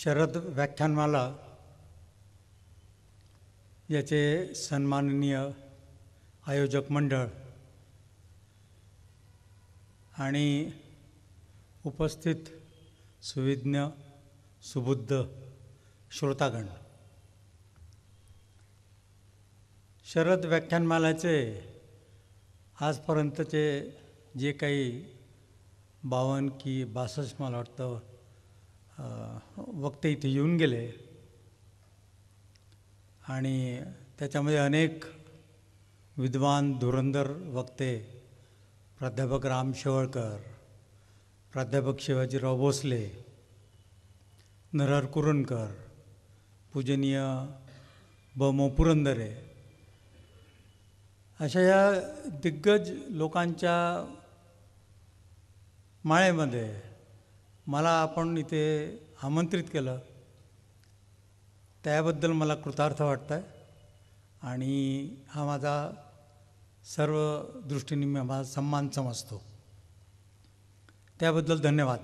शरद व्याख्यानमाला याचे सन्माननीय आयोजक मंडळ आणि उपस्थित सुविज्ञ सुबुद्ध श्रोतागण शरद व्याख्यानमालाचे आजपर्यंतचे जे काही बावन की बासष्ट मला वाटतं वक्ते इथे येऊन गेले आणि त्याच्यामध्ये अनेक विद्वान धुरंधर वक्ते प्राध्यापक राम शेवळकर प्राध्यापक शिवाजीराव भोसले नरहर कुरणकर पूजनीय ब मो पुरंदरे अशा या दिग्गज लोकांच्या माळेमध्ये मला आपण इथे आमंत्रित केलं त्याबद्दल मला कृतार्थ वाटत आहे आणि हा माझा सर्व दृष्टीने मी माझा सन्मान समजतो त्याबद्दल धन्यवाद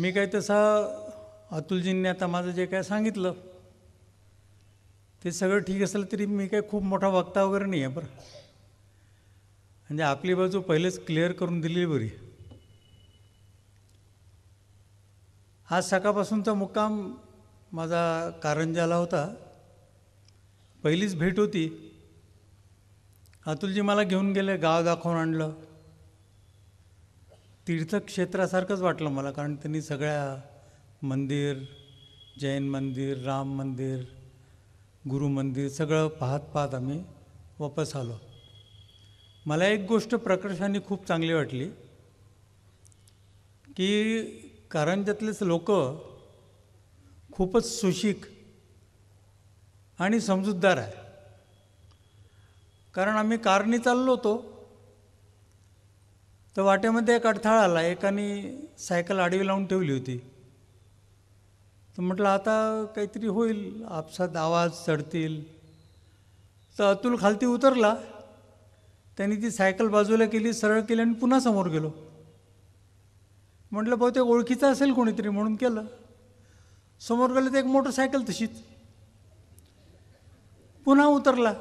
मी काय तसा अतुलजींनी आता माझं जे काय सांगितलं ते सगळं ठीक असलं तरी मी काय खूप मोठा वक्ता वगैरे नाही आहे बरं म्हणजे आपली बाजू पहिलेच क्लिअर करून दिली बरी आज सकाळपासूनचा मुक्काम माझा कारंजाला होता पहिलीच भेट होती अतुलजी मला घेऊन गेले गाव दाखवून आणलं तीर्थक्षेत्रासारखंच वाटलं मला कारण त्यांनी सगळ्या मंदिर जैन मंदिर राम मंदिर गुरु मंदिर सगळं पाहत पाहत आम्ही वापस आलो मला एक गोष्ट प्रकर्षाने खूप चांगली वाटली की कारंजातलेच लोक खूपच सुशिक आणि समजूतदार आहे कारण आम्ही कारने चाललो होतो तर वाट्यामध्ये एक अडथळा आला एकाने सायकल आडवी लावून ठेवली होती तर म्हटलं आता काहीतरी होईल आपसात आवाज चढतील तर अतुल खालती उतरला त्यांनी ती सायकल बाजूला केली सरळ केली आणि पुन्हा समोर गेलो म्हटलं बहुतेक ओळखीचं असेल कोणीतरी म्हणून केलं समोर गेलं तर एक मोटरसायकल तशीच पुन्हा उतरला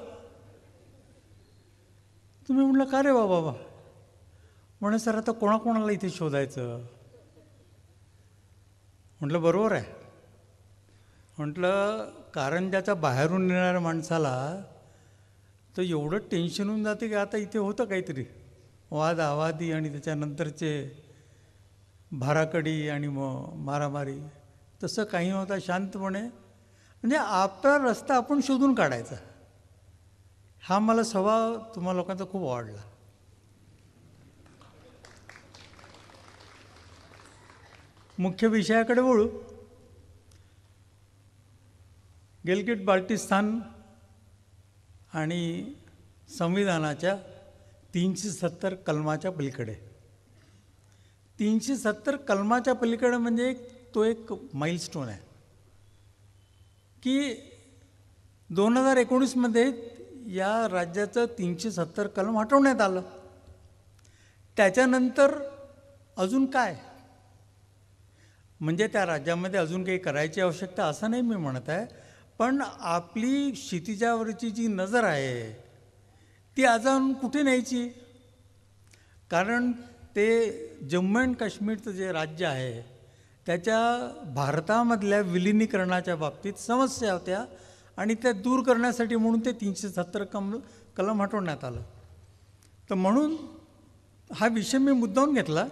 तुम्ही म्हटलं का रे बाबा बा म्हणे सर आता कोणाकोणाला इथे शोधायचं म्हटलं बरोबर आहे म्हटलं कारण त्याचा बाहेरून येणाऱ्या माणसाला तर एवढं टेन्शन होऊन जाते की आता इथे होतं काहीतरी वाद आवादी आणि त्याच्यानंतरचे भाराकडी आणि मग मारामारी तसं काही होता शांतपणे म्हणजे आपला रस्ता आपण शोधून काढायचा हा मला स्वभाव तुम्हा लोकांचा खूप आवडला मुख्य विषयाकडे वळू गेलगेट बाल्टिस्तान आणि संविधानाच्या तीनशे सत्तर कलमाच्या पलीकडे तीनशे सत्तर कलमाच्या पलीकडे म्हणजे तो एक माईलस्टोन आहे की दोन हजार एकोणीसमध्ये या राज्याचं तीनशे सत्तर कलम हटवण्यात आलं त्याच्यानंतर अजून काय म्हणजे त्या राज्यामध्ये अजून काही करायची आवश्यकता असं नाही मी म्हणत आहे पण आपली क्षितिजावरची जी नजर आहे ती अजून कुठे न्यायची कारण ते जम्मू अँड काश्मीरचं जे राज्य आहे त्याच्या भारतामधल्या विलिनीकरणाच्या बाबतीत समस्या होत्या आणि त्या दूर करण्यासाठी म्हणून ते तीनशे सत्तर कम कलम हटवण्यात आलं तर म्हणून हा विषय मी मुद्दाहून घेतला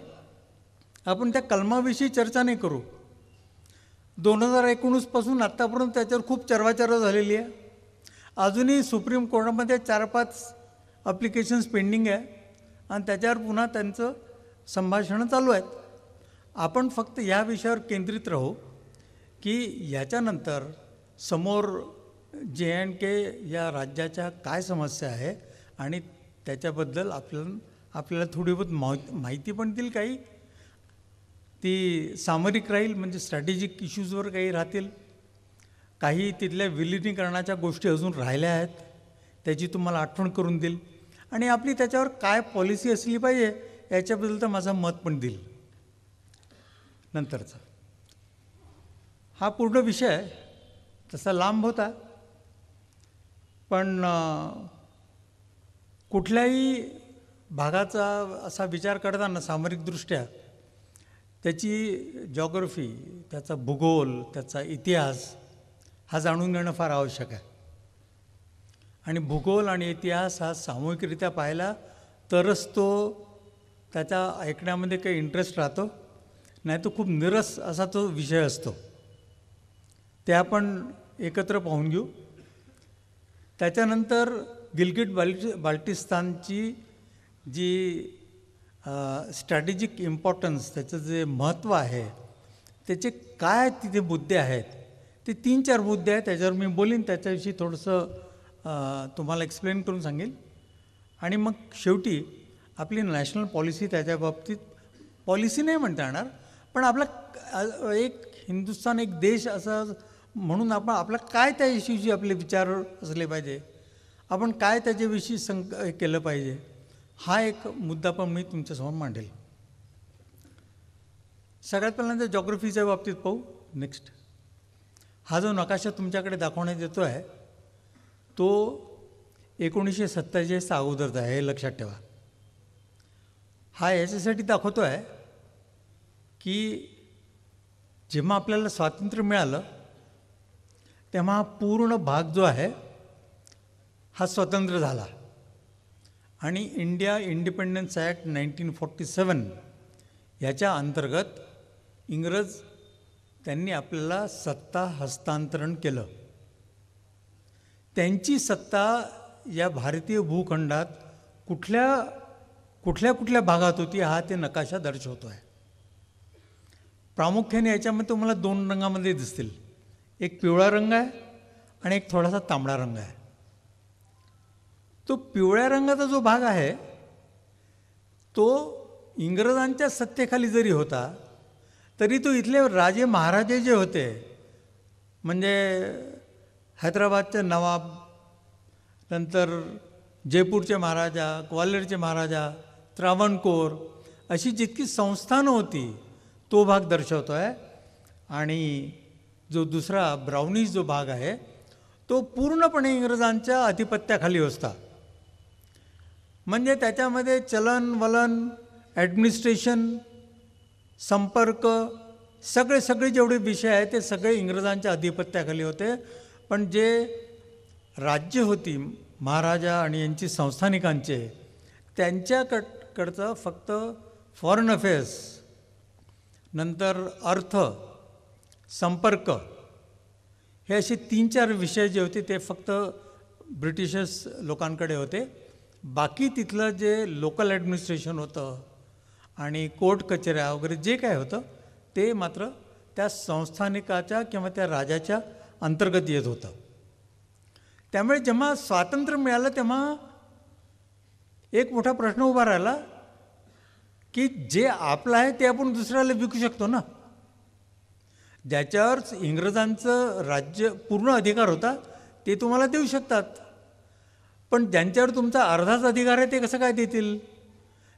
आपण त्या कलमाविषयी चर्चा नाही करू दोन हजार एकोणीसपासून आत्तापर्यंत त्याच्यावर खूप चर्वाचर्व झालेली आहे अजूनही सुप्रीम कोर्टामध्ये चार पाच अप्लिकेशन्स पेंडिंग आहे आणि त्याच्यावर पुन्हा त्यांचं संभाषणं चालू आहेत आपण फक्त या विषयावर केंद्रित राहू की याच्यानंतर समोर जे अँड के या राज्याच्या काय समस्या आहे आणि त्याच्याबद्दल आपल्याला आपल्याला थोडी माहिती पण देईल काही ती सामरिक राहील म्हणजे स्ट्रॅटेजिक इश्यूजवर काही राहतील काही तिथल्या विलिनीकरणाच्या गोष्टी अजून राहिल्या आहेत त्याची तुम्हाला आठवण करून देईल आणि आपली त्याच्यावर काय पॉलिसी असली पाहिजे याच्याबद्दल तर माझं मत पण देईल नंतरचा हा पूर्ण विषय तसा लांब होता पण कुठल्याही भागाचा असा विचार करताना सामरिकदृष्ट्या त्याची जॉग्रफी त्याचा भूगोल त्याचा इतिहास हा जाणून घेणं फार आवश्यक आहे आणि भूगोल आणि इतिहास हा सामूहिकरित्या पाहिला तरच तो त्याचा ऐकण्यामध्ये काही इंटरेस्ट राहतो नाही तो खूप निरस असा तो विषय असतो ते आपण एकत्र पाहून घेऊ त्याच्यानंतर गिलगिट बाल्टि बाल्टिस्तानची जी स्ट्रॅटेजिक इम्पॉर्टन्स त्याचं जे महत्त्व आहे त्याचे काय तिथे मुद्दे आहेत ते तीन चार मुद्दे आहेत त्याच्यावर मी बोलीन त्याच्याविषयी थोडंसं तुम्हाला एक्सप्लेन करून सांगेल आणि मग शेवटी आपली नॅशनल पॉलिसी त्याच्या बाबतीत पॉलिसी नाही म्हणता येणार पण आपला एक हिंदुस्तान एक देश असा म्हणून आपण आपला काय त्या इश्यूशी आपले विचार असले पाहिजे आपण काय त्याच्याविषयी संक केलं पाहिजे हा एक मुद्दा पण मी तुमच्यासमोर मांडेल सगळ्यात पहिल्यांदा जॉग्रफीच्या बाबतीत पाहू नेक्स्ट हा जो नकाशा तुमच्याकडे दाखवण्यात येतो आहे तो एकोणीसशे सत्तेचाळीसचा अगोदरचा आहे हे लक्षात ठेवा हा याच्यासाठी दाखवतो आहे की जेव्हा आपल्याला स्वातंत्र्य मिळालं तेव्हा पूर्ण भाग जो आहे हा स्वतंत्र झाला आणि India independence act nineteen forty seven ह्याच्या अंतर्गत इंग्रज त्यांनी आपल्याला सत्ता हस्तांतरण केलं त्यांची सत्ता या भारतीय भूखंडात कुठल्या कुठल्या कुठल्या भागात होती हा ते नकाशा दर्शवतो आहे प्रामुख्याने याच्यामध्ये तुम्हाला दोन रंगामध्ये दिसतील एक पिवळा रंग आहे आणि एक थोडासा तांबडा रंग आहे तो पिवळ्या रंगाचा जो भाग आहे तो इंग्रजांच्या सत्तेखाली जरी होता तरी तो इथले राजे महाराजे जे होते म्हणजे हैदराबादचे नवाब नंतर जयपूरचे महाराजा ग्वाल्हेरचे महाराजा त्रावणकोर अशी जितकी संस्थानं होती तो भाग दर्शवतो आहे आणि जो दुसरा ब्राउनीज जो भाग आहे तो पूर्णपणे इंग्रजांच्या आधिपत्याखाली असता म्हणजे त्याच्यामध्ये चलन वलन ॲडमिनिस्ट्रेशन संपर्क सगळे सगळे जेवढे विषय आहेत ते सगळे इंग्रजांच्या आधिपत्याखाली होते पण जे राज्य होती महाराजा आणि यांची संस्थानिकांचे त्यांच्याकडकडचं फक्त फॉरेन अफेअर्स नंतर अर्थ संपर्क हे असे तीन चार विषय जे होते ते फक्त ब्रिटिशर्स लोकांकडे होते बाकी तिथलं जे लोकल ॲडमिनिस्ट्रेशन होतं आणि कोर्ट कचऱ्या वगैरे जे काय होतं ते मात्र त्या संस्थानिकाच्या किंवा त्या राजाच्या अंतर्गत येत होतं त्यामुळे जेव्हा स्वातंत्र्य मिळालं तेव्हा एक मोठा प्रश्न उभा राहिला की जे आपलं आहे ते आपण दुसऱ्याला विकू शकतो ना ज्याच्यावर इंग्रजांचं राज्य पूर्ण अधिकार होता ते तुम्हाला देऊ शकतात पण ज्यांच्यावर तुमचा अर्धाच अधिकार आहे ते कसं काय देतील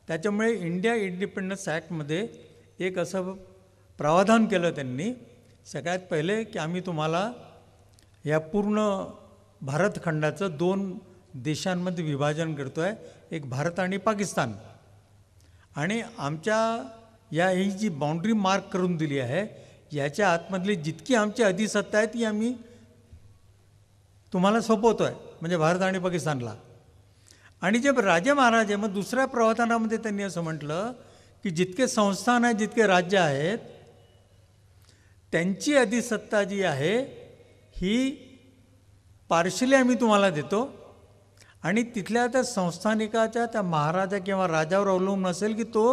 त्याच्यामुळे इंडिया इंडिपेंडन्स ॲक्टमध्ये एक असं प्रावधान केलं त्यांनी सगळ्यात पहिले की आम्ही तुम्हाला या पूर्ण भारतखंडाचं दोन देशांमध्ये विभाजन करतो आहे एक भारत आणि पाकिस्तान आणि आमच्या या ही जी बाउंड्री मार्क करून दिली आहे याच्या आतमधली जितकी आमची अधिसत्ता आहे ती आम्ही तुम्हाला सोपवतो आहे म्हणजे भारत आणि पाकिस्तानला आणि जे राजे आहे मग दुसऱ्या प्रवर्तनामध्ये त्यांनी असं म्हटलं की जितके संस्थान आहेत जितके राज्य आहेत त्यांची अधिसत्ता जी आहे ही पार्शली आम्ही तुम्हाला देतो आणि तिथल्या त्या संस्थानिकाच्या त्या महाराजा किंवा राजावर अवलंबून असेल की तो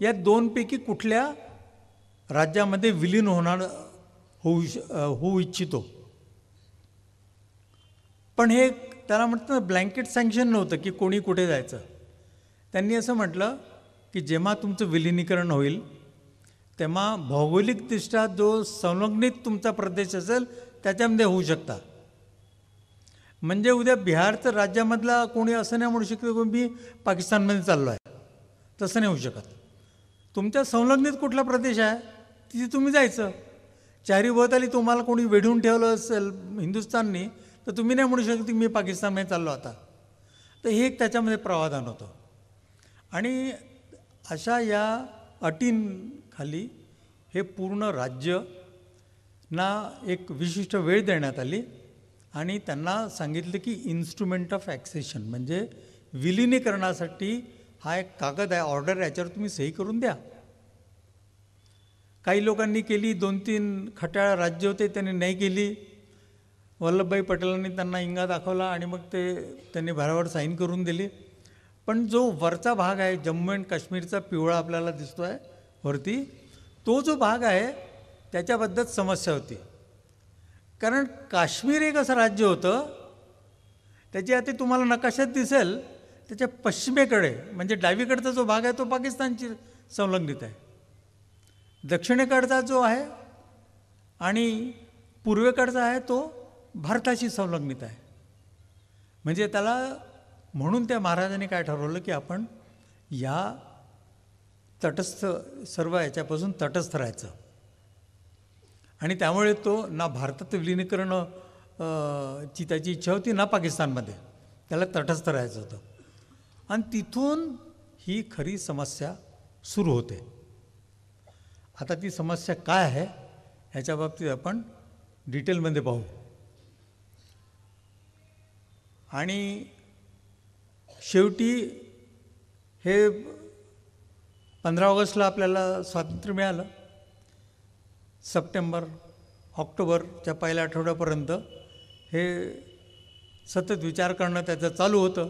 या दोनपैकी कुठल्या राज्यामध्ये विलीन होणार होऊ होऊ इच्छितो पण हे त्याला म्हटलं ब्लँकेट सँक्शन नव्हतं की कोणी कुठे जायचं त्यांनी असं म्हटलं की जेव्हा तुमचं विलिनीकरण होईल तेव्हा भौगोलिकदृष्ट्या जो संलग्नित तुमचा प्रदेश असेल त्याच्यामध्ये होऊ शकता म्हणजे उद्या बिहारचं राज्यामधला कोणी असं नाही म्हणू शकतो की मी पाकिस्तानमध्ये चाललो आहे तसं नाही होऊ शकत तुमच्या संलग्नित कुठला प्रदेश आहे तिथे तुम्ही जायचं चारी भोवताली तुम्हाला कोणी वेढून ठेवलं असेल हिंदुस्थाननी तर तुम्ही नाही म्हणू शकत की मी पाकिस्तानमध्ये चाललो आता तर हे एक त्याच्यामध्ये प्रावधान होतं आणि अशा या अटींखाली हे पूर्ण राज्य ना एक विशिष्ट वेळ देण्यात आली आणि त्यांना सांगितलं की इन्स्ट्रुमेंट ऑफ ॲक्सेशन म्हणजे विलीनीकरणासाठी हा एक कागद आहे ऑर्डर याच्यावर तुम्ही सही करून द्या काही लोकांनी केली दोन तीन खट्याळ राज्य होते त्यांनी नाही केली वल्लभभाई पटेलांनी त्यांना इंगा दाखवला आणि मग ते त्यांनी भरावर साईन करून दिली पण जो वरचा भाग आहे जम्मू अँड काश्मीरचा पिवळा आपल्याला दिसतो आहे वरती तो जो भाग आहे त्याच्याबद्दल समस्या होती कारण काश्मीर एक असं राज्य होतं त्याची आता तुम्हाला नकाशात दिसेल त्याच्या पश्चिमेकडे म्हणजे डावीकडचा जो भाग आहे तो पाकिस्तानची संलग्नित आहे दक्षिणेकडचा जो आहे आणि पूर्वेकडचा आहे तो भारताशी संलग्नित आहे म्हणजे त्याला म्हणून त्या महाराजांनी काय ठरवलं की आपण या तटस्थ सर्व याच्यापासून तटस्थ राहायचं आणि त्यामुळे तो ना भारतात विलीनीकरण ची त्याची इच्छा होती ना पाकिस्तानमध्ये त्याला तटस्थ राहायचं होतं आणि तिथून ही खरी समस्या सुरू होते आता ती समस्या काय आहे ह्याच्या बाबतीत आपण डिटेलमध्ये पाहू आणि शेवटी हे पंधरा ऑगस्टला आपल्याला स्वातंत्र्य मिळालं सप्टेंबर ऑक्टोबरच्या पहिल्या आठवड्यापर्यंत हे सतत विचार करणं त्याचं चालू होतं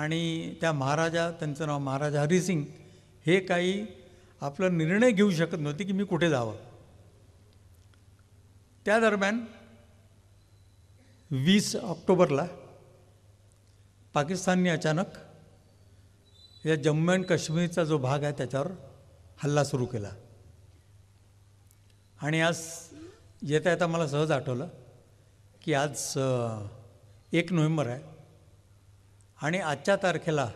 आणि त्या महाराजा त्यांचं नाव महाराजा हरिसिंग हे काही आपला निर्णय घेऊ शकत नव्हते की मी कुठे जावं त्या दरम्यान वीस ऑक्टोबरला पाकिस्तानने अचानक या जम्मू अँड काश्मीरचा जो भाग आहे त्याच्यावर हल्ला सुरू केला आणि आज येता येता मला सहज आठवलं की आज एक नोव्हेंबर आहे आणि आजच्या तारखेला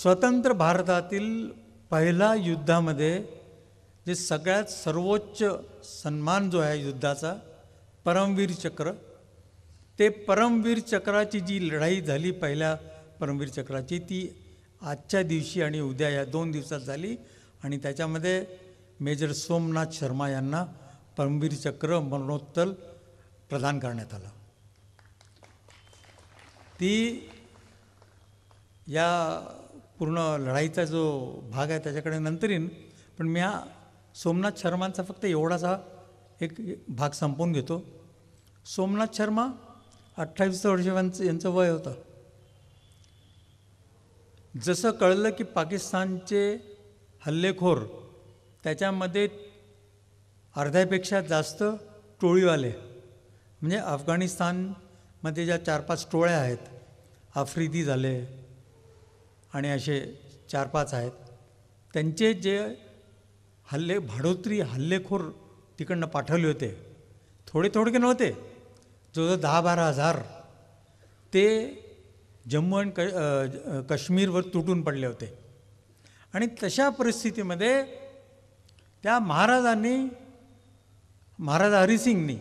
स्वतंत्र भारतातील पहिला युद्धामध्ये जे सगळ्यात सर्वोच्च सन्मान जो आहे युद्धाचा परमवीर चक्र ते परमवीर चक्राची जी लढाई झाली पहिल्या परमवीर चक्राची ती आजच्या दिवशी आणि उद्या या दोन दिवसात झाली आणि त्याच्यामध्ये मेजर सोमनाथ शर्मा यांना परमवीर चक्र मरणोत्तर प्रदान करण्यात आलं ती या पूर्ण लढाईचा जो भाग आहे त्याच्याकडे नंतर येईन पण मी हा सोमनाथ शर्मांचा फक्त एवढासा एक भाग संपवून घेतो सोमनाथ शर्मा अठ्ठावीस वर्षांचं यांचं वय होतं जसं कळलं की पाकिस्तानचे हल्लेखोर त्याच्यामध्ये अर्ध्यापेक्षा जास्त टोळीवाले म्हणजे अफगाणिस्तानमध्ये ज्या चार पाच टोळ्या आहेत आफ्रिदी झाले आणि असे चार पाच आहेत त्यांचे जे हल्ले भाडोत्री हल्लेखोर तिकडनं पाठवले होते थोडे थोडके नव्हते जवळजवळ दहा बारा हजार ते जम्मू अँड क काश्मीरवर तुटून पडले होते आणि तशा परिस्थितीमध्ये त्या महाराजांनी महाराजा हरिसिंगनी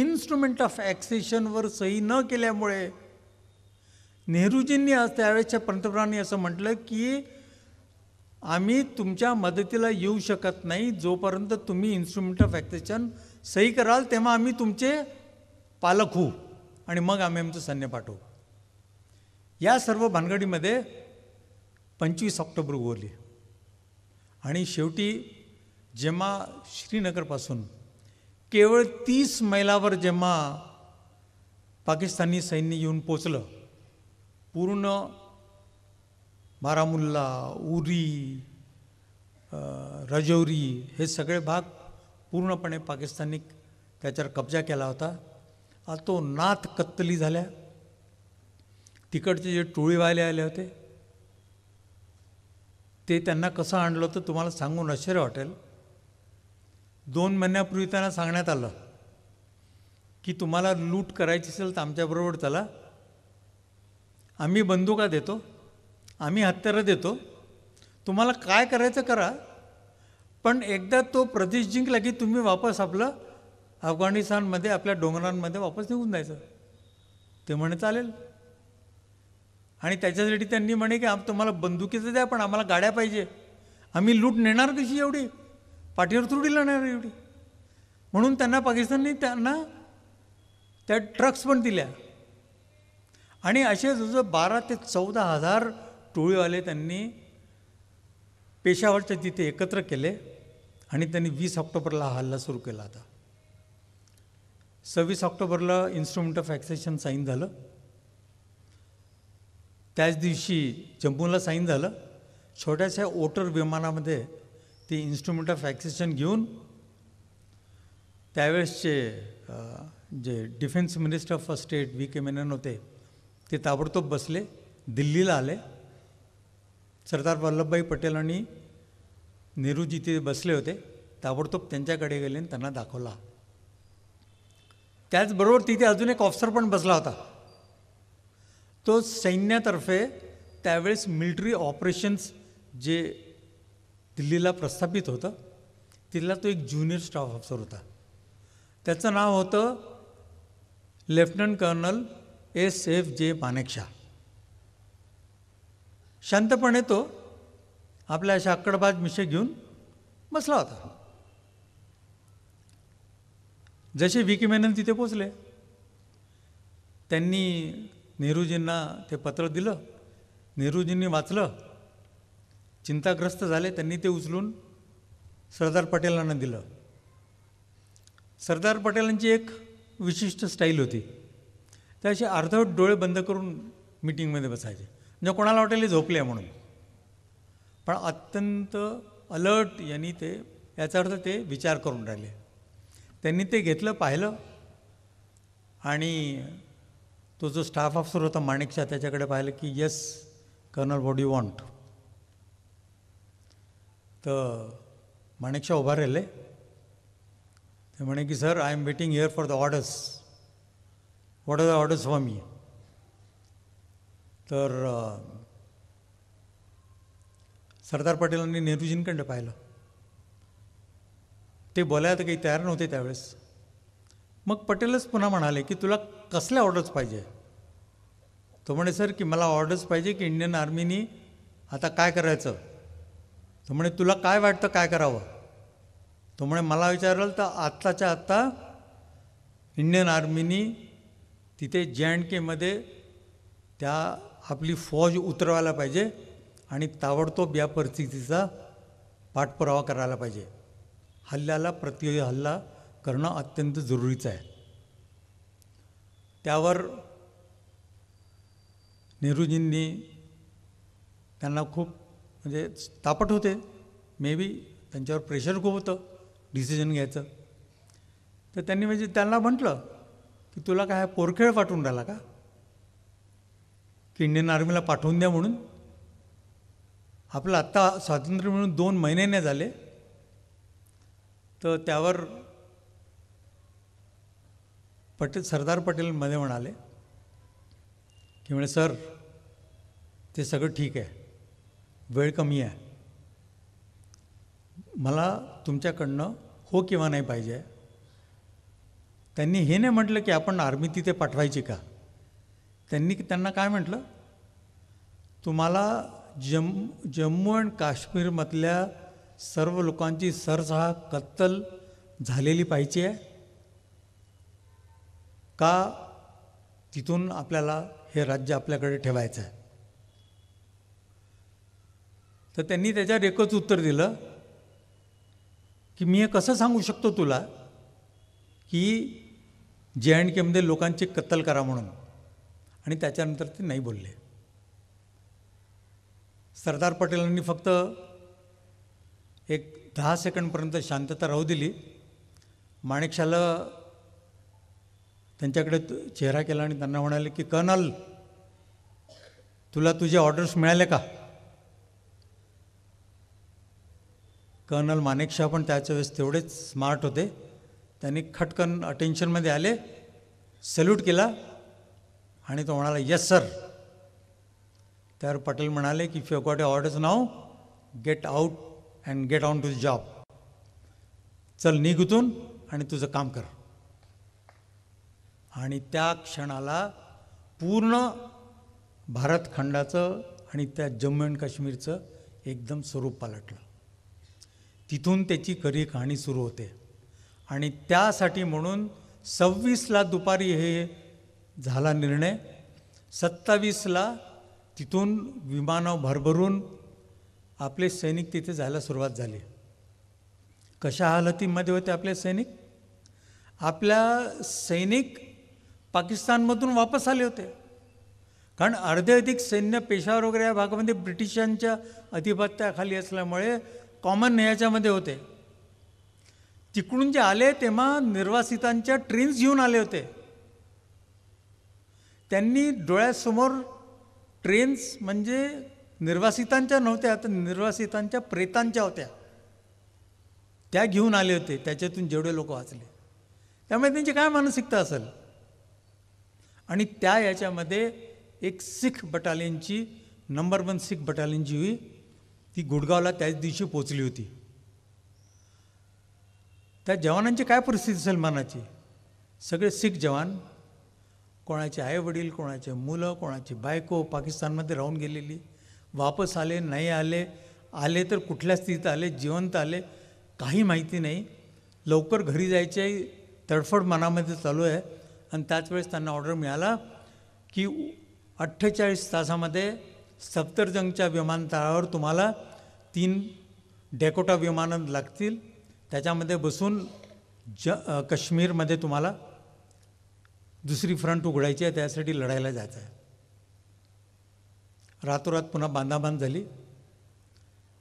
इन्स्ट्रुमेंट ऑफ ॲक्सेशनवर सही न केल्यामुळे नेहरूजींनी आज त्यावेळेसच्या पंतप्रधानांनी असं म्हटलं की आम्ही तुमच्या मदतीला येऊ शकत नाही जोपर्यंत तुम्ही इन्स्ट्रुमेंट ऑफ ॲक्सेशन सही कराल तेव्हा आम्ही तुमचे पालक आणि मग आम्ही आमचं सैन्य पाठवू या सर्व भानगडीमध्ये पंचवीस ऑक्टोबर उगवली आणि शेवटी जेव्हा श्रीनगरपासून केवळ तीस मैलावर जेव्हा पाकिस्तानी सैन्य येऊन पोचलं पूर्ण बारामुल्ला उरी रजौरी हे सगळे भाग पूर्णपणे पाकिस्तानी त्याच्यावर कब्जा केला होता तो नाथ कत्तली झाल्या तिकडचे जे टोळीवाले आले होते ते त्यांना कसं आणलं होतं तुम्हाला सांगून आश्चर्य वाटेल दोन महिन्यापूर्वी त्यांना सांगण्यात आलं की तुम्हाला लूट करायची असेल तर आमच्याबरोबर चला आम्ही बंदुका देतो आम्ही हत्यारं देतो तुम्हाला काय करायचं करा पण एकदा तो प्रदेश जिंकला की तुम्ही वापस आपलं अफगाणिस्तानमध्ये आपल्या डोंगरांमध्ये वापस निघून जायचं ते म्हणे चालेल आणि त्याच्यासाठी त्यांनी म्हणे की आम तुम्हाला बंदुकीचं द्या पण आम्हाला गाड्या पाहिजे आम्ही लूट नेणार कशी एवढी पाठीवर तुरडी लावणार एवढी म्हणून त्यांना पाकिस्तानने त्यांना त्या ट्रक्स पण दिल्या आणि असे जो बारा ते चौदा हजार टोळीवाले त्यांनी पेशावरच्या तिथे एकत्र केले आणि त्यांनी वीस ऑक्टोबरला हल्ला सुरू केला होता सव्वीस ऑक्टोबरला इन्स्ट्रुमेंट ऑफ ॲक्सेशन साईन झालं त्याच दिवशी जम्मूला साईन झालं छोट्याशा ओटर विमानामध्ये ते इन्स्ट्रुमेंट ऑफ ॲक्सेशन घेऊन त्यावेळेसचे जे defence minister of state V K Menon होते ते ताबडतोब बसले दिल्लीला आले सरदार वल्लभभाई पटेल आणि नेहरूजी ते बसले होते ताबडतोब त्यांच्याकडे गेले आणि त्यांना दाखवला त्याचबरोबर तिथे अजून एक ऑफिसर पण बसला होता तो सैन्यातर्फे त्यावेळेस मिलिटरी ऑपरेशन्स जे दिल्लीला प्रस्थापित होतं तिथला तो एक ज्युनियर स्टाफ ऑफिसर होता त्याचं नाव होतं लेफ्टनंट कर्नल एस एफ जे मानेकशा शांतपणे तो आपल्या अशा अक्कडबाज मिशे घेऊन बसला होता जसे विकी मेनन तिथे पोचले त्यांनी नेहरूजींना ते पत्र दिलं नेहरूजींनी वाचलं चिंताग्रस्त झाले त्यांनी ते उचलून सरदार पटेलांना दिलं सरदार पटेलांची एक विशिष्ट स्टाईल होती ते असे अर्धवट डोळे बंद करून मिटिंगमध्ये बसायचे म्हणजे कोणाला वाटेल झोपले म्हणून पण अत्यंत अलर्ट यांनी ते याचा अर्थ ते विचार करून राहिले त्यांनी ते घेतलं पाहिलं आणि तो जो स्टाफ ऑफिसर होता माणिकशा त्याच्याकडे पाहिलं की yes colonel what you want तर माणिकशा उभा राहिले ते म्हणे की sir I am waiting here for the orders what are the orders for me तर सरदार पटेलांनी नेहरूजींकडे पाहिलं ते बोलायला तर काही तयार नव्हते त्यावेळेस मग पटेलच पुन्हा म्हणाले की तुला कसल्या ऑर्डर्स पाहिजे तो म्हणे सर की मला ऑर्डर्स पाहिजे की इंडियन आर्मीनी आता काय करायचं तो म्हणे तुला काय वाटतं काय करावं तो म्हणे मला विचारलं तर आत्ताच्या आत्ता इंडियन आर्मीनी तिथे जे अँड केमध्ये त्या आपली फौज उतरवायला पाहिजे आणि ताबडतोब या परिस्थितीचा पाठपुरावा करायला पाहिजे हल्ल्याला प्रति हल्ला करणं अत्यंत जरुरीचं आहे त्यावर नेहरूजींनी त्यांना खूप म्हणजे तापट होते मे बी त्यांच्यावर प्रेशर खूप होतं डिसिजन घ्यायचं तर त्यांनी म्हणजे त्यांना म्हटलं की तुला काय पोरखेळ पाठवून राहिला का की इंडियन आर्मीला पाठवून द्या म्हणून आपलं आत्ता स्वातंत्र्य मिळून दोन महिने झाले तर त्यावर पटेल सरदार पटेल मध्ये म्हणाले की म्हणे सर ते सगळं ठीक आहे वेळ कमी आहे मला तुमच्याकडनं हो किंवा नाही पाहिजे त्यांनी हे नाही म्हटलं की आपण आर्मी तिथे पाठवायची का त्यांनी त्यांना काय म्हटलं तुम्हाला जम जम्मू अँड काश्मीरमधल्या सर्व लोकांची सरसहा कत्तल झालेली पाहिजे आहे का तिथून आपल्याला हे राज्य आपल्याकडे ठेवायचं आहे तर त्यांनी त्याच्यावर एकच उत्तर दिलं की मी हे कसं सांगू शकतो तुला की जे अँड केमध्ये लोकांची कत्तल करा म्हणून आणि त्याच्यानंतर ते नाही बोलले सरदार पटेलांनी फक्त एक दहा सेकंडपर्यंत शांतता राहू दिली माणिकशाला त्यांच्याकडे चेहरा केला आणि त्यांना म्हणाले की कर्नल तुला तुझे ऑर्डर्स मिळाले का कर्नल माणिकशा पण त्याच्या वेळेस तेवढेच स्मार्ट होते त्यांनी खटकन अटेन्शनमध्ये आले सल्यूट केला आणि तो म्हणाला येस सर त्यावर पटेल म्हणाले की if orders now get out and get on to job चल निघतून आणि तुझं काम कर आणि त्या क्षणाला पूर्ण भारतखंडाचं आणि त्या जम्मू अँड काश्मीरचं एकदम स्वरूप पालटलं तिथून त्याची खरी कहाणी सुरू होते आणि त्यासाठी म्हणून सव्वीसला दुपारी हे झाला निर्णय सत्तावीसला तिथून विमानं भरभरून आपले सैनिक तिथे जायला सुरुवात झाली कशा हालतीमध्ये होते आपले सैनिक आपल्या सैनिक पाकिस्तानमधून वापस आले होते कारण अर्धे अधिक सैन्य पेशावर वगैरे या भागामध्ये ब्रिटिशांच्या अधिपत्याखाली असल्यामुळे कॉमन ह्याच्यामध्ये होते तिकडून जे आले तेव्हा निर्वासितांच्या ट्रेन्स घेऊन आले होते त्यांनी डोळ्यासमोर ट्रेन्स म्हणजे निर्वासितांच्या नव्हत्या तर निर्वासितांच्या प्रेतांच्या होत्या त्या घेऊन आले होते त्याच्यातून जेवढे लोक वाचले त्यामुळे त्यांची काय मानसिकता असेल आणि त्या याच्यामध्ये एक सिख बटालियनची नंबर वन सिख बटालियन जी होई ती गुडगावला त्याच दिवशी पोचली होती त्या जवानांची काय परिस्थिती असेल मानाची सगळे सिख जवान कोणाचे आईवडील कोणाचे मुलं कोणाची बायको पाकिस्तानमध्ये राहून गेलेली वापस आले नाही आले आले तर कुठल्या स्थितीत आले जिवंत आले काही माहिती नाही लवकर घरी जायचे तडफड मनामध्ये चालू आहे आणि त्याच वेळेस त्यांना ऑर्डर मिळाला की अठ्ठेचाळीस तासामध्ये सप्तरजंगच्या विमानतळावर तुम्हाला तीन डेकोटा विमान लागतील त्याच्यामध्ये बसून ज काश्मीरमध्ये तुम्हाला दुसरी फ्रंट उघडायची आहे त्यासाठी लढायला जायचं आहे रातोरात पुन्हा बांधाबांध झाली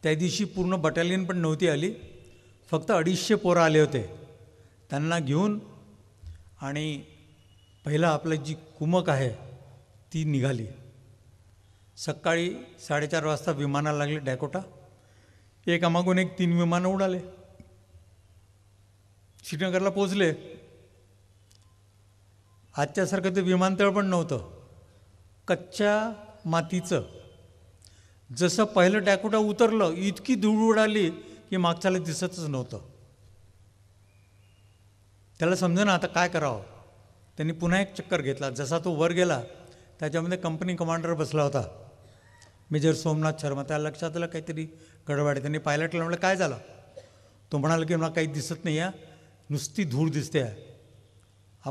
त्या दिवशी पूर्ण बटालियन पण नव्हती आली फक्त अडीचशे पोरं आले होते त्यांना घेऊन आणि पहिला आपलं जी कुमक आहे ती निघाली सकाळी साडेचार वाजता विमानाला लागले डॅकोटा एकामागून एक तीन विमानं उडाले श्रीनगरला पोचले आजच्यासारखं ते विमानतळ पण नव्हतं कच्च्या मातीचं जसं पहिलं टॅकुटा उतरलं इतकी धूळ उडाली की मागच्याला दिसतच नव्हतं त्याला समजा ना आता काय करावं त्यांनी पुन्हा एक चक्कर घेतला जसा तो वर गेला त्याच्यामध्ये कंपनी कमांडर बसला होता मेजर सोमनाथ शर्मा त्याला लक्षात आलं काहीतरी गडबड त्यांनी पायलटला म्हटलं काय झालं तो म्हणाला की मला काही दिसत नाही आहे नुसती धूळ दिसते आहे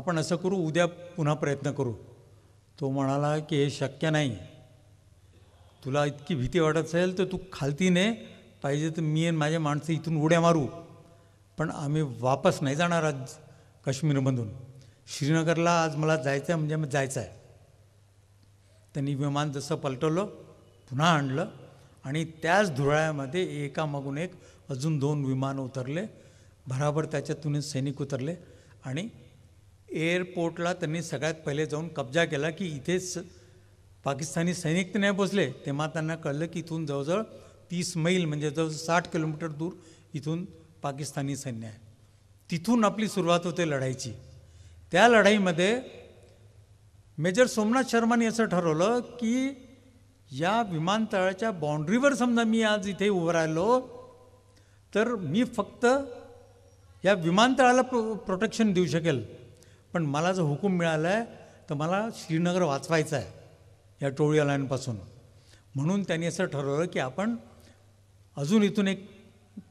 आपण असं करू उद्या पुन्हा प्रयत्न करू तो म्हणाला की हे शक्य नाही तुला इतकी भीती वाटत असेल तर तू खालती ने पाहिजे तर मी आणि माझ्या माणसं इथून उड्या मारू पण आम्ही वापस नाही जाणार आज काश्मीरमधून श्रीनगरला आज मला जायचं आहे म्हणजे मग जायचं आहे त्यांनी विमान जसं पलटवलं पुन्हा आणलं आणि त्याच धुराळ्यामध्ये एकामागून एक अजून दोन विमान उतरले भराभर त्याच्यातून सैनिक उतरले आणि एअरपोर्टला त्यांनी सगळ्यात पहिले जाऊन कब्जा केला की इथेच पाकिस्तानी सैनिक ते नाही पोचले तेव्हा त्यांना कळलं की इथून जवळजवळ तीस मैल म्हणजे जवळ साठ किलोमीटर दूर इथून पाकिस्तानी सैन्य आहे तिथून आपली सुरुवात होते लढाईची त्या लढाईमध्ये मेजर सोमनाथ शर्मानी असं ठरवलं की या विमानतळाच्या बाउंड्रीवर समजा मी आज इथे उभं राहिलो तर मी फक्त या विमानतळाला प्रो प्रोटेक्शन देऊ शकेल पण मला जो हुकूम मिळाला आहे तर मला श्रीनगर वाचवायचं आहे या टोळीवाल्यांपासून म्हणून त्यांनी असं ठरवलं की आपण अजून इथून एक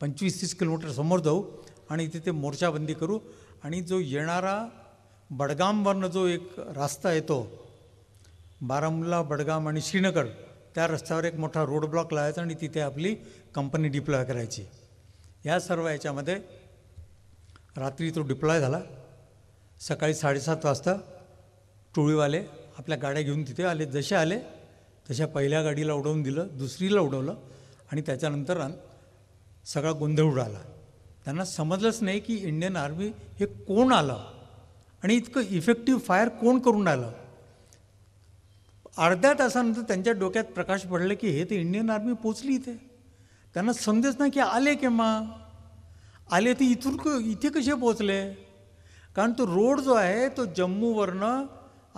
पंचवीस तीस किलोमीटर समोर जाऊ आणि तिथे मोर्चाबंदी करू आणि जो येणारा बडगामवरनं जो एक रास्ता येतो बारामुल्ला बडगाम आणि श्रीनगर त्या रस्त्यावर एक मोठा रोड ब्लॉक लावायचा आणि तिथे आपली कंपनी डिप्लॉय करायची या सर्व याच्यामध्ये रात्री तो डिप्लॉय झाला सकाळी साडेसात वाजता टोळीवाले आपल्या गाड्या घेऊन तिथे आले जसे आले तशा पहिल्या गाडीला उडवून दिलं दुसरीला उडवलं आणि त्याच्यानंतर सगळा गोंधळ उडाला त्यांना समजलंच नाही की इंडियन आर्मी हे कोण आलं आणि इतकं इफेक्टिव्ह फायर कोण करून आलं अर्ध्या तासानंतर त्यांच्या डोक्यात प्रकाश पडले की हे तर इंडियन आर्मी पोचली इथे त्यांना समजेच नाही की आले केव्हा आले ते इथून इथे कसे पोचले कारण तो रोड जो आहे तो जम्मूवरनं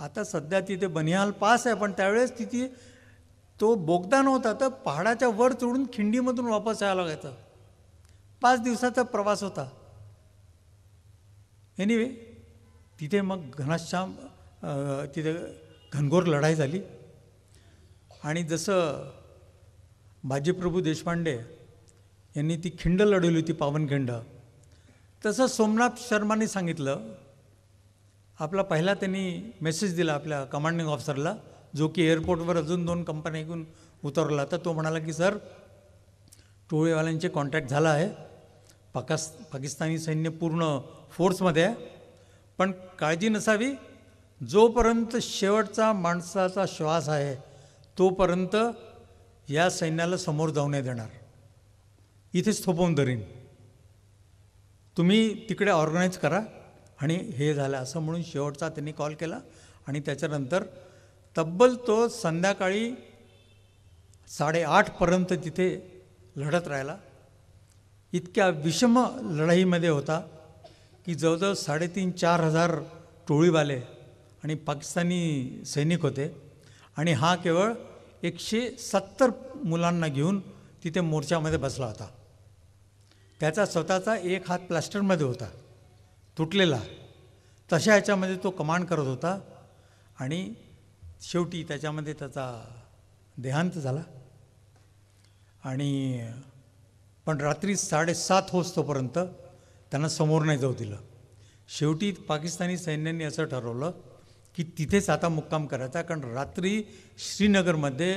आता सध्या तिथे बनिहाल पास आहे पण त्यावेळेस तिथे तो बोगदा नव्हता तर पहाडाच्या वर चढून खिंडीमधून वापस यायला लागायचं पाच दिवसाचा प्रवास होता एनिवे तिथे मग घनश्याम तिथे घनघोर लढाई झाली आणि जसं बाजीप्रभू देशपांडे यांनी ती खिंड लढवली होती पावनखिंड तसं सोमनाथ शर्माने सांगितलं आपला पहिला त्यांनी मेसेज दिला आपल्या कमांडिंग ऑफिसरला जो की एअरपोर्टवर अजून दोन कंपन्या ऐकून उतरला तर तो म्हणाला की सर टोळेवाल्यांचे कॉन्टॅक्ट झाला आहे पाकास् पाकिस्तानी सैन्य पूर्ण फोर्समध्ये आहे पण काळजी नसावी जोपर्यंत शेवटचा माणसाचा श्वास आहे तोपर्यंत या सैन्याला समोर जाऊ नाही देणार इथेच थोपवून धरीन तुम्ही तिकडे ऑर्गनाईज करा आणि हे झालं असं म्हणून शेवटचा त्यांनी कॉल केला आणि त्याच्यानंतर तब्बल तो संध्याकाळी साडेआठपर्यंत तिथे लढत राहिला इतक्या विषम लढाईमध्ये होता की जवळजवळ साडेतीन चार हजार टोळीवाले आणि पाकिस्तानी सैनिक होते आणि हा केवळ एकशे सत्तर मुलांना घेऊन तिथे मोर्चामध्ये बसला होता त्याचा स्वतःचा एक हात प्लास्टरमध्ये होता तुटलेला तशा ह्याच्यामध्ये तो कमांड करत होता आणि शेवटी त्याच्यामध्ये त्याचा देहांत झाला आणि पण रात्री साडेसात होतोपर्यंत त्यांना समोर नाही जाऊ दिलं शेवटी पाकिस्तानी सैन्यांनी असं ठरवलं की तिथेच आता मुक्काम करायचा कारण रात्री श्रीनगरमध्ये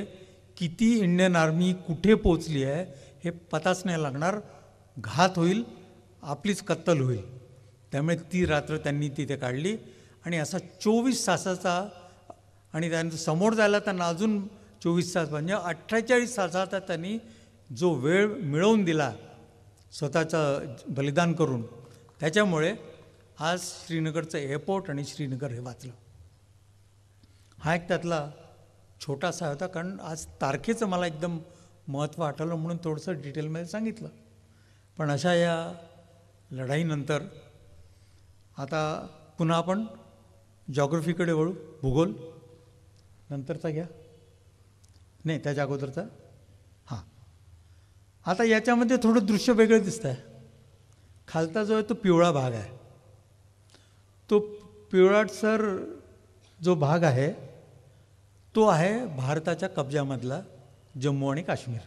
किती इंडियन आर्मी कुठे पोचली आहे हे पताच नाही लागणार घात होईल आपलीच कत्तल होईल त्यामुळे ती रात्र त्यांनी तिथे काढली आणि असा चोवीस तासाचा आणि त्यांचं समोर जायला त्यांना अजून चोवीस तास म्हणजे अठ्ठेचाळीस तासाचा त्यांनी जो वेळ मिळवून दिला स्वतःचं बलिदान करून त्याच्यामुळे आज श्रीनगरचं एअरपोर्ट आणि श्रीनगर हे वाचलं हा एक त्यातला छोटासा होता कारण आज तारखेचं मला एकदम महत्त्व आठवलं म्हणून थोडंसं डिटेलमध्ये सांगितलं पण अशा या लढाईनंतर आता पुन्हा आपण जॉग्रफीकडे वळू भूगोल नंतरचा घ्या नाही त्याच्या अगोदरचा हां आता याच्यामध्ये थोडं दृश्य वेगळं दिसतं आहे खालचा जो आहे तो पिवळा भाग आहे तो पिवळाटसर जो भाग आहे तो आहे भारताच्या कब्जामधला जम्मू आणि काश्मीर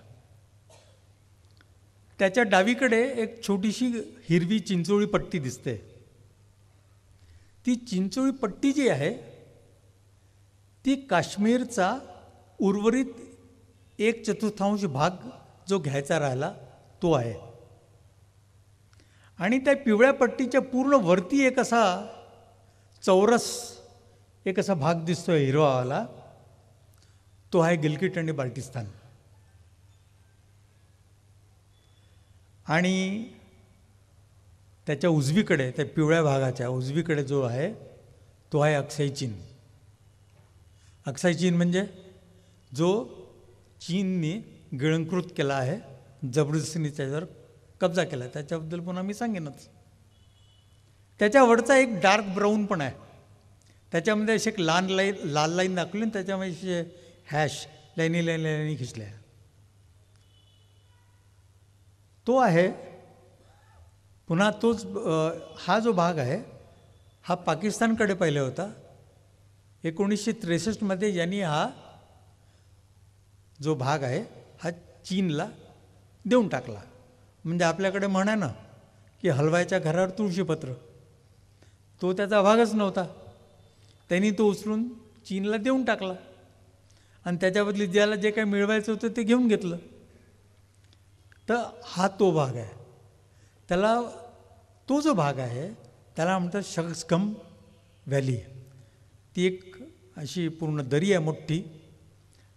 त्याच्या डावीकडे एक छोटीशी हिरवी चिंचोळी पट्टी दिसते ती चिंचोळी पट्टी जी आहे ती काश्मीरचा उर्वरित एक चतुर्थांश भाग जो घ्यायचा राहिला तो आहे आणि त्या पिवळ्या पट्टीच्या पूर्ण वरती एक असा चौरस एक असा भाग दिसतो आहे हिरवावाला तो आहे गिलकिट आणि बाल्टिस्तान आणि त्याच्या उजवीकडे त्या पिवळ्या भागाच्या उजवीकडे जो आहे तो आहे अक्षय चीन अक्षय चीन म्हणजे जो चीनने गिळंकृत केला आहे जबरदस्तीने त्याच्यावर कब्जा केला त्याच्याबद्दल पुन्हा मी सांगेनच त्याच्यावरचा एक डार्क ब्राऊन पण आहे त्याच्यामध्ये असे एक लहान लाईन लाल लाईन दाखवली आणि त्याच्यामध्ये हॅश लाईनी लाईन लाईनी खिचल्या तो आहे पुन्हा तोच हा जो भाग आहे हा पाकिस्तानकडे पहिले होता एकोणीसशे त्रेसष्टमध्ये यांनी हा जो भाग आहे हा चीनला देऊन टाकला म्हणजे आपल्याकडे म्हणा ना की हलवायच्या घरावर तुळशीपत्र तो त्याचा भागच नव्हता त्यांनी तो उचलून चीनला देऊन टाकला आणि त्याच्याबदली ज्याला जे काही मिळवायचं होतं ते घेऊन घेतलं तर हा तो भाग आहे त्याला तो जो भाग आहे त्याला म्हणतात शकस्कम व्हॅली ती एक अशी पूर्ण दरी आहे मोठी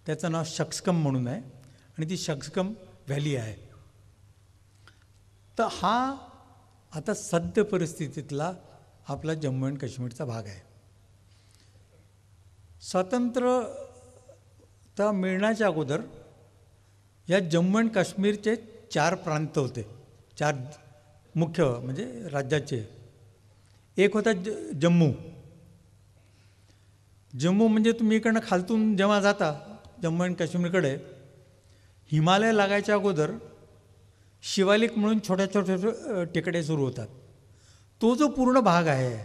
त्याचं नाव शक्सकम म्हणून आहे आणि ती शक्सकम व्हॅली आहे तर हा आता सद्य परिस्थितीतला आपला जम्मू अँड काश्मीरचा भाग आहे स्वातंत्र्यता मिळण्याच्या अगोदर या जम्मू अँड काश्मीरचे चार प्रांत होते चार मुख्य म्हणजे राज्याचे एक होता जम्मू जम्मू म्हणजे तुम्ही इकडनं खालतून जेव्हा जाता जम्मू अँड काश्मीरकडे हिमालय लागायच्या अगोदर शिवालिक म्हणून छोट्या छोट्या टेकडे सुरू होतात तो जो पूर्ण भाग आहे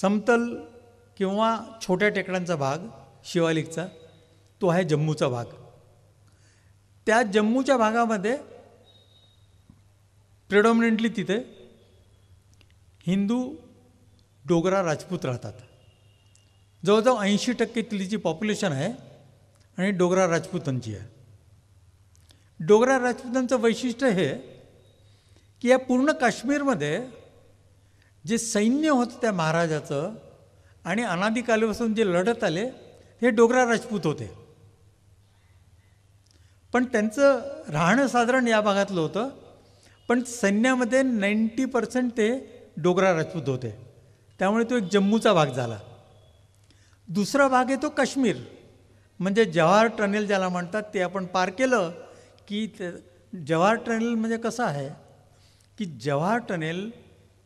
समतल किंवा छोट्या टेकड्यांचा भाग शिवालिकचा तो आहे जम्मूचा भाग त्या जम्मूच्या भागामध्ये प्रेडॉमिनेंटली तिथे हिंदू डोगरा राजपूत राहतात जवळजवळ ऐंशी टक्के तिथली जी पॉप्युलेशन आहे आणि डोगरा राजपूतांची आहे डोगरा राजपूतांचं वैशिष्ट्य हे की या पूर्ण काश्मीरमध्ये जे सैन्य होतं त्या महाराजाचं आणि अनादिकालीपासून जे लढत आले हे डोगरा राजपूत होते पण त्यांचं राहणं साधारण या भागातलं होतं पण सैन्यामध्ये नाईंटी पर्सेंट ते डोगरा राजपूत होते त्यामुळे तो एक जम्मूचा भाग झाला दुसरा भाग आहे तो काश्मीर म्हणजे जवाहर टनेल ज्याला म्हणतात ते आपण पार केलं की जवाहर टनेल म्हणजे कसं आहे की जवाहर टनेल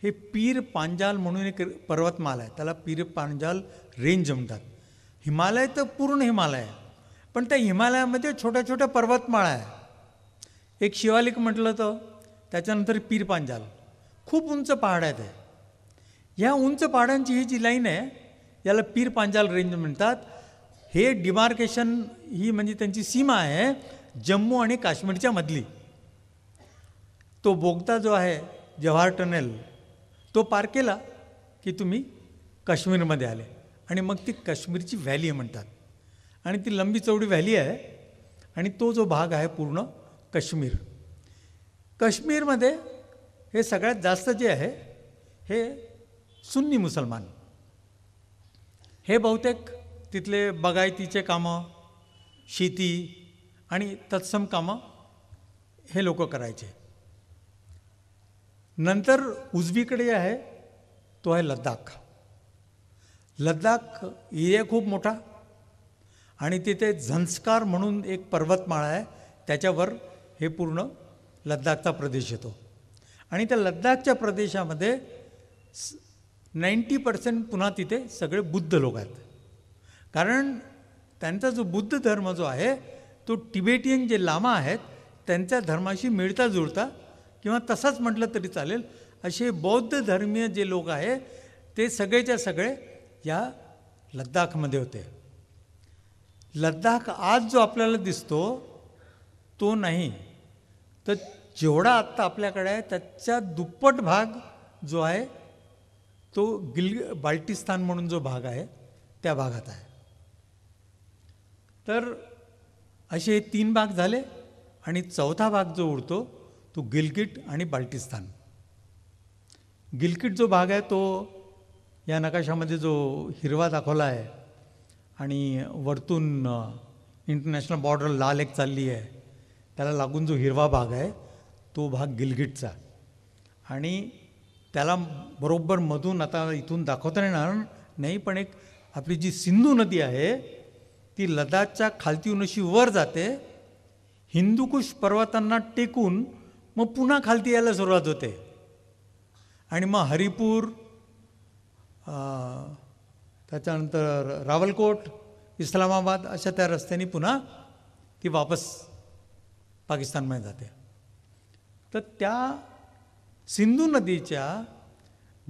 हे पीर पांजाल म्हणून एक पर्वतमाला आहे त्याला पीर पांजाल रेंज म्हणतात हिमालय तर पूर्ण हिमालय आहे पण त्या हिमालयामध्ये छोट्या छोट्या पर्वतमाळा आहे एक शिवालिक म्हटलं तर त्याच्यानंतर पीर पांजाल खूप उंच पहाड आहेत ते ह्या उंच पहाडांची ही जी लाईन आहे याला पीर पांजाल रेंज म्हणतात हे डिमार्केशन ही म्हणजे त्यांची सीमा आहे जम्मू आणि काश्मीरच्या मधली तो बोगता जो आहे जव्हार टनेल तो पार केला की तुम्ही काश्मीरमध्ये आले आणि मग ती काश्मीरची व्हॅली म्हणतात आणि ती लंबी चौडी व्हॅली आहे आणि तो जो भाग आहे पूर्ण काश्मीर काश्मीरमध्ये हे सगळ्यात जास्त जे आहे हे सुन्नी मुसलमान हे बहुतेक तिथले बागायतीचे कामं शेती आणि तत्सम कामं हे लोक करायचे नंतर उजवीकडे जे आहे तो आहे लद्दाख लद्दाख एरिया खूप मोठा आणि तिथे झंस्कार म्हणून एक पर्वतमाळा आहे त्याच्यावर हे पूर्ण लद्दाखचा प्रदेश येतो आणि त्या लद्दाखच्या प्रदेशामध्ये नाईंटी पर्सेंट पुन्हा तिथे सगळे बुद्ध लोक आहेत कारण त्यांचा जो बुद्ध धर्म जो आहे तो टिबेटियन जे लामा आहेत त्यांच्या धर्माशी मिळता जुळता किंवा तसाच म्हटलं तरी चालेल असे बौद्ध धर्मीय जे लोक आहे ते सगळेच्या सगळे या लद्दाखमध्ये होते लद्दाख आज जो आपल्याला दिसतो तो नाही तर जेवढा आत्ता आपल्याकडे आहे त्याच्या दुप्पट भाग जो आहे तो गिल बाल्टिस्तान म्हणून जो भाग आहे त्या भागात आहे तर असे हे तीन भाग झाले आणि चौथा भाग जो उरतो तो गिलगिट आणि बाल्टिस्तान गिलकिट जो भाग आहे तो या नकाशामध्ये जो हिरवा दाखवला आहे आणि वरतून इंटरनॅशनल बॉर्डर लाल एक चालली आहे त्याला लागून जो हिरवा भाग आहे तो भाग गिलगिटचा आणि त्याला बरोबर मधून आता इथून दाखवता येणार नाही पण एक आपली जी सिंधू नदी आहे ती लदाखच्या खालती अशी वर जाते हिंदुकुश पर्वतांना टेकून मग पुन्हा खालती यायला सुरुवात होते आणि मग हरिपूर त्याच्यानंतर रावलकोट इस्लामाबाद अशा त्या रस्त्याने पुन्हा ती वापस पाकिस्तानमध्ये जाते तर त्या सिंधू नदीच्या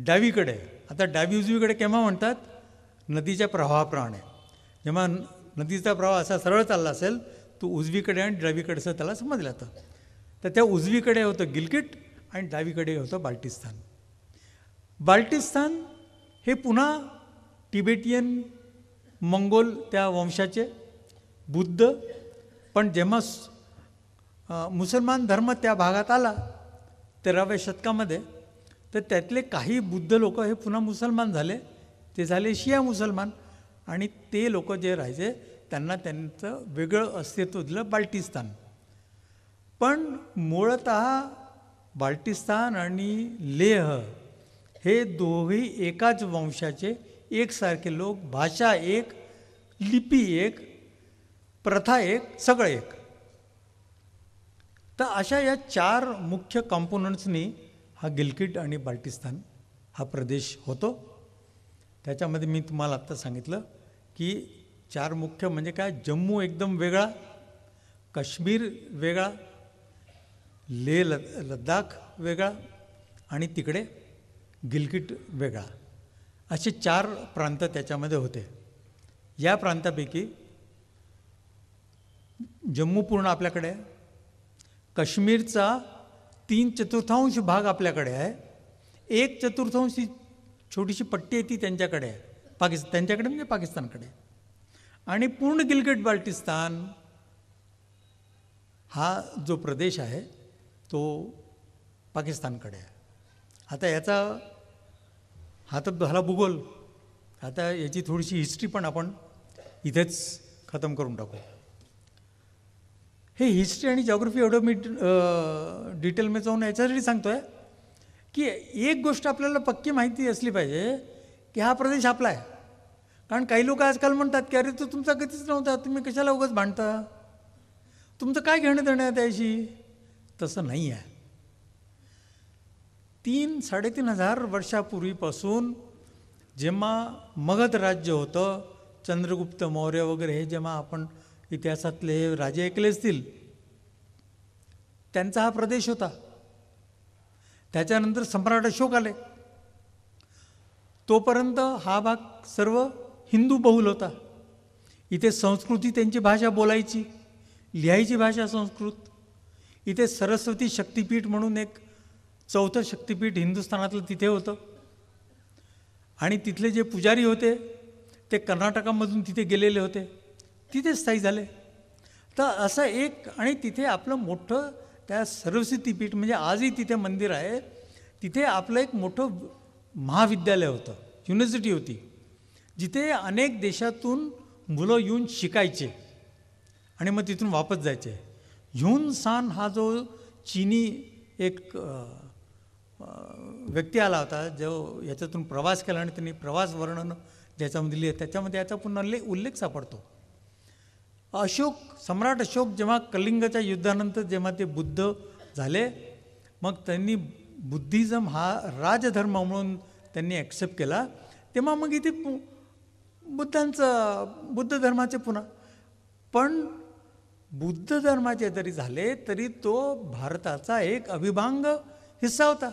डावीकडे आता डावी उजवीकडे केव्हा म्हणतात नदीच्या प्रवाहाप्रमाणे जेव्हा नदीचा प्रवाह असा सरळ चालला असेल तो उजवीकडे आणि डावीकडे त्याला समजलं जातं तर त्या उजवीकडे होतं गिलकिट आणि डावीकडे होतं बाल्टिस्तान बाल्टिस्तान हे पुन्हा टिबेटियन मंगोल त्या वंशाचे बुद्ध पण जेव्हा मुसलमान धर्म त्या भागात आला तेराव्या शतकामध्ये तर त्यातले काही बुद्ध लोक हे पुन्हा मुसलमान झाले ते झाले शिया मुसलमान आणि ते लोक जे राहायचे त्यांना त्यांचं वेगळं अस्तित्व दिलं बाल्टिस्तान पण मुळत बाल्टिस्तान आणि लेह हे दोघे एकाच वंशाचे एकसारखे लोक भाषा एक लिपी एक प्रथा एक सगळं एक तर अशा या चार मुख्य कॉम्पोनंट्सनी हा गिलकिट आणि बाल्टिस्तान हा प्रदेश होतो त्याच्यामध्ये मी तुम्हाला आत्ता सांगितलं की चार मुख्य म्हणजे काय जम्मू एकदम वेगळा काश्मीर वेगळा लेह ल लद्दाख वेगळा आणि तिकडे गिलकिट वेगळा असे चार प्रांत त्याच्यामध्ये होते या प्रांतापैकी जम्मू पूर्ण आपल्याकडे आहे काश्मीरचा तीन चतुर्थांश भाग आपल्याकडे आहे एक चतुर्थांश ही छोटीशी पट्टी आहे ती त्यांच्याकडे आहे पाकिस्तान त्यांच्याकडे म्हणजे पाकिस्तानकडे आणि पूर्ण गिलगिट बाल्टिस्तान हा जो प्रदेश आहे तो पाकिस्तानकडे आहे आता याचा हा तर झाला भूगोल आता याची थोडीशी हिस्ट्री पण आपण इथेच खतम करून टाकू हे हिस्ट्री आणि जॉग्रफी एवढं मी डिटेलमध्ये जाऊन याच्यासाठी सांगतो आहे की एक गोष्ट आपल्याला पक्की माहिती असली पाहिजे की हा प्रदेश आपला आहे कारण काही लोक आजकाल म्हणतात की अरे तो तुमचा कधीच नव्हता तुम्ही कशाला उगाच भांडता तुमचं काय घेणं देणं आहे त्याशी तसं नाही आहे तीन साडेतीन हजार वर्षापूर्वीपासून जेव्हा मगध राज्य होतं चंद्रगुप्त मौर्य वगैरे हे जेव्हा आपण इतिहासातले हे राजे ऐकले असतील त्यांचा हा प्रदेश होता त्याच्यानंतर सम्राट अशोक आले तोपर्यंत हा भाग सर्व हिंदू बहुल होता इथे संस्कृती त्यांची भाषा बोलायची लिहायची भाषा संस्कृत इथे सरस्वती शक्तिपीठ म्हणून एक चौथं शक्तिपीठ हिंदुस्थानातलं तिथे होतं आणि तिथले जे पुजारी होते ते कर्नाटकामधून तिथे गेलेले होते तिथे स्थायी झाले तर असं एक आणि तिथे आपलं मोठं त्या सर्वसिद्धीपीठ म्हणजे आजही तिथे मंदिर आहे तिथे आपलं एक मोठं महाविद्यालय होतं युनिव्हर्सिटी होती जिथे अनेक देशातून मुलं येऊन शिकायचे आणि मग तिथून वापस जायचे ह्युन सान हा जो चीनी एक व्यक्ती आला होता जो याच्यातून प्रवास केला आणि त्यांनी प्रवास वर्णन ज्याच्यामध्ये लिहिले त्याच्यामध्ये याचा पुन्हा उल्लेख सापडतो अशोक सम्राट अशोक जेव्हा कलिंगच्या युद्धानंतर जेव्हा ते बुद्ध झाले मग त्यांनी बुद्धिझम हा राजधर्म म्हणून त्यांनी ॲक्सेप्ट केला तेव्हा मग इथे बुद्धांचं बुद्ध धर्माचे पुन्हा पण बुद्ध धर्माचे जरी झाले तरी तो भारताचा एक अभिभांग हिस्सा होता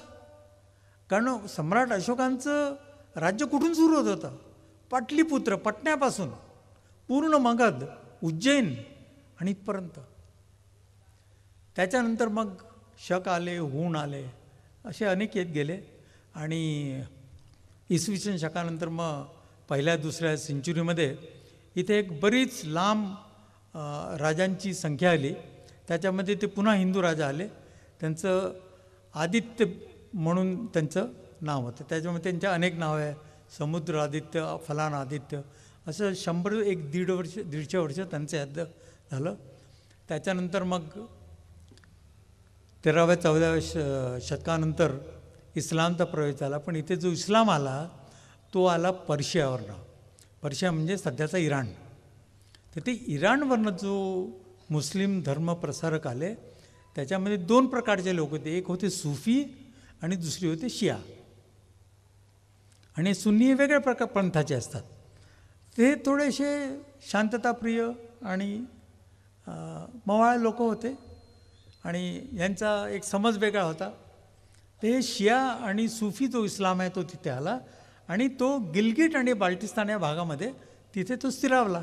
कारण सम्राट अशोकांचं राज्य कुठून सुरू होत होतं पाटलीपुत्र पटण्यापासून पूर्ण मगध उज्जैन आणि इथपर्यंत त्याच्यानंतर मग शक आले हूण आले असे अनेक येत गेले आणि इसवी सन शकानंतर मग पहिल्या दुसऱ्या सेंचुरीमध्ये इथे एक बरीच लांब राजांची संख्या आली त्याच्यामध्ये ते पुन्हा हिंदू राजा आले त्यांचं आदित्य म्हणून त्यांचं नाव होतं त्याच्यामध्ये त्यांच्या अनेक नावं आहे समुद्र आदित्य फलान आदित्य असं शंभर एक दीड वर्ष दीडशे वर्ष त्यांचं याद झालं त्याच्यानंतर मग तेराव्या चौदाव्या श शतकानंतर इस्लामचा प्रवेश झाला पण इथे जो इस्लाम आला तो आला पर्शियावरनं पर्शिया म्हणजे सध्याचा इराण तर ते इराणवरनं जो मुस्लिम धर्म प्रसारक आले त्याच्यामध्ये दोन प्रकारचे लोक होते एक होते सुफी आणि दुसरी होते शिया आणि सुन्नी वेगळ्या प्रकार पंथाचे असतात ते थोडेसे शांतताप्रिय आणि मवाळ लोक होते आणि यांचा एक समज वेगळा होता ते शिया आणि सुफी जो इस्लाम आहे तो तिथे आला आणि तो गिलगिट आणि बाल्टिस्तान या भागामध्ये तिथे तो स्थिरावला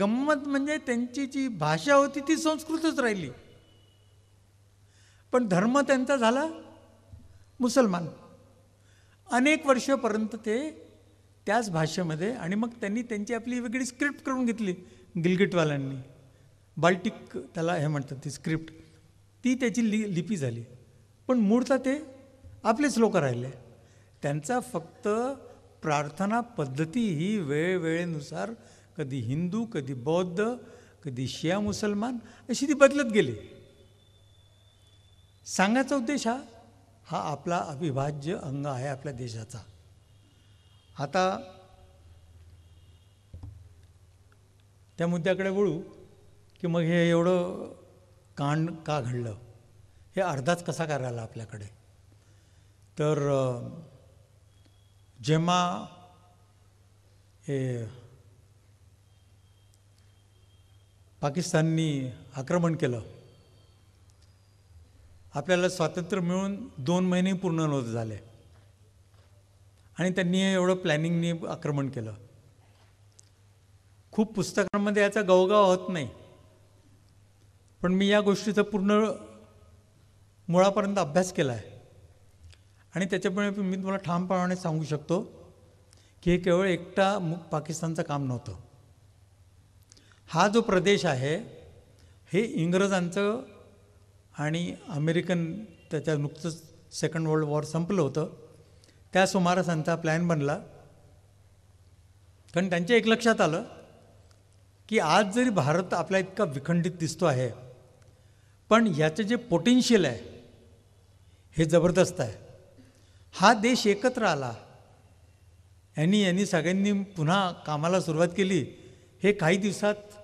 गंमत म्हणजे त्यांची जी भाषा होती ती संस्कृतच राहिली पण धर्म त्यांचा झाला मुसलमान अनेक वर्षपर्यंत ते त्याच भाषेमध्ये आणि मग त्यांनी त्यांची आपली वेगळी स्क्रिप्ट करून घेतली गिलगिटवाल्यांनी बाल्टिक त्याला हे म्हणतात ती स्क्रिप्ट ती त्याची लि लिपी झाली पण मूळचा ते आपलेच लोक राहिले त्यांचा फक्त प्रार्थना पद्धती ही वेळेवेळेनुसार कधी हिंदू कधी बौद्ध कधी शिया मुसलमान अशी ती बदलत गेली सांगायचा उद्देश हा हा आपला अविभाज्य अंग आहे आपल्या देशाचा आता त्या मुद्द्याकडे वळू की मग हे एवढं कांड का घडलं हे अर्धाच कसा करायला आपल्याकडे तर जेव्हा हे पाकिस्ताननी आक्रमण केलं आपल्याला स्वातंत्र्य मिळून दोन महिने पूर्ण नव्हते झाले आणि त्यांनी एवढं प्लॅनिंगने आक्रमण केलं खूप पुस्तकांमध्ये याचा गवगाव होत नाही पण मी या गोष्टीचं पूर्ण मुळापर्यंत अभ्यास केला आहे आणि त्याच्यामुळे मी तुम्हाला ठामपणाने सांगू शकतो की हे केवळ एकटा मु पाकिस्तानचं काम नव्हतं हा जो प्रदेश आहे हे इंग्रजांचं आणि अमेरिकन त्याच्या नुकतंच सेकंड वर्ल्ड वॉर संपलं होतं त्या सुमारास त्यांचा प्लॅन बनला कारण त्यांच्या एक लक्षात आलं की आज जरी भारत आपला इतका विखंडित दिसतो आहे पण ह्याचं जे पोटेन्शियल आहे हे जबरदस्त आहे हा देश एकत्र आला यांनी यांनी सगळ्यांनी पुन्हा कामाला सुरुवात केली हे काही दिवसात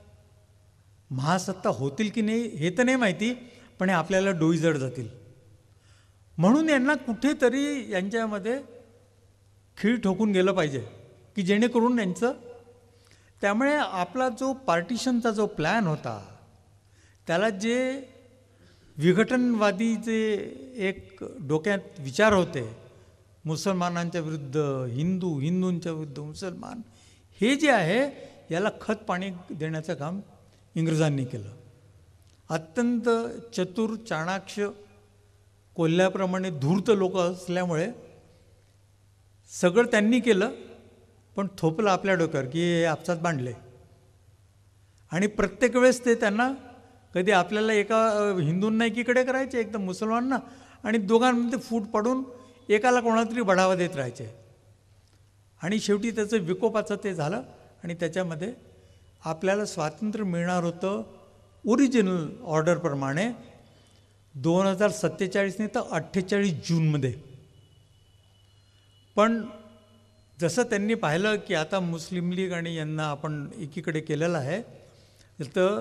महासत्ता होतील की नाही हे तर नाही माहिती पण हे आपल्याला डोईजड जातील म्हणून यांना कुठेतरी यांच्यामध्ये खीळ ठोकून गेलं पाहिजे की जेणेकरून यांचं त्यामुळे आपला जो पार्टिशनचा जो प्लॅन होता त्याला जे विघटनवादी जे एक डोक्यात विचार होते मुसलमानांच्या विरुद्ध हिंदू हिंदूंच्या विरुद्ध मुसलमान हे जे आहे याला खत पाणी देण्याचं काम इंग्रजांनी केलं अत्यंत चतुर चाणाक्ष कोल्ह्याप्रमाणे धूर्त लोक असल्यामुळे सगळं त्यांनी केलं पण थोपलं आपल्या डोक्यावर की हे आपसात बांधले आणि प्रत्येक वेळेस ते त्यांना कधी आपल्याला एका हिंदूंना एकीकडे करायचे एकदम मुसलमानना आणि दोघांमध्ये फूट पडून एकाला कोणातरी बढावा देत राहायचे आणि शेवटी त्याचं विकोपाचं ते झालं आणि त्याच्यामध्ये आपल्याला स्वातंत्र्य मिळणार होतं ओरिजिनल ऑर्डरप्रमाणे दोन हजार सत्तेचाळीसने तर अठ्ठेचाळीस जूनमध्ये पण जसं त्यांनी पाहिलं की आता मुस्लिम लीग आणि यांना आपण एकीकडे केलेलं आहे तर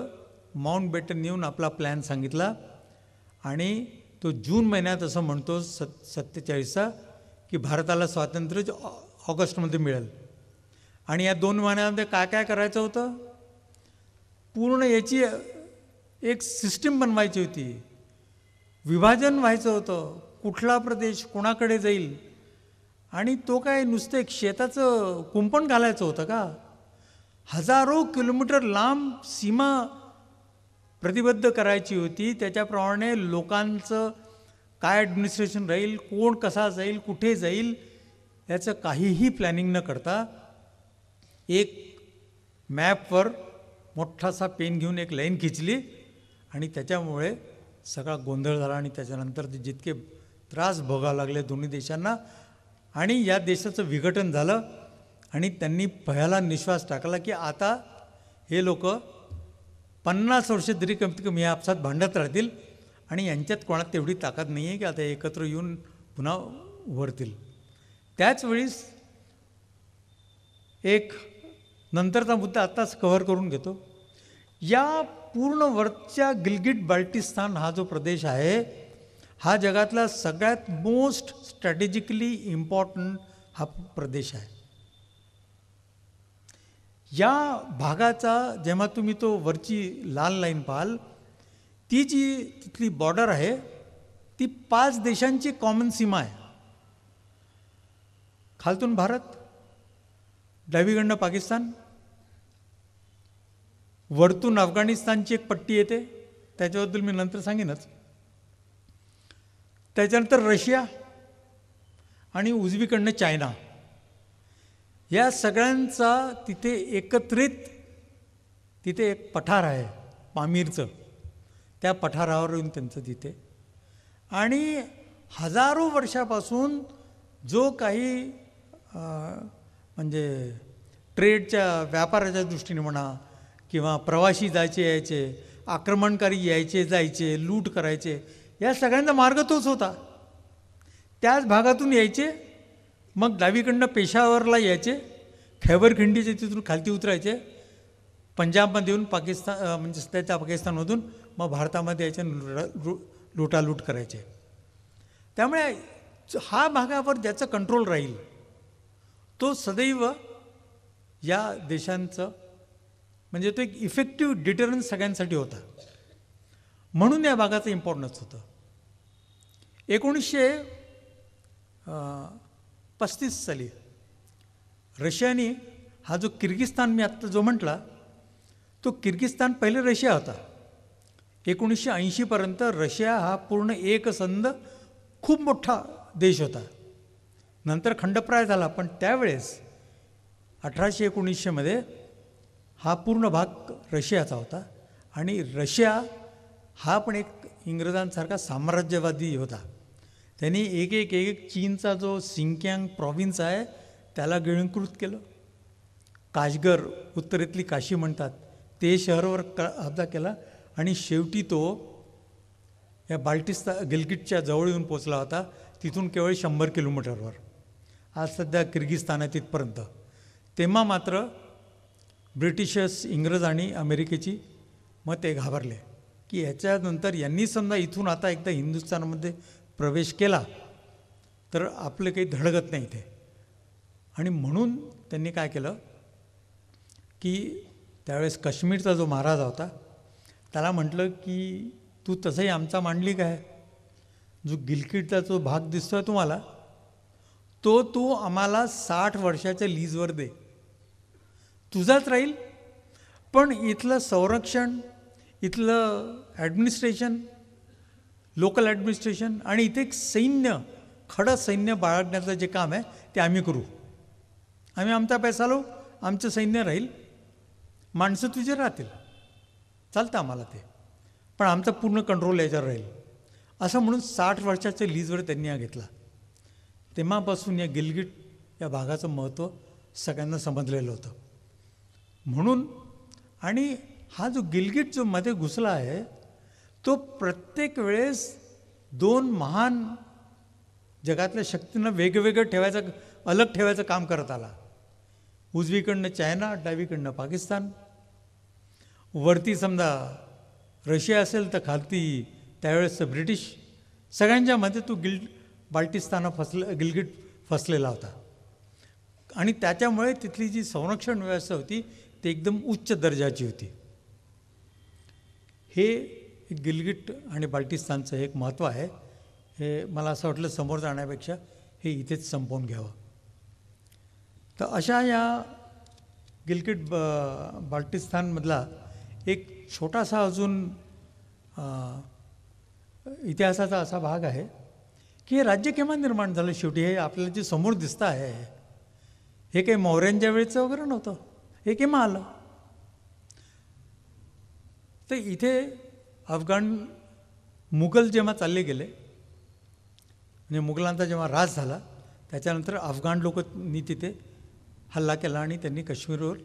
माउंट बेटन येऊन आपला प्लॅन सांगितला आणि तो जून महिन्यात असं म्हणतो सत् सत्तेचाळीसचा की भारताला स्वातंत्र्य ऑगस्टमध्ये मिळेल आणि या दोन महिन्यामध्ये काय काय करायचं होतं पूर्ण याची एक सिस्टीम बनवायची होती विभाजन व्हायचं होतं कुठला प्रदेश कोणाकडे जाईल आणि तो काय नुसतं शेताचं कुंपण घालायचं होतं का हजारो किलोमीटर लांब सीमा प्रतिबद्ध करायची होती त्याच्याप्रमाणे लोकांचं काय ॲडमिनिस्ट्रेशन राहील कोण कसा जाईल कुठे जाईल याचं काहीही प्लॅनिंग न करता एक मॅपवर मोठासा पेन घेऊन एक लाईन खिचली आणि त्याच्यामुळे सगळा गोंधळ झाला आणि त्याच्यानंतर ते जितके त्रास भोगावं लागले दोन्ही देशांना आणि या देशाचं विघटन झालं आणि त्यांनी पहिला निश्वास टाकला की आता हे लोक पन्नास वर्ष तरी कमीत कमी या आपसात भांडत राहतील आणि यांच्यात कोणात तेवढी ताकद नाही आहे की आता एकत्र येऊन पुन्हा उभरतील त्याचवेळीस एक नंतरचा मुद्दा आत्ताच कव्हर करून घेतो या पूर्ण वरच्या गिलगिट बाल्टिस्तान हा जो प्रदेश आहे हा जगातला सगळ्यात मोस्ट स्ट्रॅटेजिकली इम्पॉर्टंट हा प्रदेश आहे या भागाचा जेव्हा तुम्ही तो वरची लाल लाईन पाहाल ती जी तिथली बॉर्डर आहे ती पाच देशांची कॉमन सीमा आहे खालतून भारत डावीकडनं पाकिस्तान वरतून अफगाणिस्तानची एक पट्टी येते त्याच्याबद्दल मी नंतर सांगेनच त्याच्यानंतर रशिया आणि उजवीकडनं चायना या सगळ्यांचा तिथे एकत्रित तिथे एक पठार आहे पामीरचं त्या पठारावरून त्यांचं तिथे आणि हजारो वर्षापासून जो काही म्हणजे ट्रेडच्या व्यापाराच्या दृष्टीने म्हणा किंवा प्रवासी जायचे यायचे आक्रमणकारी यायचे जायचे लूट करायचे या सगळ्यांचा मार्ग तोच होता त्याच भागातून यायचे मग दावीकडनं पेशावरला यायचे खैबरखिंडीचे तिथून खालती उतरायचे पंजाबमध्ये येऊन पाकिस्तान म्हणजे त्याच्या पाकिस्तानमधून मग भारतामध्ये यायचे लुटालूट करायचे त्यामुळे हा भागावर ज्याचा कंट्रोल राहील तो सदैव या देशांचं म्हणजे तो एक इफेक्टिव्ह डिटरन्स सगळ्यांसाठी होता म्हणून या भागाचं इम्पॉर्टन्स होतं एकोणीसशे पस्तीस साली रशियाने हा जो किर्गिस्तान मी आत्ता जो म्हटला तो किर्गिस्तान पहिले रशिया होता एकोणीसशे ऐंशीपर्यंत रशिया हा पूर्ण एकसंध खूप मोठा देश होता नंतर खंडप्राय झाला पण त्यावेळेस अठराशे एकोणीसशेमध्ये हा पूर्ण भाग रशियाचा होता आणि रशिया हा पण एक इंग्रजांसारखा साम्राज्यवादी होता त्यांनी एक एक एक एक चीनचा जो सिंक्यांग प्रॉव्हिन्स आहे त्याला गिळंकृत केलं काशगर उत्तरेतली काशी म्हणतात ते शहरावर क कब्जा केला आणि शेवटी तो या बाल्टिस्ता गिलगिटच्या जवळ येऊन पोचला होता तिथून केवळ शंभर किलोमीटरवर आज सध्या किर्गिस्तान आहे तिथपर्यंत तेव्हा मात्र ब्रिटिशर्स इंग्रज आणि अमेरिकेची मग ते घाबरले की ह्याच्यानंतर यांनी समजा इथून आता एकदा हिंदुस्थानमध्ये प्रवेश केला तर आपलं काही धडगत नाही ते आणि म्हणून त्यांनी काय केलं की त्यावेळेस काश्मीरचा जो महाराजा होता त्याला म्हटलं की तू तसंही आमचा मांडली काय जो गिलकिटचा जो भाग दिसतो आहे तुम्हाला तो तू आम्हाला साठ वर्षाच्या लीजवर दे तुझाच राहील पण इथलं संरक्षण इथलं ॲडमिनिस्ट्रेशन लोकल ॲडमिनिस्ट्रेशन आणि इथे एक सैन्य खडं सैन्य बाळगण्याचं जे काम आहे ते आम्ही करू आम्ही आमचा पैसा लो आमचं सैन्य राहील माणसं तुझे राहतील चालतं आम्हाला ते पण आमचा पूर्ण कंट्रोल याच्यावर राहील असं म्हणून साठ वर्षाचं लीजवर त्यांनी हा घेतला तेव्हापासून या गिलगिट या भागाचं महत्त्व सगळ्यांना समजलेलं होतं म्हणून आणि हा जो गिलगिट जो मध्ये घुसला आहे तो प्रत्येक वेळेस दोन महान जगातल्या शक्तींना वेगवेगळं ठेवायचं अलग ठेवायचं काम करत आला उजवीकडनं चायना डावीकडनं पाकिस्तान वरती समजा रशिया असेल तर खालती त्यावेळेस ब्रिटिश सगळ्यांच्या मध्ये तो गिल बाल्टिस्तानं फसले गिलगिट फसलेला होता आणि त्याच्यामुळे तिथली जी संरक्षण व्यवस्था होती ती एकदम उच्च दर्जाची होती हे गिलगिट आणि बाल्टिस्तानचं एक महत्त्व आहे हे मला असं वाटलं समोर जाण्यापेक्षा हे इथेच संपवून घ्यावं तर अशा या गिलगिट ब बाल्टिस्तानमधला एक छोटासा अजून इतिहासाचा असा भाग आहे की हे राज्य केव्हा निर्माण झालं शेवटी हे आपल्याला जे समोर दिसतं आहे हे काही मौर्यांच्या वेळेचं वगैरे नव्हतं हे केव्हा आलं तर इथे अफगाण मुघल जेव्हा चालले गेले म्हणजे मुघलांचा जेव्हा राज झाला त्याच्यानंतर अफगाण लोकांनी तिथे हल्ला केला आणि त्यांनी काश्मीरवर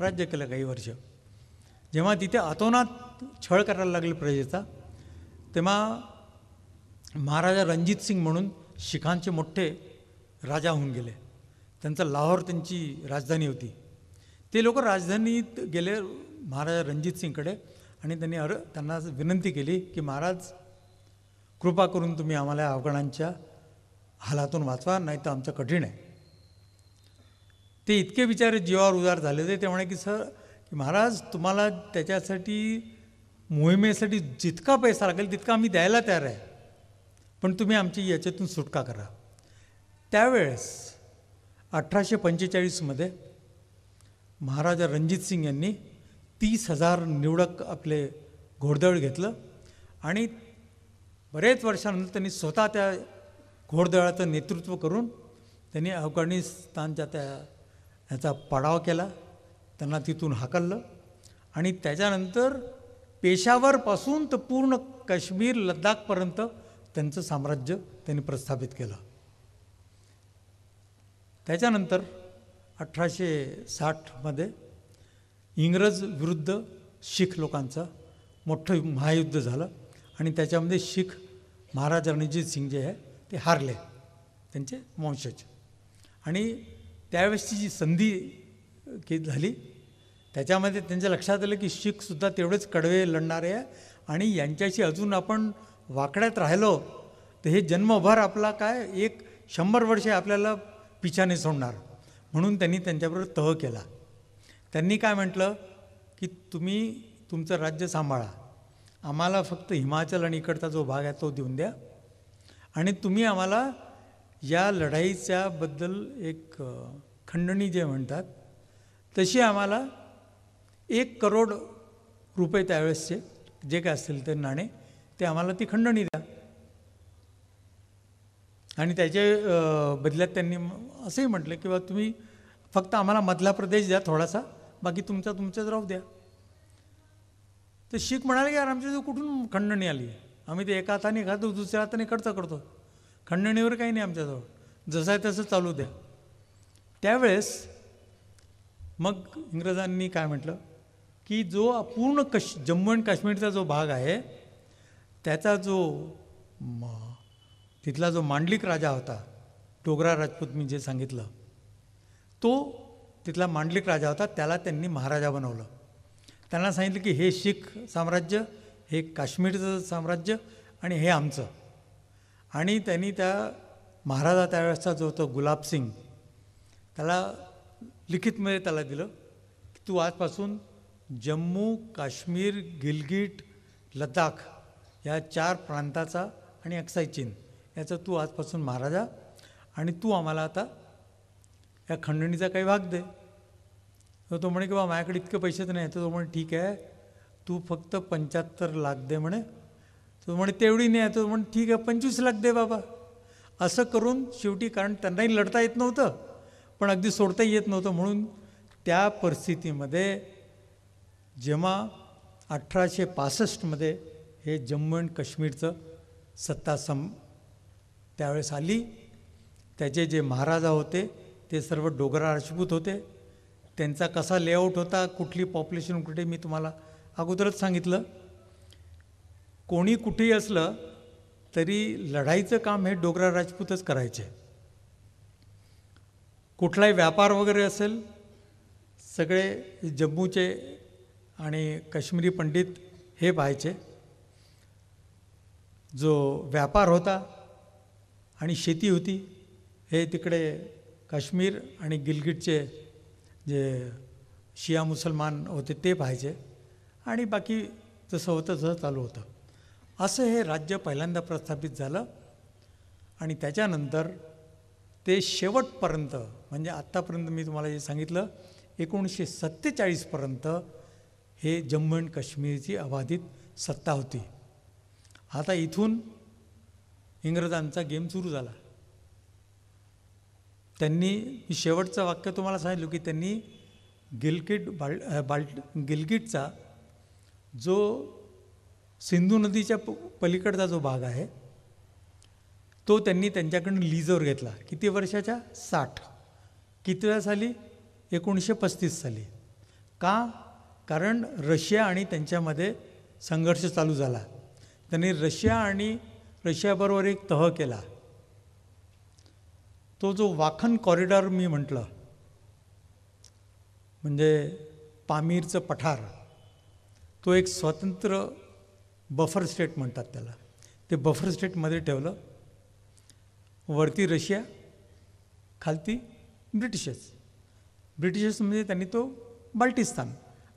राज्य केलं काही वर्ष जेव्हा तिथे अतोनात छळ करायला लागले प्रजेचा तेव्हा महाराजा रणजित सिंग म्हणून शिखांचे मोठे राजा होऊन गेले त्यांचा लाहोर त्यांची राजधानी होती ते लोक राजधानीत गेले महाराजा रणजित सिंगकडे आणि त्यांनी अर त्यांना विनंती केली की महाराज कृपा करून तुम्ही आम्हाला अफगाणांच्या हालातून वाचवा नाही तर आमचं कठीण आहे ते इतके विचार जीवावर उदार झाले होते ते म्हणे की सर की महाराज तुम्हाला त्याच्यासाठी मोहिमेसाठी जितका पैसा लागेल तितका आम्ही द्यायला तयार आहे पण तुम्ही आमची याच्यातून सुटका करा त्यावेळेस अठराशे पंचेचाळीसमध्ये महाराजा रणजित सिंग यांनी तीस हजार निवडक आपले घोडदळ घेतलं आणि बरेच वर्षानंतर त्यांनी स्वतः त्या घोडदळाचं नेतृत्व करून त्यांनी अफगाणिस्तानच्या त्या ह्याचा पाडाव केला त्यांना तिथून हाकललं आणि त्याच्यानंतर पेशावरपासून तर पूर्ण काश्मीर लद्दाखपर्यंत त्यांचं साम्राज्य त्यांनी प्रस्थापित केलं त्याच्यानंतर अठराशे साठमध्ये इंग्रज विरुद्ध शीख लोकांचं मोठं महायुद्ध झालं आणि त्याच्यामध्ये शीख महाराजा रणजित सिंग जे आहे ते हारले त्यांचे वंशज आणि त्यावेळेसची जी संधी की झाली त्याच्यामध्ये त्यांच्या लक्षात आलं की शीखसुद्धा तेवढेच कडवे लढणारे आहे आणि यांच्याशी अजून आपण वाकड्यात राहिलो तर हे जन्मभर आपला काय एक शंभर वर्षे आपल्याला पिछाने सोडणार म्हणून त्यांनी त्यांच्याबरोबर तह केला त्यांनी काय म्हटलं की तुम्ही तुमचं राज्य सांभाळा आम्हाला फक्त हिमाचल आणि इकडचा जो भाग आहे तो देऊन द्या आणि तुम्ही आम्हाला या लढाईच्याबद्दल एक खंडणी जे म्हणतात तशी आम्हाला एक करोड रुपये त्यावेळेसचे जे काय असतील ते नाणे ते आम्हाला ती खंडणी द्या आणि त्याच्या बदल्यात त्यांनी असंही म्हटलं की बा तुम्ही फक्त आम्हाला मधला प्रदेश द्या थोडासा बाकी तुमचा तुमच्याच राहू द्या तर शीख म्हणाले की यार आमच्याजवळ कुठून खंडणी आली आम्ही ते एका हाताने खातो दुसऱ्या हाताने खर्च करतो खंडणीवर काही नाही आमच्याजवळ जसं आहे तसं चालू द्या त्यावेळेस मग इंग्रजांनी काय म्हटलं की जो पूर्ण कश जम्मू अँड काश्मीरचा जो भाग आहे त्याचा जो तिथला जो मांडलिक राजा होता टोगरा राजपूत मी जे सांगितलं तो तिथला मांडलिक राजा होता त्याला त्यांनी महाराजा बनवलं त्यांना सांगितलं की हे शीख साम्राज्य हे काश्मीरचं साम्राज्य आणि हे आमचं आणि त्यांनी त्या महाराजा त्यावेळेसचा जो होतो गुलाब सिंग त्याला लिखितमध्ये त्याला दिलं की तू आजपासून जम्मू काश्मीर गिलगिट लद्दाख या चार प्रांताचा आणि अक्साई चीन याचा तू आजपासून महाराजा आणि तू आम्हाला आता या खंडणीचा काही भाग दे तर तो म्हणे की बा माझ्याकडे इतके तर नाही तर तो म्हणे ठीक आहे तू फक्त पंच्याहत्तर लाख दे म्हणे तो म्हणे तेवढी नाही आहे तो म्हणे ठीक आहे पंचवीस लाख दे बाबा असं करून शेवटी कारण त्यांनाही लढता येत नव्हतं पण अगदी सोडताही येत नव्हतं म्हणून त्या परिस्थितीमध्ये जेव्हा अठराशे पासष्टमध्ये हे जम्मू अँड काश्मीरचं सत्ता सम त्यावेळेस आली त्याचे जे महाराजा होते ते सर्व डोगरा राजपूत होते त्यांचा कसा लेआउट होता कुठली पॉप्युलेशन कुठे मी तुम्हाला अगोदरच सांगितलं कोणी कुठेही असलं तरी लढाईचं काम हे डोगरा राजपूतच करायचे कुठलाही व्यापार वगैरे असेल सगळे जम्मूचे आणि काश्मीरी पंडित हे पाहायचे जो व्यापार होता आणि शेती होती हे तिकडे काश्मीर आणि गिलगिटचे जे शिया मुसलमान होते ते पाहायचे आणि बाकी जसं होतं तसं चालू होतं असं हे राज्य पहिल्यांदा प्रस्थापित झालं आणि त्याच्यानंतर ते शेवटपर्यंत म्हणजे आत्तापर्यंत मी तुम्हाला जे सांगितलं एकोणीसशे सत्तेचाळीसपर्यंत हे जम्मू अँड काश्मीरची अबाधित सत्ता होती आता इथून इंग्रजांचा गेम सुरू झाला त्यांनी मी शेवटचं वाक्य तुम्हाला सांगितलं की त्यांनी गिलकिट बाल बाल गिलगिटचा जो सिंधू नदीच्या प पलीकडचा जो भाग आहे तो त्यांनी त्यांच्याकडून लीजवर घेतला किती वर्षाच्या साठ किती वेळा साली एकोणीसशे पस्तीस साली का कारण रशिया आणि त्यांच्यामध्ये संघर्ष चालू झाला त्यांनी रशिया आणि रशियाबरोबर एक तह केला तो जो वाखन कॉरिडॉर मी म्हटलं म्हणजे पामीरचं पठार तो एक स्वतंत्र बफर स्टेट म्हणतात त्याला ते बफर स्टेटमध्ये ठेवलं वरती रशिया खालती ब्रिटिशेस ब्रिटिशेस म्हणजे त्यांनी तो बाल्टिस्तान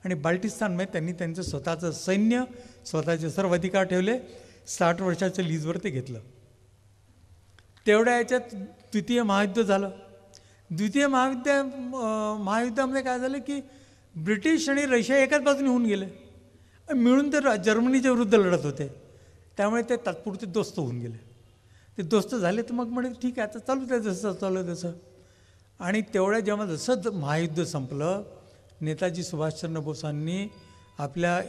आणि बाल्टिस्तानमध्ये त्यांनी त्यांचं स्वतःचं सैन्य स्वतःचे सर्व अधिकार ठेवले साठ वर्षाच्या लीजवर ते घेतलं तेवढ्या याच्यात द्वितीय महायुद्ध झालं द्वितीय महायुद्ध महायुद्धामध्ये काय झालं की ब्रिटिश आणि रशिया एकाच बाजूने होऊन गेले मिळून तर जर्मनीच्या विरुद्ध लढत होते त्यामुळे ते तात्पुरते दोस्त होऊन गेले ते दोस्त झाले तर मग म्हणे ठीक आहे आता चालू ते जसं चालू तसं आणि तेवढ्या जेव्हा जसं महायुद्ध संपलं नेताजी सुभाषचंद्र बोसांनी आपल्या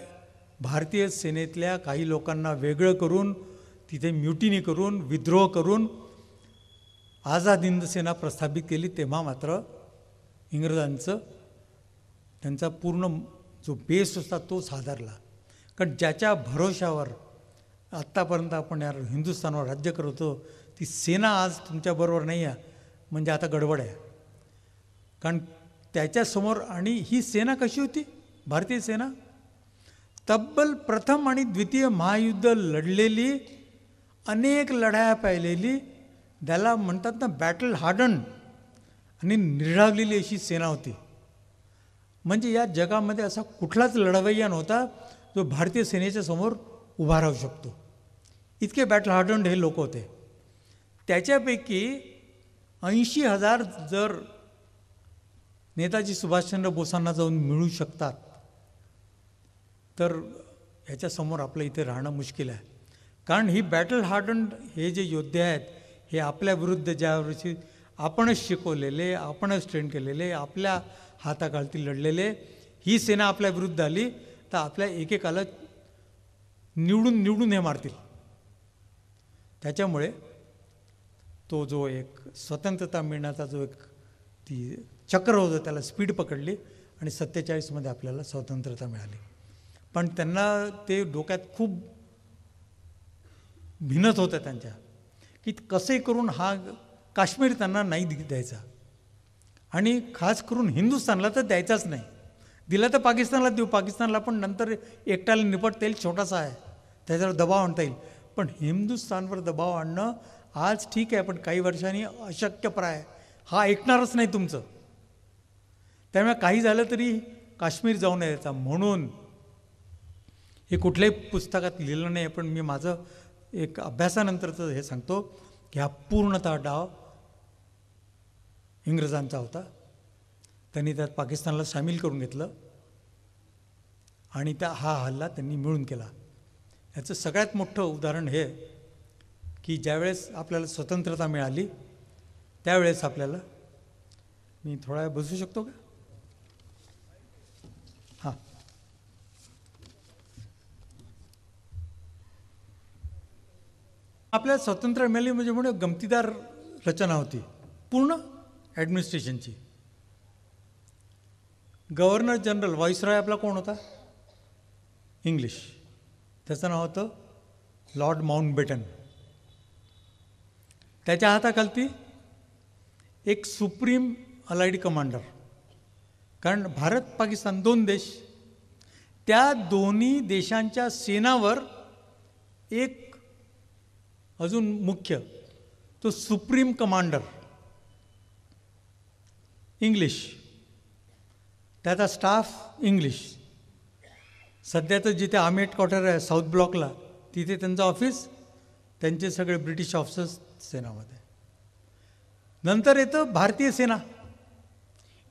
भारतीय सेनेतल्या काही लोकांना वेगळं करून तिथे म्युटिनी करून विद्रोह करून आझाद हिंद सेना प्रस्थापित केली तेव्हा मात्र इंग्रजांचं त्यांचा पूर्ण जो बेस होता तो साधारला कारण ज्याच्या भरोशावर आत्तापर्यंत आपण या हिंदुस्थानवर राज्य करत होतो ती सेना आज तुमच्याबरोबर नाही आहे म्हणजे आता गडबड आहे कारण त्याच्यासमोर आणि ही सेना कशी होती भारतीय सेना तब्बल प्रथम आणि द्वितीय महायुद्ध लढलेली अनेक लढाया पाहिलेली त्याला म्हणतात ना बॅटल हार्डन आणि निर्ढावलेली अशी सेना होती म्हणजे या जगामध्ये असा कुठलाच लढवय्या नव्हता जो भारतीय सेनेच्या समोर उभा राहू शकतो इतके बॅटल हार्डन हे लोक होते त्याच्यापैकी ऐंशी हजार जर नेताजी सुभाषचंद्र बोसांना जाऊन मिळू शकतात तर ह्याच्यासमोर आपलं इथे राहणं मुश्किल आहे कारण ही बॅटल हार्डन हे जे योद्धे आहेत हे आपल्याविरुद्ध ज्या वर्षी आपणच शिकवलेले आपणच ट्रेन केलेले आपल्या हाताखालती लढलेले ही सेना आपल्या विरुद्ध आली तर आपल्या एकेकाला निवडून निवडून हे मारतील त्याच्यामुळे तो जो एक स्वतंत्रता मिळण्याचा जो एक ती चक्र होतं त्याला स्पीड पकडली आणि सत्तेचाळीसमध्ये आपल्याला स्वतंत्रता मिळाली पण त्यांना ते डोक्यात खूप भिनत होतं त्यांच्या की कसे करून हा काश्मीर त्यांना नाही द्यायचा आणि खास करून हिंदुस्थानला तर द्यायचाच नाही दिला तर पाकिस्तानला देऊ पाकिस्तानला पण नंतर एकट्याला निपटता येईल छोटासा आहे त्याच्यावर दबाव आणता येईल पण हिंदुस्थानवर दबाव आणणं आज ठीक आहे पण काही वर्षांनी अशक्यप्राय हा ऐकणारच नाही तुमचं त्यामुळे काही झालं तरी काश्मीर जाऊ नये म्हणून हे कुठल्याही पुस्तकात लिहिलं नाही पण मी माझं एक अभ्यासानंतरचं हे सांगतो की हा पूर्णतः डाव इंग्रजांचा होता त्यांनी त्यात पाकिस्तानला सामील करून घेतलं आणि त्या हा हल्ला त्यांनी मिळून केला याचं सगळ्यात मोठं उदाहरण हे की ज्यावेळेस आपल्याला स्वतंत्रता मिळाली त्यावेळेस आपल्याला मी थोडा बसू शकतो का आपल्या स्वतंत्र ए म्हणजे म्हणून गमतीदार रचना होती पूर्ण ॲडमिनिस्ट्रेशनची गव्हर्नर जनरल रॉय आपला कोण होता इंग्लिश त्याचं नाव होतं लॉर्ड माउंटबेटन त्याच्या हाताखालती एक सुप्रीम अलाइड कमांडर कारण भारत पाकिस्तान दोन देश त्या दोन्ही देशांच्या सेनावर एक अजून मुख्य तो सुप्रीम कमांडर इंग्लिश त्याचा स्टाफ इंग्लिश सध्या तर जिथे आमेट क्वार्टर आहे साऊथ ब्लॉकला तिथे त्यांचं ऑफिस त्यांचे सगळे ब्रिटिश ऑफिसर्स सेनामध्ये नंतर येतं भारतीय सेना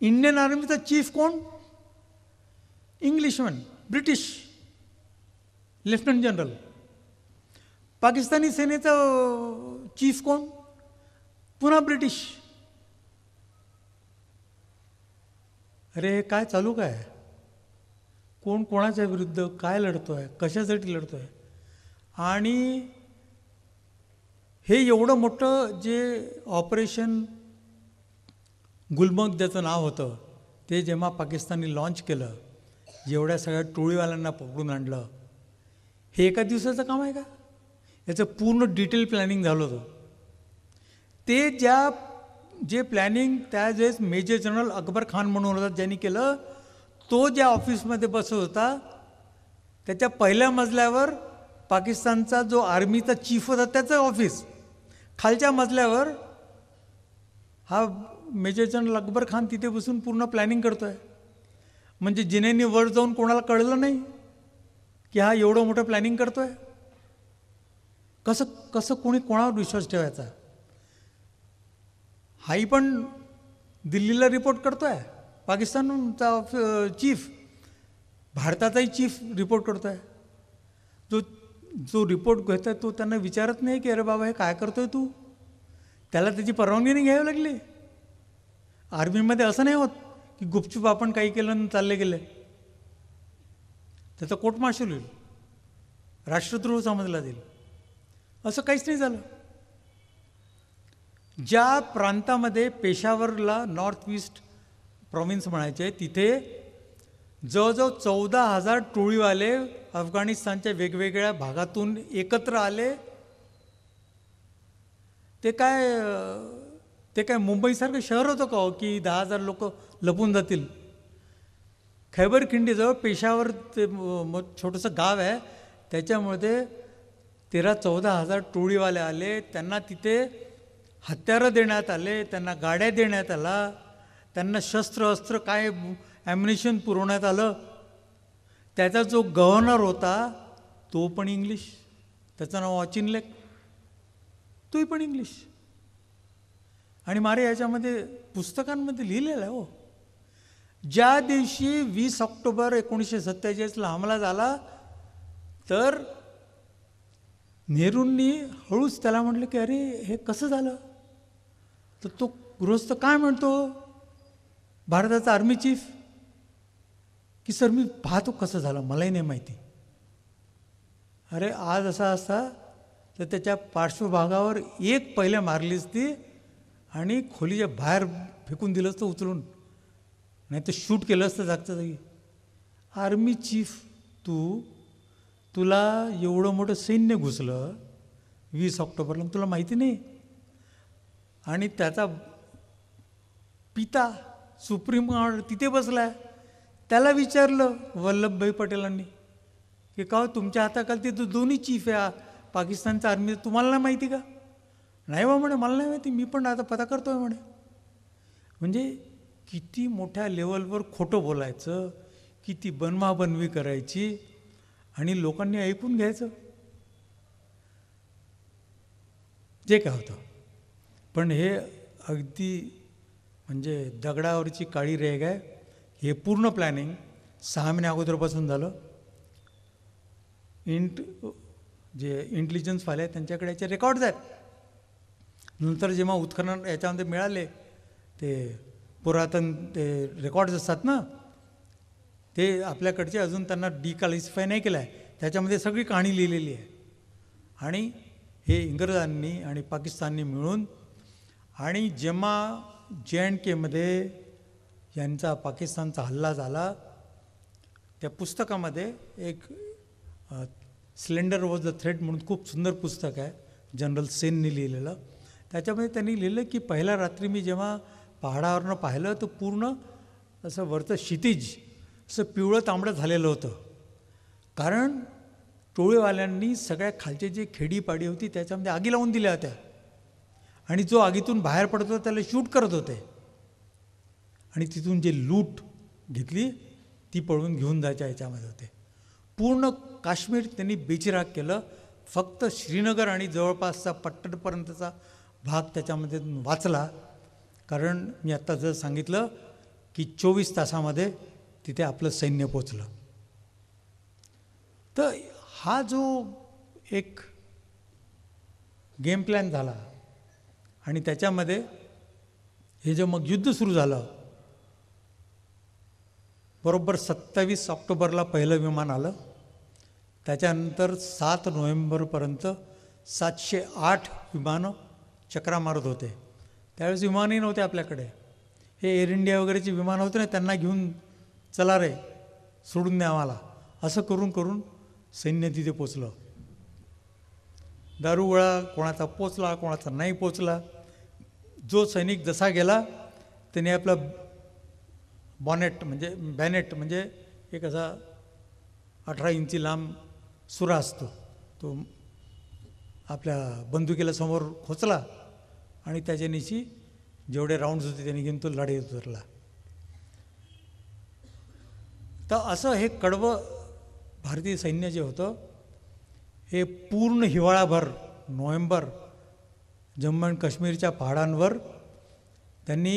इंडियन आर्मीचा चीफ कोण Englishman British lieutenant general Pakistani सेनेचा चीफ कोण पुन्हा ब्रिटिश अरे काय चालू काय कोण कोणाच्या विरुद्ध काय लढतो आहे कशासाठी लढतो आहे आणि हे एवढं मोठं जे ऑपरेशन गुलमर्ग ज्याचं नाव होतं ते जेव्हा पाकिस्तानी लॉन्च केलं जेवढ्या सगळ्या टोळीवाल्यांना पकडून आणलं हे एका दिवसाचं काम आहे का याचं पूर्ण डिटेल प्लॅनिंग झालं होतं ते ज्या जे प्लॅनिंग त्यावेळेस मेजर जनरल अकबर खान म्हणून होता ज्यांनी केलं तो ज्या ऑफिसमध्ये बसत होता त्याच्या पहिल्या मजल्यावर पाकिस्तानचा जो आर्मीचा चीफ होता त्याचं ऑफिस खालच्या मजल्यावर हा मेजर जनरल अकबर खान तिथे बसून पूर्ण प्लॅनिंग करतो आहे म्हणजे जिनेनी वर जाऊन कोणाला कळलं नाही की हा एवढं मोठं प्लॅनिंग करतो आहे कसं कसं कोणी कोणावर विश्वास ठेवायचा हाई पण दिल्लीला रिपोर्ट करतो आहे पाकिस्तानचा चीफ भारताचाही चीफ रिपोर्ट करतो आहे जो जो रिपोर्ट घेत आहे तो त्यांना विचारत नाही की अरे बाबा हे काय करतोय तू त्याला त्याची परवानगी नाही घ्यावी लागली आर्मीमध्ये असं नाही होत की गुपचूप आपण काही केलं चालले गेले त्याचा कोर्ट मार्शल होईल राष्ट्रद्रोह समजला जाईल असं काहीच नाही झालं ज्या प्रांतामध्ये पेशावरला नॉर्थ ईस्ट प्रॉविन्स म्हणायचे तिथे जवळजवळ चौदा हजार टोळीवाले अफगाणिस्तानच्या वेगवेगळ्या भागातून एकत्र आले ते काय ते काय मुंबईसारखं शहर होतं का हो की दहा हजार लोक लपून जातील खैबर पेशावर ते छोटंसं गाव आहे त्याच्यामध्ये तेरा चौदा हजार टोळीवाले आले त्यांना तिथे हत्यारं देण्यात आले त्यांना गाड्या देण्यात आला त्यांना शस्त्र अस्त्र काय ॲम्युनिशन पुरवण्यात आलं त्याचा जो गव्हर्नर होता तो पण इंग्लिश त्याचं नाव ऑचिन लेक तोही पण इंग्लिश आणि मारे याच्यामध्ये पुस्तकांमध्ये लिहिलेलं आहे हो ज्या दिवशी वीस ऑक्टोबर एकोणीसशे सत्तेचाळीसला हमला झाला तर नेहरूंनी हळूच त्याला म्हटलं की अरे हे कसं झालं तर तो गृहस्थ काय म्हणतो भारताचा आर्मी चीफ की सर मी पाहतो कसं झालं मलाही नाही माहिती अरे आज असा असा तर त्याच्या पार्श्वभागावर एक पहिल्या मारली असती आणि खोलीच्या बाहेर फेकून दिलं असतं उचलून नाही तर शूट केलं असतं जागतं जागी आर्मी चीफ तू तुला एवढं मोठं सैन्य घुसलं वीस ऑक्टोबरला तुला माहिती नाही आणि त्याचा पिता सुप्रीम कोर्ट तिथे बसला त्याला विचारलं वल्लभभाई पटेलांनी की का तुमच्या हाताखाली तिथं दोन्ही चीफ आहे पाकिस्तानचा आर्मी तुम्हाला नाही माहिती का नाही बा म्हणे मला नाही माहिती मी पण आता पता करतो आहे म्हणे म्हणजे किती मोठ्या लेवलवर खोटं बोलायचं किती बनवाबनवी करायची आणि लोकांनी ऐकून घ्यायचं जे काय होतं पण हे अगदी म्हणजे दगडावरची काळी रेग आहे हे पूर्ण प्लॅनिंग सहा महिने अगोदरपासून झालं इंट जे इंटेलिजन्स आहेत त्यांच्याकडे याचे रेकॉर्ड्स आहेत नंतर जेव्हा उत्खनन याच्यामध्ये मिळाले ते पुरातन ते रेकॉर्ड्स असतात ना ते आपल्याकडचे अजून त्यांना डिकालिसिफाय नाही केलं आहे त्याच्यामध्ये सगळी कहाणी लिहिलेली आहे आणि हे इंग्रजांनी आणि पाकिस्ताननी मिळून आणि जेव्हा जे अँड केमध्ये यांचा पाकिस्तानचा हल्ला झाला त्या पुस्तकामध्ये एक सिलेंडर वॉज द थ्रेट म्हणून खूप सुंदर पुस्तक आहे जनरल सेननी लिहिलेलं त्याच्यामध्ये त्यांनी लिहिलं की पहिल्या रात्री मी जेव्हा पहाडावरनं पाहिलं तर पूर्ण असं वरचं क्षितिज असं पिवळं तांबडं झालेलं होतं कारण टोळेवाल्यांनी सगळ्या खालचे जे खेडीपाडी होती त्याच्यामध्ये आगी लावून दिल्या होत्या आणि जो आगीतून बाहेर पडतो त्याला शूट करत होते आणि तिथून जे लूट घेतली ती पळून घेऊन जायच्या याच्यामध्ये होते पूर्ण काश्मीर त्यांनी बेचिराग केलं फक्त श्रीनगर आणि जवळपासचा पट्टणपर्यंतचा भाग त्याच्यामध्ये वाचला कारण मी आत्ता जर सांगितलं की चोवीस तासामध्ये तिथे आपलं सैन्य पोचलं तर हा जो एक गेम प्लॅन झाला आणि त्याच्यामध्ये हे जे मग युद्ध सुरू झालं बरोबर सत्तावीस ऑक्टोबरला पहिलं विमान आलं त्याच्यानंतर सात नोव्हेंबरपर्यंत सातशे आठ विमानं चक्रा मारत होते त्यावेळेस विमानही नव्हते आपल्याकडे हे एअर इंडिया वगैरेची विमानं होते ना त्यांना घेऊन चला रे सोडून द्या आम्हाला असं करून करून सैन्य तिथे पोचलं दारुगोळा कोणाचा पोचला कोणाचा नाही पोचला जो सैनिक जसा गेला त्याने आपला बॉनेट म्हणजे बॅनेट म्हणजे एक असा अठरा इंची लांब सुरा असतो तो आपल्या बंदुकीला समोर खोचला आणि त्याच्यानिशी जेवढे राऊंड्स होते त्यांनी घेऊन तो लढाईत उतरला तर असं हे कडवं भारतीय सैन्य जे होतं हे पूर्ण हिवाळाभर नोव्हेंबर जम्मू अँड काश्मीरच्या पहाडांवर त्यांनी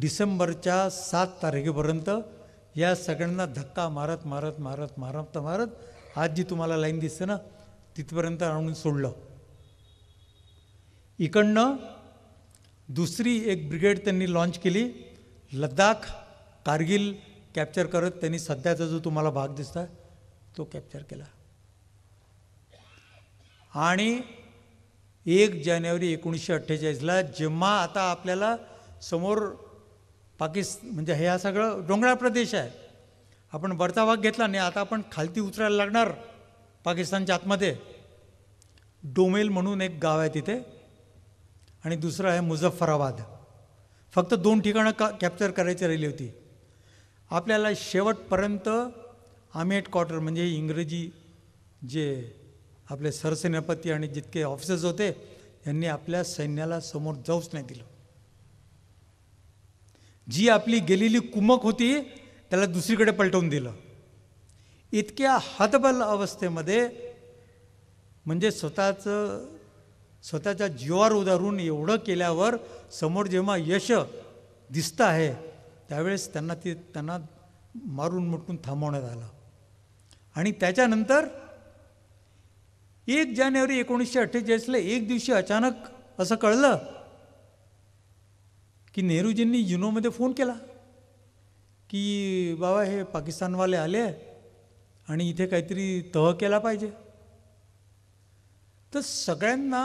डिसेंबरच्या सात तारखेपर्यंत या सगळ्यांना धक्का मारत मारत मारत मारत मारत आज जी तुम्हाला लाईन दिसते ना तिथपर्यंत आणून सोडलं इकडनं दुसरी एक ब्रिगेड त्यांनी लॉन्च केली लद्दाख कारगिल कॅप्चर करत त्यांनी सध्याचा जो तुम्हाला भाग दिसता तो कॅप्चर केला आणि एक जानेवारी एकोणीसशे अठ्ठेचाळीसला जेव्हा आता आपल्याला समोर पाकिस्तान म्हणजे हे हा सगळं डोंगराळ प्रदेश आहे आपण वरचा भाग घेतला नाही आता आपण खालती उतरायला लागणार पाकिस्तानच्या आतमध्ये डोमेल म्हणून एक गाव आहे तिथे आणि दुसरं आहे मुझफ्फराबाद फक्त दोन ठिकाणं का कॅप्चर करायची राहिली होती आपल्याला शेवटपर्यंत आमेट क्वार्टर म्हणजे इंग्रजी जे आपले सरसेनापती आणि जितके ऑफिसर्स होते यांनी आपल्या सैन्याला समोर जाऊच नाही दिलं जी आपली गेलेली कुमक होती त्याला दुसरीकडे पलटवून दिलं इतक्या हतबल अवस्थेमध्ये म्हणजे स्वतःचं स्वतःच्या जीवावर उदारून एवढं केल्यावर समोर जेव्हा यश दिसतं आहे त्यावेळेस त्यांना ते त्यांना मारून मुटून थांबवण्यात आलं आणि त्याच्यानंतर एक जानेवारी एकोणीसशे अठ्ठेचाळीसला एक दिवशी अचानक असं कळलं की नेहरूजींनी युनोमध्ये फोन केला की बाबा हे पाकिस्तानवाले आले आणि इथे काहीतरी तह केला पाहिजे तर सगळ्यांना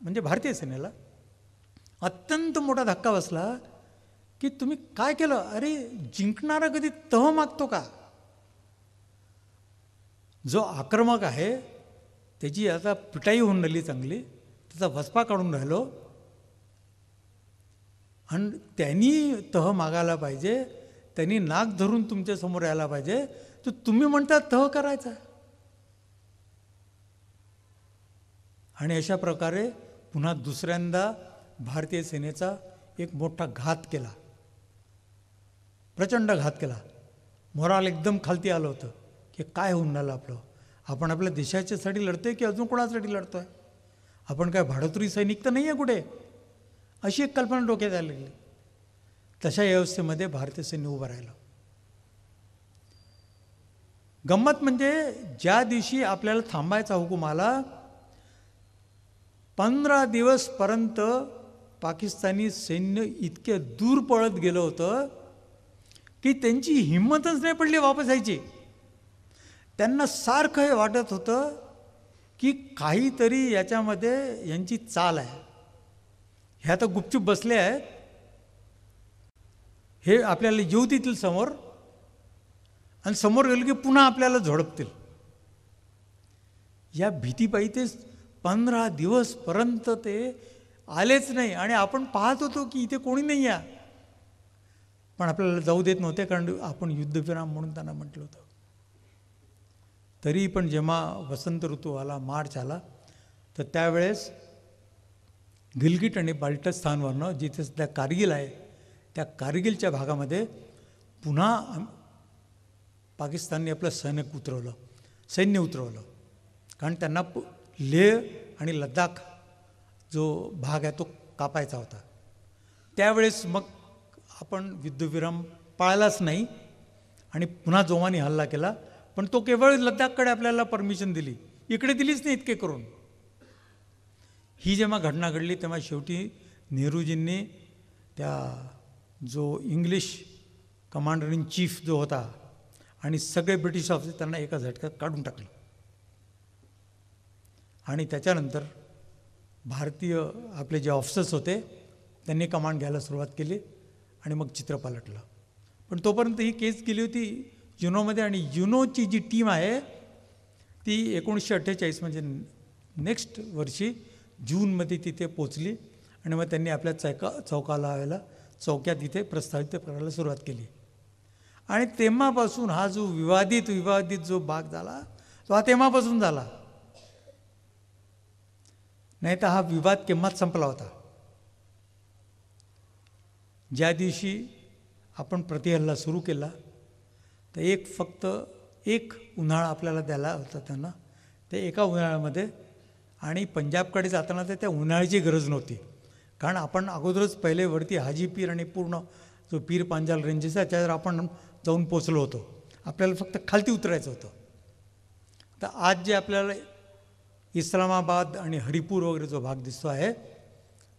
म्हणजे भारतीय सेनेला अत्यंत मोठा धक्का बसला की तुम्ही काय केलं अरे जिंकणारा कधी तह मागतो का जो आक्रमक आहे त्याची आता पिटाई होऊन राहिली चांगली त्याचा वसपा काढून राहिलो आणि त्यांनी तह मागायला पाहिजे त्यांनी नाक धरून तुमच्यासमोर यायला पाहिजे तर तुम्ही म्हणता तह करायचा आणि अशा प्रकारे पुन्हा दुसऱ्यांदा भारतीय सेनेचा एक मोठा घात केला प्रचंड घात केला मोराल एकदम खालती आलं होतं की काय होऊन राहिलं आपलं आपण आपल्या देशाच्यासाठी लढतो आहे की अजून कोणासाठी लढतो आहे आपण काय भाडोत्री सैनिक तर नाही आहे कुठे अशी एक कल्पना डोक्यात यायला लागली तशा व्यवस्थेमध्ये भारतीय सैन्य उभं राहिलं गंमत म्हणजे ज्या दिवशी आपल्याला थांबायचा हुकूम आला पंधरा दिवसपर्यंत पाकिस्तानी सैन्य इतके दूर पळत गेलं होतं की त्यांची हिंमतच नाही पडली वापस यायची त्यांना सारखं हे वाटत होतं की काहीतरी याच्यामध्ये यांची चाल आहे हे आता गुपचूप बसले आहेत हे आपल्याला येऊ देतील समोर आणि समोर गेलं की पुन्हा आपल्याला झोडपतील या भीतीपायी ते पंधरा दिवसपर्यंत ते आलेच नाही आणि आपण पाहत होतो की इथे कोणी नाही या पण आपल्याला जाऊ देत नव्हते कारण आपण युद्धविराम म्हणून त्यांना म्हटलं होतं तरी पण जेव्हा वसंत ऋतू आला मार्च आला तर त्यावेळेस गिलगिट आणि बाल्टस्थानवरनं जिथे त्या कारगिल आहे त्या कारगिलच्या भागामध्ये पुन्हा पाकिस्तानने आपलं सैनिक उतरवलं सैन्य उतरवलं कारण त्यांना लेह आणि लद्दाख जो भाग आहे तो कापायचा होता त्यावेळेस मग आपण युद्धविराम पाळलाच नाही आणि पुन्हा जोमाने हल्ला केला पण तो केवळ लद्दाखकडे आपल्याला परमिशन दिली इकडे दिलीच नाही इतके करून ही जेव्हा घटना घडली तेव्हा शेवटी नेहरूजींनी त्या जो इंग्लिश कमांडर इन चीफ जो होता आणि सगळे ब्रिटिश ऑफिसर त्यांना एका झटक्यात काढून टाकलं आणि त्याच्यानंतर भारतीय आपले जे ऑफिसर्स होते त्यांनी कमांड घ्यायला सुरुवात केली आणि मग चित्र पालटलं पण तोपर्यंत ही केस गेली होती युनोमध्ये आणि युनोची जी टीम आहे ती एकोणीसशे अठ्ठेचाळीस म्हणजे नेक्स्ट वर्षी जूनमध्ये तिथे पोचली आणि मग त्यांनी आपल्या चौका चौकाला व्हायला चौक्यात तिथे प्रस्तावित करायला सुरुवात केली आणि तेव्हापासून हा जो विवादित विवादित जो भाग झाला तो हा तेव्हापासून झाला नाही तर हा विवाद केव्हाच संपला होता ज्या दिवशी आपण प्रतिहल्ला सुरू केला तर एक फक्त एक उन्हाळा आपल्याला द्यायला होता त्यांना ते एका उन्हाळ्यामध्ये आणि पंजाबकडे जाताना तर त्या उन्हाळ्याची गरज नव्हती कारण आपण अगोदरच पहिले वरती हाजी पीर आणि पूर्ण जो पीर पांजाल रेंजेस आहे त्याच्यावर आपण जाऊन पोचलो होतो आपल्याला फक्त खालती उतरायचं होतं तर आज जे आपल्याला इस्लामाबाद आणि हरिपूर वगैरे जो भाग दिसतो आहे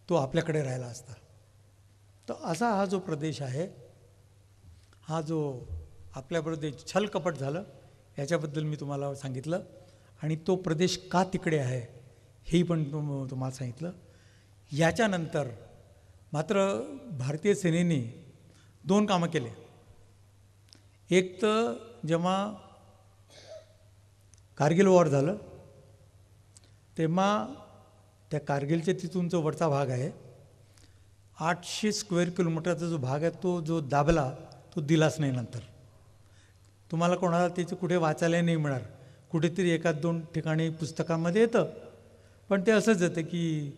तो आपल्याकडे राहिला असता तर असा हा जो प्रदेश आहे हा जो आपल्याबरोबर छलकपट झालं याच्याबद्दल मी तुम्हाला सांगितलं आणि तो प्रदेश का तिकडे आहे हेही पण तुम्हाला सांगितलं याच्यानंतर मात्र भारतीय सेनेने दोन कामं केले एक तर जेव्हा कारगिल वॉर झालं तेव्हा त्या कारगिलच्या जो वरचा भाग आहे आठशे स्क्वेअर किलोमीटरचा जो भाग आहे तो जो दाबला तो दिलाच नाही नंतर तुम्हाला कोणाला त्याचं कुठे वाचायला नाही मिळणार कुठेतरी एका दोन ठिकाणी पुस्तकामध्ये येतं पण ते असंच येतं की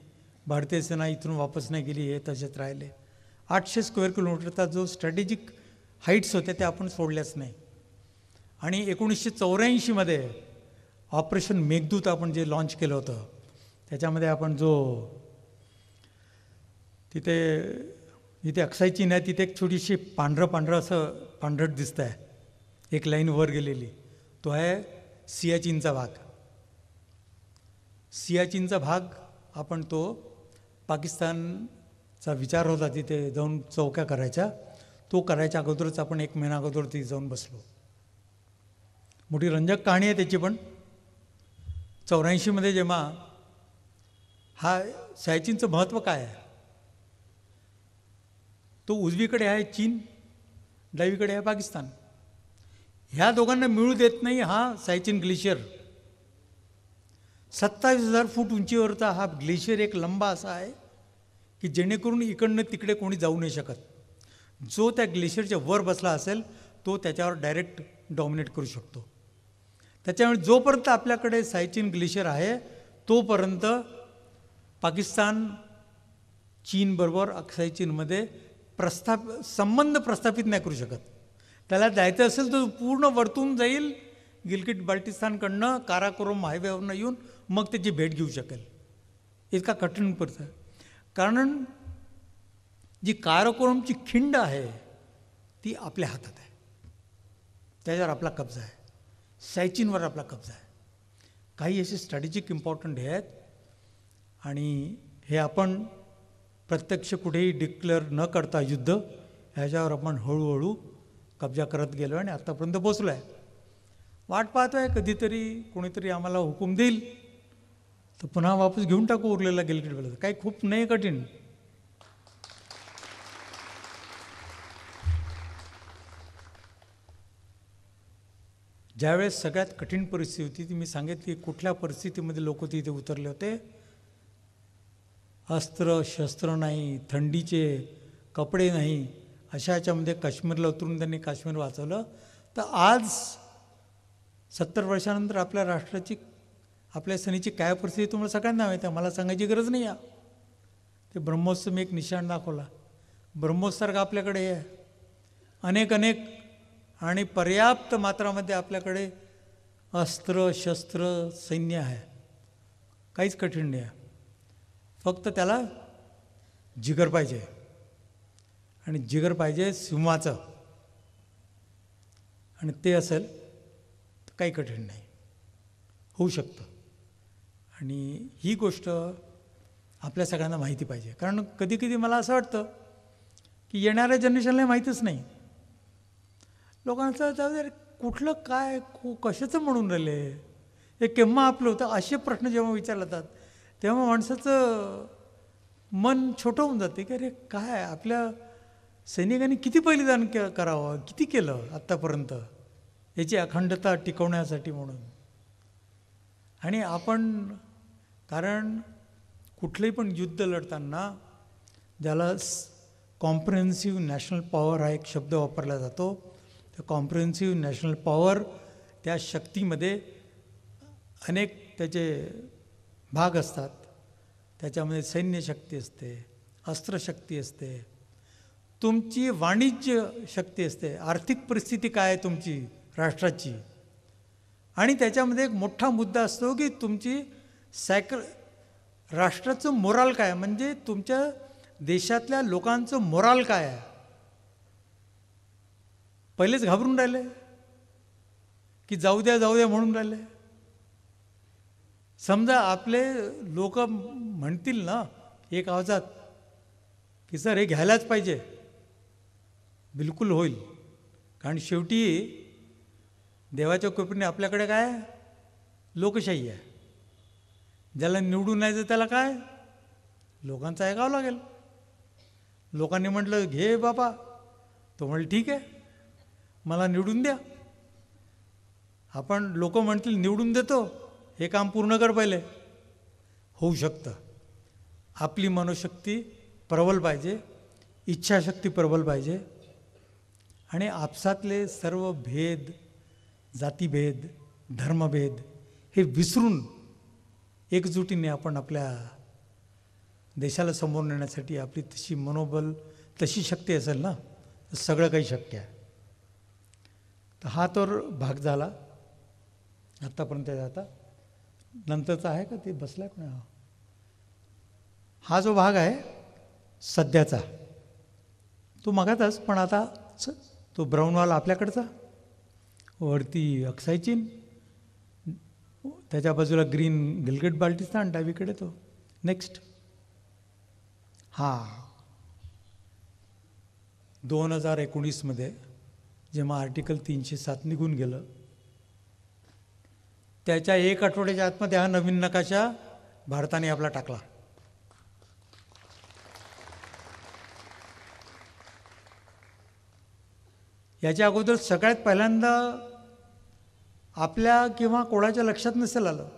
भारतीय सेना इथून वापस नाही गेली हे तसेच राहिले आठशे स्क्वेअर किलोमीटरचा जो स्ट्रॅटेजिक हाईट्स होत्या ते आपण सोडल्याच नाही आणि एकोणीसशे चौऱ्याऐंशीमध्ये ऑपरेशन मेघदूत आपण जे लॉन्च केलं होतं त्याच्यामध्ये आपण जो तिथे इथे अक्साईची नाही आहे तिथे एक छोटीशी पांढरं पांढरं असं पांढरट दिसत आहे एक लाईन वर गेलेली तो आहे सियाचीनचा भाग सियाचीनचा भाग आपण तो पाकिस्तानचा विचार होता तिथे जाऊन चौक्या करायच्या तो करायच्या अगोदरच आपण एक महिना अगोदर तिथे जाऊन बसलो मोठी रंजक कहाणी आहे त्याची पण चौऱ्याऐंशीमध्ये जेव्हा हा सियाचीनचं महत्त्व काय आहे तो उजवीकडे आहे चीन डावीकडे आहे पाकिस्तान ह्या दोघांना मिळू देत नाही हा सायचिन ग्लेशियर सत्तावीस हजार फूट उंचीवरचा हा ग्लेशियर एक लंबा असा आहे की जेणेकरून इकडनं तिकडे कोणी जाऊ नाही शकत जो त्या ग्लेशियरच्या वर बसला असेल तो त्याच्यावर डायरेक्ट डॉमिनेट करू शकतो त्याच्यामुळे जोपर्यंत आपल्याकडे सायचिन ग्लेशियर आहे तोपर्यंत पाकिस्तान चीनबरोबर अक्सायचीनमध्ये प्रस्थाप संबंध प्रस्थापित नाही करू शकत त्याला जायचं असेल तर पूर्ण वर्तून जाईल गिलकिट बाल्टिस्तानकडनं काराकोरम हायवेवरनं येऊन मग त्याची भेट घेऊ शकेल इतका कठीण पडतं कारण जी काराकोरमची खिंड आहे ती आपल्या हातात आहे त्याच्यावर आपला कब्जा आहे सायचीनवर आपला कब्जा आहे काही असे स्ट्रॅटेजिक इम्पॉर्टंट हे आहेत आणि हे आपण प्रत्यक्ष कुठेही डिक्लेअर न करता युद्ध ह्याच्यावर आपण हळूहळू कब्जा करत गेलो आणि आत्तापर्यंत पोचलो आहे वाट पाहतो आहे कधीतरी कोणीतरी आम्हाला हुकूम देईल तर पुन्हा वापस घेऊन टाकू उरलेला गिलगिट बघा काही खूप नाही कठीण ज्यावेळेस सगळ्यात कठीण परिस्थिती होती ती मी सांगितली कुठल्या परिस्थितीमध्ये लोक तिथे उतरले होते अस्त्र शस्त्र नाही थंडीचे कपडे नाही अशा ह्याच्यामध्ये काश्मीरला उतरून त्यांनी काश्मीर वाचवलं तर आज सत्तर वर्षानंतर आपल्या राष्ट्राची आपल्या सणीची काय परिस्थिती तुम्हाला सगळ्यांना माहिती आहे मला सांगायची गरज नाही या ते ब्रह्मोत्सव मी एक निशाण दाखवला ब्रह्मोत्सर्ग आपल्याकडे आहे अनेक अनेक आणि पर्याप्त मात्रामध्ये आपल्याकडे अस्त्र शस्त्र सैन्य आहे काहीच कठीण नाही आहे फक्त त्याला जिगर पाहिजे आणि जिगर पाहिजे सिंहाचं आणि ते असेल तर काही कठीण नाही होऊ शकतं आणि ही गोष्ट आपल्या सगळ्यांना माहिती पाहिजे कारण कधी कधी मला असं वाटतं की येणाऱ्या जनरेशनला माहीतच नाही लोकांचं जाऊ दे कुठलं काय कशाचं म्हणून राहिले हे केव्हा आपलं होतं असे प्रश्न जेव्हा विचारला जातात तेव्हा माणसाचं मन छोटं होऊन जाते की अरे काय आपल्या सैनिकांनी किती बलिदान के करावं किती केलं आत्तापर्यंत याची अखंडता टिकवण्यासाठी म्हणून आणि आपण कारण कुठलंही पण युद्ध लढताना ज्याला कॉम्प्रिहेन्सिव्ह नॅशनल पॉवर हा एक शब्द वापरला जातो त्या कॉम्प्रिहेन्सिव्ह नॅशनल पॉवर त्या शक्तीमध्ये अनेक त्याचे भाग असतात त्याच्यामध्ये सैन्यशक्ती असते अस्त्रशक्ती असते तुमची वाणिज्य शक्ती असते आर्थिक परिस्थिती काय आहे तुमची राष्ट्राची आणि त्याच्यामध्ये एक मोठा मुद्दा असतो की तुमची सायकल राष्ट्राचं मोराल काय म्हणजे तुमच्या देशातल्या लोकांचं मोराल काय आहे पहिलेच घाबरून राहिले की जाऊ द्या जाऊ द्या म्हणून राहिले समजा आपले लोक म्हणतील ना एक आवाजात की सर हे घ्यायलाच पाहिजे बिलकुल होईल कारण शेवटी देवाच्या कृपेने आपल्याकडे काय लोकशाही आहे ज्याला निवडून नाही त्याला काय लोकांचं ऐकावं लागेल लोकांनी म्हटलं घे बाबा तो म्हणलं ठीक आहे मला निवडून द्या आपण लोक म्हणतील निवडून देतो हे काम पूर्ण कर पहिले होऊ शकतं आपली मनोशक्ती प्रबल पाहिजे इच्छाशक्ती प्रबल पाहिजे आणि आपसातले सर्व भेद जातीभेद धर्मभेद हे विसरून एकजुटीने आपण आपल्या देशाला समोर नेण्यासाठी आपली तशी मनोबल तशी शक्ती असेल ना सगळं काही शक्य आहे तर हा तर भाग झाला आत्तापर्यंत जाता नंतरचा आहे का ते बसल्या कोणा हा जो भाग आहे सध्याचा तो मगातच पण आता तो ब्राऊनवाला आपल्याकडचा वरती अक्सायचीन त्याच्या बाजूला ग्रीन गिलगेट आणि डावीकडे तो नेक्स्ट हां दोन हजार एकोणीसमध्ये जेव्हा आर्टिकल तीनशे सात निघून गेलं त्याच्या एक आठवड्याच्या आतमध्ये हा नवीन नकाशा भारताने आपला टाकला याच्या अगोदर सगळ्यात पहिल्यांदा आपल्या किंवा कोणाच्या लक्षात नसेल आलं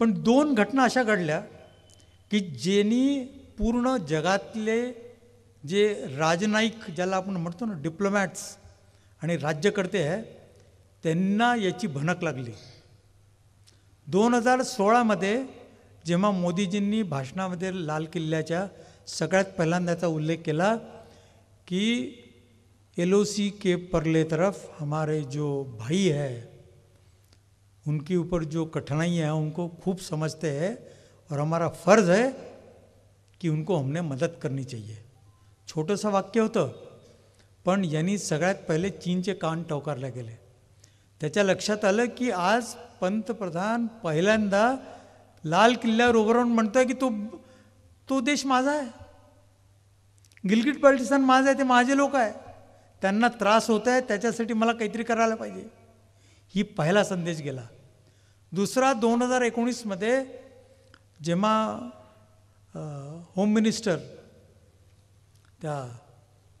पण दोन घटना अशा घडल्या की ज्यांनी पूर्ण जगातले जे राजनायिक ज्याला आपण म्हणतो ना डिप्लोमॅट्स आणि राज्यकर्ते आहे भनक लगली दोन हजार जेव मोदीजी भाषण भाषणामध्ये लाल कि सगळ्यात पहिल्यांदाचा उल्लेख किया कि एल ओ सी के परले तरफ हमारे जो भाई है उनके ऊपर जो कठिनाई है उनको खूब समझते हैं और हमारा फ़र्ज़ है कि उनको हमने मदद करनी चाहिए छोटंसं वाक्य पन यानी यांनी पहले चीन के कान टवकारले गेले त्याच्या लक्षात आलं की आज पंतप्रधान पहिल्यांदा लाल किल्ल्यावर उभं राहून म्हणतोय की तो तो देश माझा आहे गिलगिट बल्टिस्तान माझा आहे ते माझे लोक आहे त्यांना त्रास होत आहे त्याच्यासाठी मला काहीतरी करायला पाहिजे ही पहिला संदेश गेला दुसरा दोन हजार एकोणीसमध्ये जेव्हा होम मिनिस्टर त्या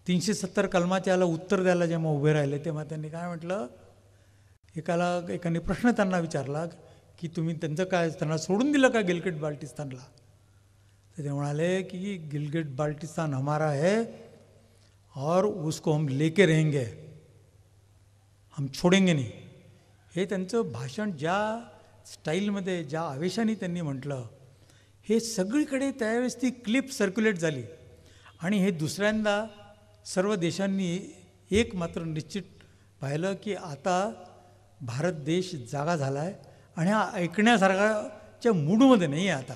तीनशे सत्तर कलमाच्या उत्तर द्यायला जेव्हा उभे राहिले तेव्हा त्यांनी काय म्हटलं एकाला एकाने प्रश्न त्यांना विचारला की तुम्ही त्यांचं काय त्यांना सोडून दिलं का गिलगेट बाल्टिस्तानला तर ते म्हणाले की गिलगिट बाल्टिस्तान हमारा है और उसको हम लेके रहेंगे हम छोडेंगे नाही हे त्यांचं भाषण ज्या स्टाईलमध्ये ज्या आवेशाने त्यांनी म्हटलं हे सगळीकडे त्यावेळेस ती क्लिप सर्क्युलेट झाली आणि हे दुसऱ्यांदा सर्व देशांनी एक मात्र निश्चित पाहिलं की आता भारत देश जागा झाला आहे आणि हा ऐकण्यासारखाच्या मूडमध्ये नाही आहे आता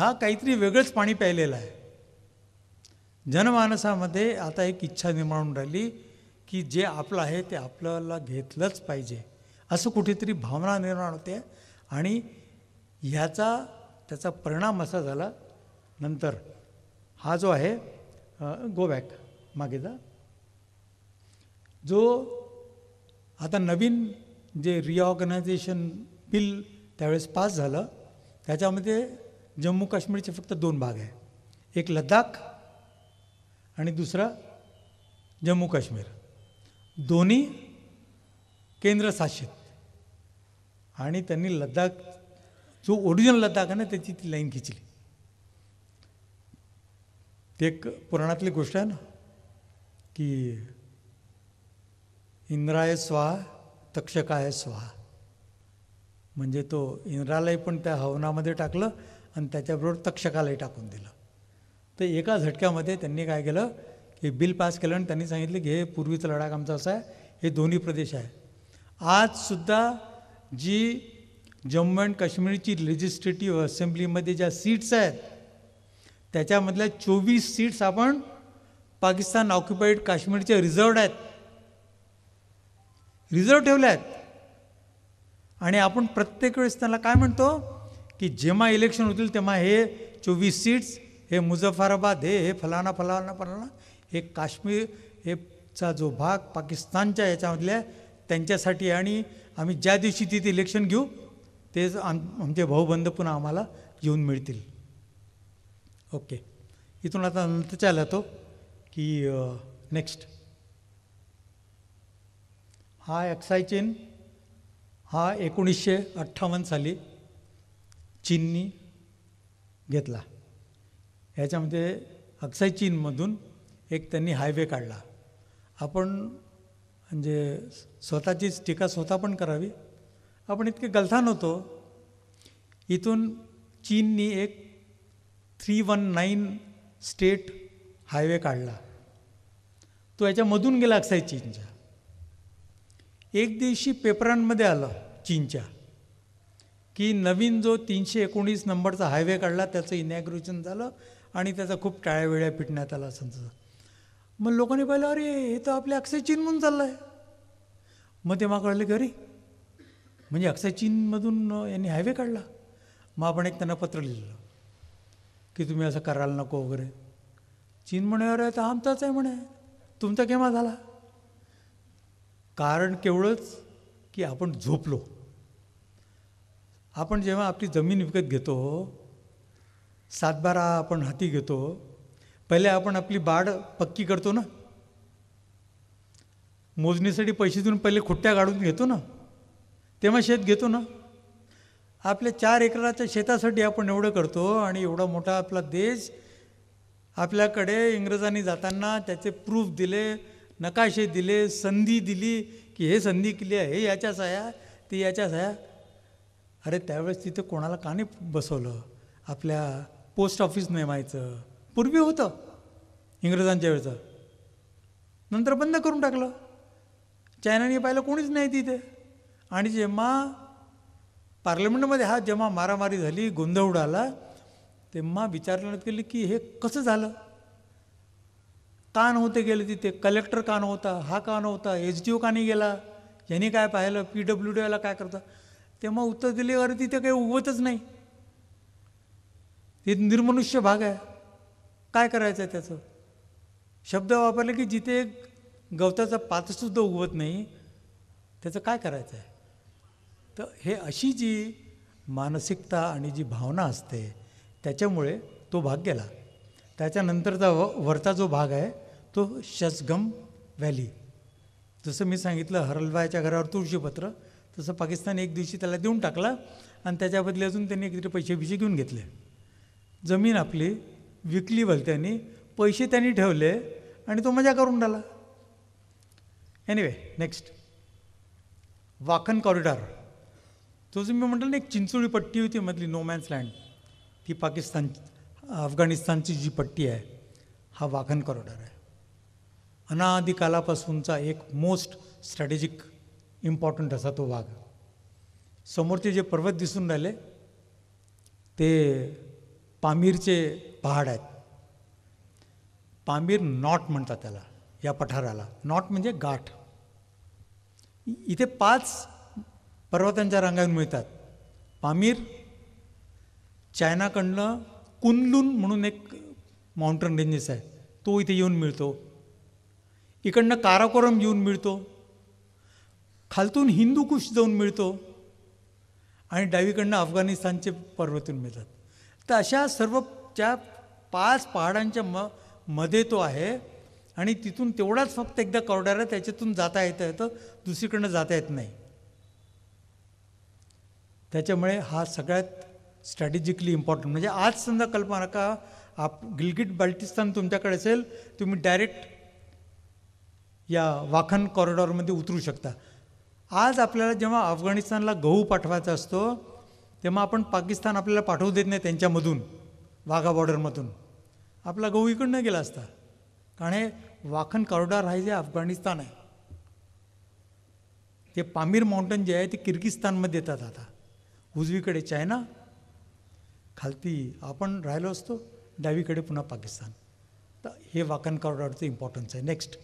हा काहीतरी वेगळंच पाणी प्यायलेलं आहे जनमानसामध्ये आता एक इच्छा निर्माण होऊन राहिली की जे आपलं आहे ते आपल्याला घेतलंच पाहिजे असं कुठेतरी भावना निर्माण होते आणि ह्याचा त्याचा परिणाम असा झाला नंतर हा जो आहे गो बॅक मागेचा जो आता नवीन जे रिऑर्गनायझेशन बिल त्यावेळेस पास झालं त्याच्यामध्ये जम्मू काश्मीरचे फक्त दोन भाग आहे एक लद्दाख आणि दुसरा जम्मू काश्मीर दोन्ही केंद्रशासित आणि त्यांनी लद्दाख जो ओरिजिनल लद्दाख आहे ना त्याची ती लाईन खिचली ते एक पुराणातली गोष्ट आहे ना की इंद्राय स्वाहा तक्षकाय स्वा म्हणजे तो इंद्रालाही पण त्या हवनामध्ये टाकलं आणि त्याच्याबरोबर तक्षकालाही टाकून दिलं तर एका झटक्यामध्ये त्यांनी काय केलं की बिल पास केलं आणि त्यांनी सांगितलं की हे पूर्वीचा लडाख आमचा असा आहे हे दोन्ही प्रदेश आहे आजसुद्धा जी जम्मू अँड काश्मीरची लेजिस्लेटिव्ह असेंब्लीमध्ये ज्या सीट्स आहेत त्याच्यामधल्या चोवीस सीट्स आपण पाकिस्तान ऑक्युपाईड काश्मीरच्या रिझर्वड आहेत रिझर्व ठेवल्या आहेत आणि आपण प्रत्येक वेळेस त्यांना काय म्हणतो की जेव्हा इलेक्शन होतील तेव्हा हे चोवीस सीट्स हे मुझफ्फराबाद हे हे फलाना फलाना फलाना हे काश्मीर हेचा जो भाग पाकिस्तानच्या याच्यामधल्या त्यांच्यासाठी आणि आम्ही ज्या दिवशी तिथे इलेक्शन घेऊ तेच आम आमचे भाऊबंद पुन्हा आम्हाला येऊन मिळतील ओके इथून आता नंतर चालला तो हो, की नेक्स्ट हा चीन हा एकोणीसशे अठ्ठावन्न साली चीननी घेतला ह्याच्यामध्ये अक्सायचीनमधून एक त्यांनी हायवे काढला आपण म्हणजे स्वतःचीच टीका स्वतः पण करावी आपण इतके गलथान होतो इथून चीननी एक three one nine state highway काढला तो याच्यामधून गेला अक्साई चीनच्या एक दिवशी पेपरांमध्ये आलं चीनच्या की नवीन जो तीनशे एकोणीस नंबरचा हायवे काढला त्याचं इनॅग्रेशन झालं आणि त्याचा खूप टाळ्यावेळ्या पिटण्यात आला असं तसं मग लोकांनी पाहिलं अरे हे तर आपल्या अक्षय चीनमधून चाललं आहे मग तेव्हा कळले की अरे म्हणजे अक्षय चीनमधून यांनी हायवे काढला मग आपण एक त्यांना पत्र लिहिलं की तुम्ही असं करायला नको वगैरे चीन म्हणे अरे तर आमचाच आहे म्हणे तुमचा केव्हा झाला कारण केवळच की आपण झोपलो आपण जेव्हा आपली जमीन विकत घेतो सातबारा आपण हाती घेतो पहिले आपण आपली बाड पक्की करतो ना मोजणीसाठी पैसे देऊन पहिले खुट्ट्या काढून घेतो ना तेव्हा शेत घेतो ना आपल्या चार एकराच्या शेतासाठी आपण एवढं करतो आणि एवढा मोठा आपला देश आपल्याकडे इंग्रजांनी जाताना त्याचे प्रूफ दिले नकाशे दिले संधी दिली की हे संधी केली आहे हे याच्याच आहे ती याच्याच आहे अरे त्यावेळेस तिथे कोणाला का नाही बसवलं आपल्या पोस्ट ऑफिस नेमायचं पूर्वी होतं इंग्रजांच्या वेळचं नंतर बंद करून टाकलं चायनाने पाहिलं कोणीच नाही तिथे आणि जेव्हा पार्लमेंटमध्ये हा जेव्हा मारामारी झाली गोंधळ उडाला तेव्हा विचारलं गेलं की हे कसं झालं का नव्हते गेले तिथे कलेक्टर का नव्हता हा का नव्हता एच डी ओ का नाही गेला यांनी काय पाहिलं पी डब्ल्यू डी ओला काय करता तेव्हा उत्तर अरे तिथे काही उगवतच नाही ते निर्मनुष्य भाग आहे काय करायचं आहे त्याचं शब्द वापरले की जिथे गवताचा पातसुद्धा उगवत नाही त्याचं काय करायचं आहे तर हे अशी जी मानसिकता आणि जी भावना असते त्याच्यामुळे तो भाग गेला त्याच्यानंतरचा व वरचा जो भाग आहे तो शसगम व्हॅली जसं मी सांगितलं हरलबायाच्या घरावर तुळशीपत्र तसं पाकिस्तान एक दिवशी त्याला देऊन टाकला आणि त्याच्याबद्दल अजून त्यांनी एकतरी पैसे बिशे घेऊन घेतले जमीन आपली विकली त्यांनी पैसे त्यांनी ठेवले आणि तो मजा करून डाला एनिवे नेक्स्ट वाखन कॉरिडॉर तो जो मी म्हटलं ना एक चिंचोळी पट्टी होती मधली नोमॅन्स लँड ती पाकिस्तान अफगाणिस्तानची जी पट्टी आहे हा वाखन कॉरिडॉर आहे अनादिकालापासूनचा एक मोस्ट स्ट्रॅटेजिक इम्पॉर्टंट असा तो भाग समोरचे जे पर्वत दिसून राहिले ते पामीरचे पहाड आहेत पामीर नॉट म्हणतात त्याला या पठाराला नॉट म्हणजे गाठ इथे पाच पर्वतांच्या रांगांना मिळतात पामीर चायनाकडनं कुनलून म्हणून एक माउंटन रेंजेस आहे तो इथे येऊन मिळतो इकडनं काराकोरम येऊन मिळतो खालतून हिंदू कुश जाऊन मिळतो आणि डावीकडनं अफगाणिस्तानचे पर्वतून मिळतात तर अशा सर्वच्या पाच पहाडांच्या म मध्ये तो आहे आणि तिथून तेवढाच फक्त एकदा कॉर्डर त्याच्यातून जाता येतं येतं दुसरीकडनं जाता येत नाही त्याच्यामुळे हा सगळ्यात स्ट्रॅटेजिकली इम्पॉर्टंट म्हणजे आज समजा कल्पना का आप गिलगिट बाल्टिस्तान तुमच्याकडे असेल तुम्ही डायरेक्ट या वाखन कॉरिडॉरमध्ये उतरू शकता आज आपल्याला जेव्हा अफगाणिस्तानला गहू पाठवायचा असतो तेव्हा आपण पाकिस्तान आपल्याला पाठवू देत नाही त्यांच्यामधून वाघा बॉर्डरमधून आपला गहू इकडनं गेला असता कारण हे वाखन कॉरिडॉर आहे जे अफगाणिस्तान आहे ते पामीर माउंटन जे आहे ते किर्गिस्तानमध्ये येतात आता उजवीकडे चायना खालती आपण राहिलो असतो डावीकडे पुन्हा पाकिस्तान तर हे वाखन कॉरिडॉरचं इम्पॉर्टन्स आहे नेक्स्ट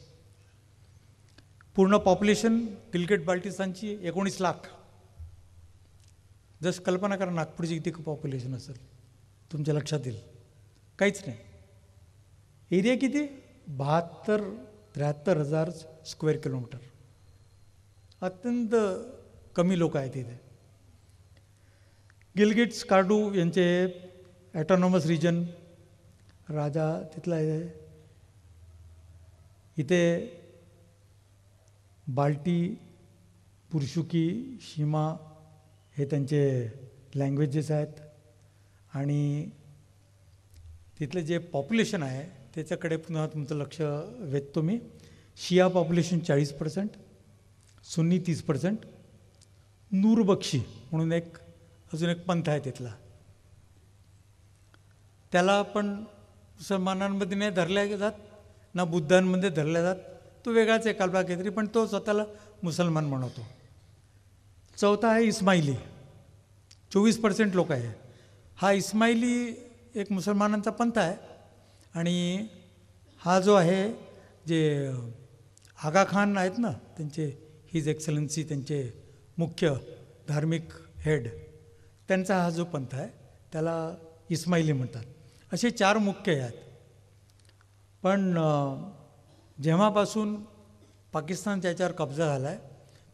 पूर्ण पॉप्युलेशन गिलगेट बाल्टिस्तानची एकोणीस लाख जस कल्पना करा नागपूरची किती पॉप्युलेशन असेल तुमच्या लक्षात येईल काहीच नाही एरिया किती बहात्तर त्र्याहत्तर हजार स्क्वेअर किलोमीटर अत्यंत कमी लोक आहेत इथे गिलगिट्स कार्डू यांचे ॲटॉनॉमस रिजन राजा तिथला आहे इथे बाल्टी पुरशुकी शीमा हे त्यांचे लँग्वेजेस आहेत आणि तिथलं जे पॉप्युलेशन आहे त्याच्याकडे पुन्हा तुमचं लक्ष वेधतो मी शिया पॉप्युलेशन चाळीस पर्सेंट सुन्नी तीस पर्सेंट नूरबक्षी म्हणून एक अजून एक पंथ आहे तिथला त्याला पण मुसलमानांमध्ये नाही धरल्या जात ना बुद्धांमध्ये धरल्या जात तो वेगळाच आहे कालबाखेत्री पण तो स्वतःला मुसलमान म्हणवतो चौथा आहे इस्माइली चोवीस पर्सेंट लोक आहे हा इस्माइली एक मुसलमानांचा पंथ आहे आणि हा जो आहे जे आगा खान आहेत ना त्यांचे हिज एक्सलन्सी त्यांचे मुख्य धार्मिक हेड त्यांचा हा जो पंथ आहे त्याला इस्माइली म्हणतात असे चार मुख्य आहेत पण जेव्हापासून पाकिस्तान त्याच्यावर कब्जा झाला आहे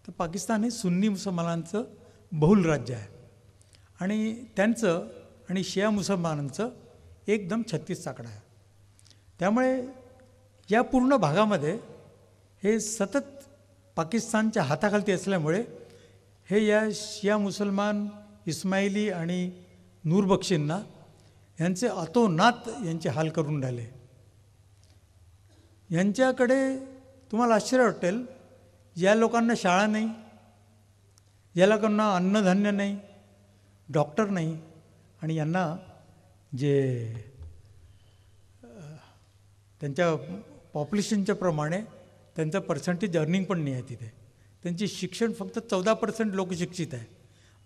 तर पाकिस्तान हे सुन्नी मुसलमानांचं बहुल राज्य आहे आणि त्यांचं आणि शिया मुसलमानांचं एकदम छत्तीस चाकडा आहे त्यामुळे या पूर्ण भागामध्ये हे सतत पाकिस्तानच्या हाताखालती असल्यामुळे हे या शिया मुसलमान इस्माइली आणि नूरबक्षींना यांचे अतोनात यांचे हाल करून राहिले यांच्याकडे तुम्हाला आश्चर्य वाटेल या लोकांना शाळा नाही या लोकांना अन्नधान्य नाही डॉक्टर नाही आणि यांना जे त्यांच्या पॉप्युलेशनच्या प्रमाणे त्यांचं पर्सेंटेज अर्निंग पण नाही आहे तिथे त्यांची शिक्षण फक्त चौदा पर्सेंट लोक शिक्षित आहे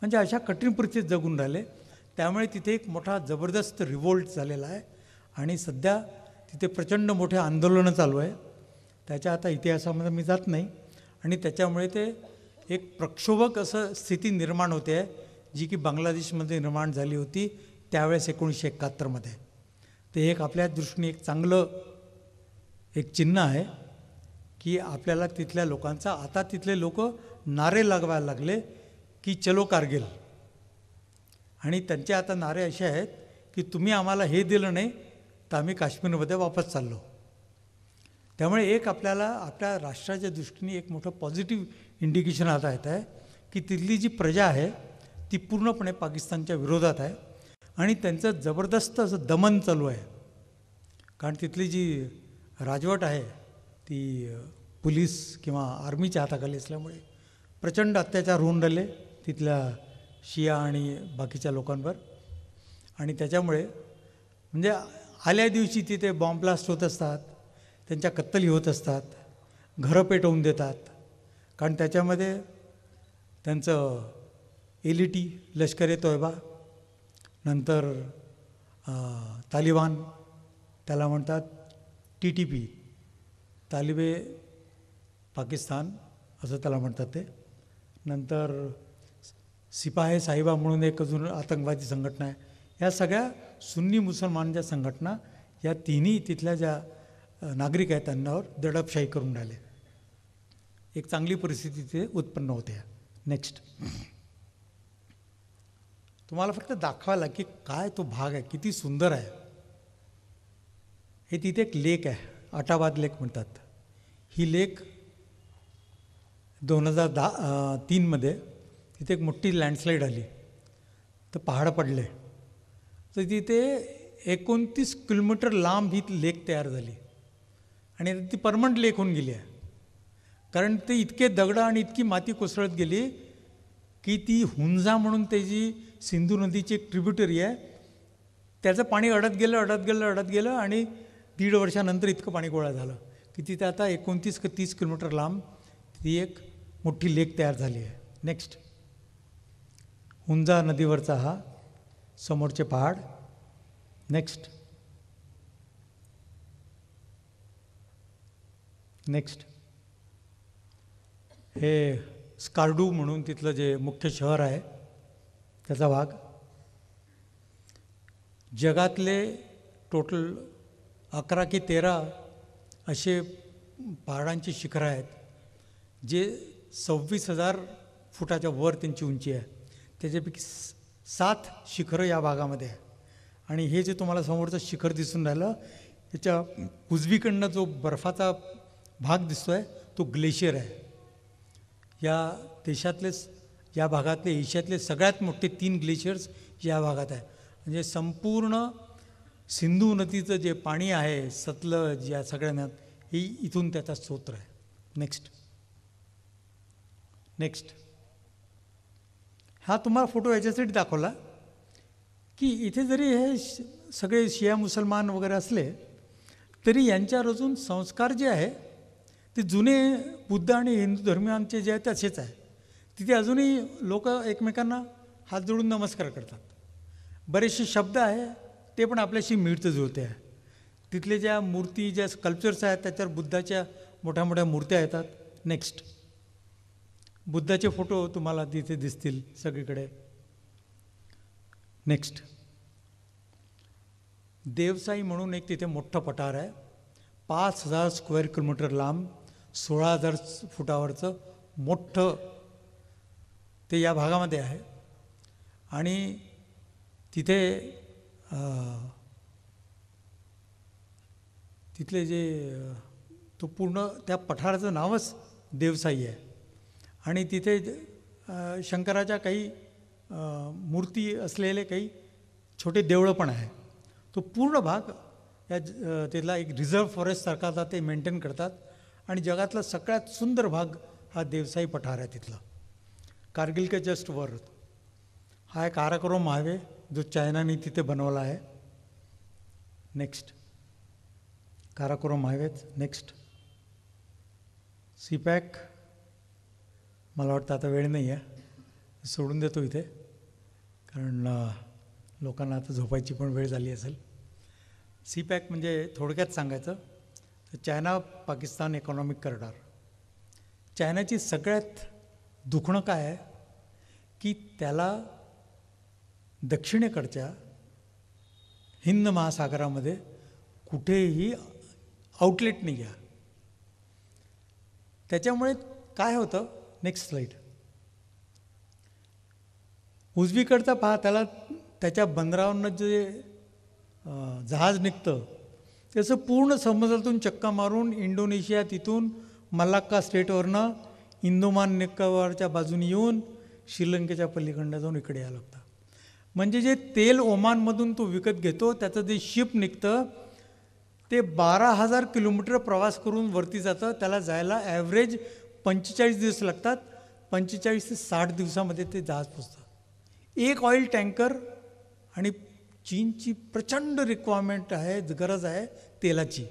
म्हणजे अशा कठीण परिस्थितीत जगून राहिले त्यामुळे तिथे एक मोठा जबरदस्त रिवोल्ट झालेला आहे आणि सध्या तिथे प्रचंड मोठे आंदोलनं चालू आहे त्याच्या आता इतिहासामध्ये मी जात नाही आणि त्याच्यामुळे ते एक प्रक्षोभक असं स्थिती निर्माण होते आहे जी की बांगलादेशमध्ये निर्माण झाली होती त्यावेळेस एकोणीसशे एकाहत्तरमध्ये ते एक आपल्या दृष्टीने एक चांगलं एक चिन्ह आहे की आपल्याला तिथल्या लोकांचा आता तिथले लोक नारे लागवायला लागले की चलो कारगिल आणि त्यांचे आता नारे असे आहेत की तुम्ही आम्हाला हे दिलं नाही तर आम्ही काश्मीरमध्ये वापस चाललो त्यामुळे एक आपल्याला आपल्या राष्ट्राच्या दृष्टीने एक मोठं पॉझिटिव्ह इंडिकेशन आता येत आहे की तिथली जी प्रजा आहे ती पूर्णपणे पाकिस्तानच्या विरोधात आहे आणि त्यांचं जबरदस्त असं दमन चालू आहे कारण तिथली जी राजवट आहे ती पोलीस किंवा आर्मीच्या हाताखाली असल्यामुळे प्रचंड अत्याचार होऊन राहिले तिथल्या शिया आणि बाकीच्या लोकांवर आणि त्याच्यामुळे म्हणजे आल्या दिवशी तिथे बॉम्बब्लास्ट होत असतात त्यांच्या कत्तली होत असतात घरं पेटवून देतात कारण त्याच्यामध्ये त्यांचं एल ई टी लष्कर ए तोयबा नंतर तालिबान त्याला म्हणतात टी टी पी तालिबे पाकिस्तान असं त्याला म्हणतात ते नंतर सिपाहे साहिबा म्हणून एक अजून आतंकवादी संघटना आहे या सगळ्या सुन्नी मुसलमान ज्या संघटना या तिन्ही तिथल्या ज्या नागरिक आहेत त्यांनावर दडपशाही करून राहिले एक चांगली परिस्थिती तिथे उत्पन्न होते नेक्स्ट तुम्हाला फक्त दाखवायला की काय तो भाग आहे किती सुंदर आहे हे तिथे एक लेक आहे अटाबाद लेक म्हणतात ही लेक दोन हजार दहा तीनमध्ये तिथे एक मोठी लँडस्लाईड आली तर पहाड पडले तर तिथे एकोणतीस किलोमीटर लांब ही लेक तयार झाली आणि ती परमनंट लेक होऊन गेली आहे कारण ते इतके दगडं आणि इतकी माती कोसळत गेली की ती हुंजा म्हणून त्याची सिंधू नदीची एक ट्रिब्युटरी आहे त्याचं पाणी अडत गेलं अडत गेलं अडत गेलं आणि दीड वर्षानंतर इतकं पाणी गोळा झालं की तिथे आता एकोणतीस ते तीस किलोमीटर लांब ती एक मोठी लेक तयार झाली आहे नेक्स्ट हुंजा नदीवरचा हा समोरचे पहाड नेक्स्ट नेक्स्ट हे स्कार्डू म्हणून तिथलं जे मुख्य शहर आहे त्याचा भाग जगातले टोटल अकरा की तेरा असे पहाडांची शिखरं आहेत जे सव्वीस हजार फुटाच्या वर त्यांची उंची आहे त्याच्यापैकी सात शिखरं या भागामध्ये आहे आणि हे जे तुम्हाला समोरचं शिखर दिसून राहिलं त्याच्या उजवीकडनं जो बर्फाचा भाग दिसतो आहे तो ग्लेशियर आहे या देशातलेच या भागातले एशियातले सगळ्यात मोठे तीन ग्लेशियर्स या भागात आहे म्हणजे संपूर्ण सिंधू नदीचं जे पाणी आहे सतलज या सगळ्यांना ही इथून त्याचा स्तोत्र आहे नेक्स्ट नेक्स्ट हा तुम्हाला फोटो याच्यासाठी दाखवला की इथे जरी हे सगळे शिया मुसलमान वगैरे असले तरी यांच्यावर अजून संस्कार जे आहे ते जुने बुद्ध आणि हिंदू धर्मियांचे जे आहे तसेच आहे तिथे अजूनही लोक एकमेकांना हात जोडून नमस्कार करतात बरेचसे शब्द आहे ते पण आपल्याशी मिळतं जुळते आहे तिथले ज्या मूर्ती ज्या स्कल्पचर्स आहेत त्याच्यावर बुद्धाच्या मोठ्या मोठ्या मूर्त्या येतात नेक्स्ट बुद्धाचे फोटो तुम्हाला तिथे दिसतील सगळीकडे नेक्स्ट देवसाई म्हणून एक तिथे मोठं पठार आहे पाच हजार स्क्वेअर किलोमीटर लांब सोळा हजार फुटावरचं मोठं ते या भागामध्ये आहे आणि तिथे तिथले जे तो पूर्ण त्या पठाराचं नावच देवसाई आहे आणि तिथे शंकराच्या काही मूर्ती असलेले काही छोटे देवळं पण आहे तो पूर्ण भाग या तिथला एक रिझर्व फॉरेस्टसारखा आता ते मेंटेन करतात आणि जगातला सगळ्यात सुंदर भाग हा देवसाई पठार आहे तिथला कारगिल के जस्ट वर हा एक आराकोरम हावे जो चायनाने तिथे बनवला आहे नेक्स्ट काराकोरम हायवेच नेक्स्ट सीपॅक मला वाटतं आता वेळ नाही आहे सोडून देतो इथे कारण लोकांना आता झोपायची पण वेळ झाली असेल सी पॅक म्हणजे थोडक्यात सांगायचं तर चायना पाकिस्तान इकॉनॉमिक करणार चायनाची सगळ्यात दुखणं काय आहे की त्याला दक्षिणेकडच्या हिंद महासागरामध्ये कुठेही आउटलेट नाही घ्या त्याच्यामुळे काय होतं नेक्स्ट स्लाईड उजवीकडचा पहा त्याला त्याच्या बंदरावरनं जे जहाज निघतं त्याचं पूर्ण समुद्रातून चक्का मारून इंडोनेशिया तिथून मलाक्का स्टेटवरनं इंदोमान निकावरच्या बाजूने येऊन श्रीलंकेच्या पलीकडनं जाऊन इकडे यायला लागतं म्हणजे जे तेल ओमानमधून तो विकत घेतो त्याचं जे शिप निघतं ते बारा हजार किलोमीटर प्रवास करून वरती जातं त्याला जायला ॲव्हरेज पंचेचाळीस दिवस लागतात पंचेचाळीस ते साठ दिवसामध्ये ते जहाज पोचतात एक ऑइल टँकर आणि चीनची प्रचंड रिक्वायरमेंट आहे गरज आहे तेलाची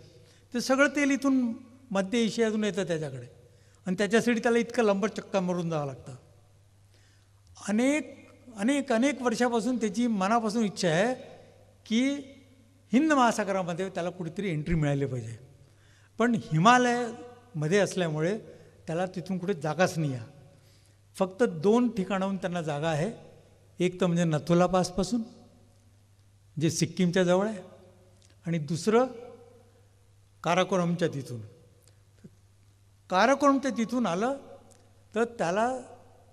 ते सगळं तेल इथून मध्य एशियातून येतं त्याच्याकडे आणि त्याच्यासाठी त्याला इतकं लंबर चक्का मरून जावं लागतं अनेक अनेक अनेक वर्षापासून त्याची मनापासून इच्छा आहे की हिंद महासागरामध्ये त्याला कुठेतरी एंट्री मिळाली पाहिजे पण हिमालयामध्ये असल्यामुळे त्याला तिथून कुठे जागाच नाही आहे फक्त दोन ठिकाणाहून त्यांना जागा आहे एक तर म्हणजे नथुला पासपासून जे सिक्कीमच्या जवळ आहे आणि दुसरं काराकोरमच्या तिथून काराकोरमच्या तिथून आलं तर त्याला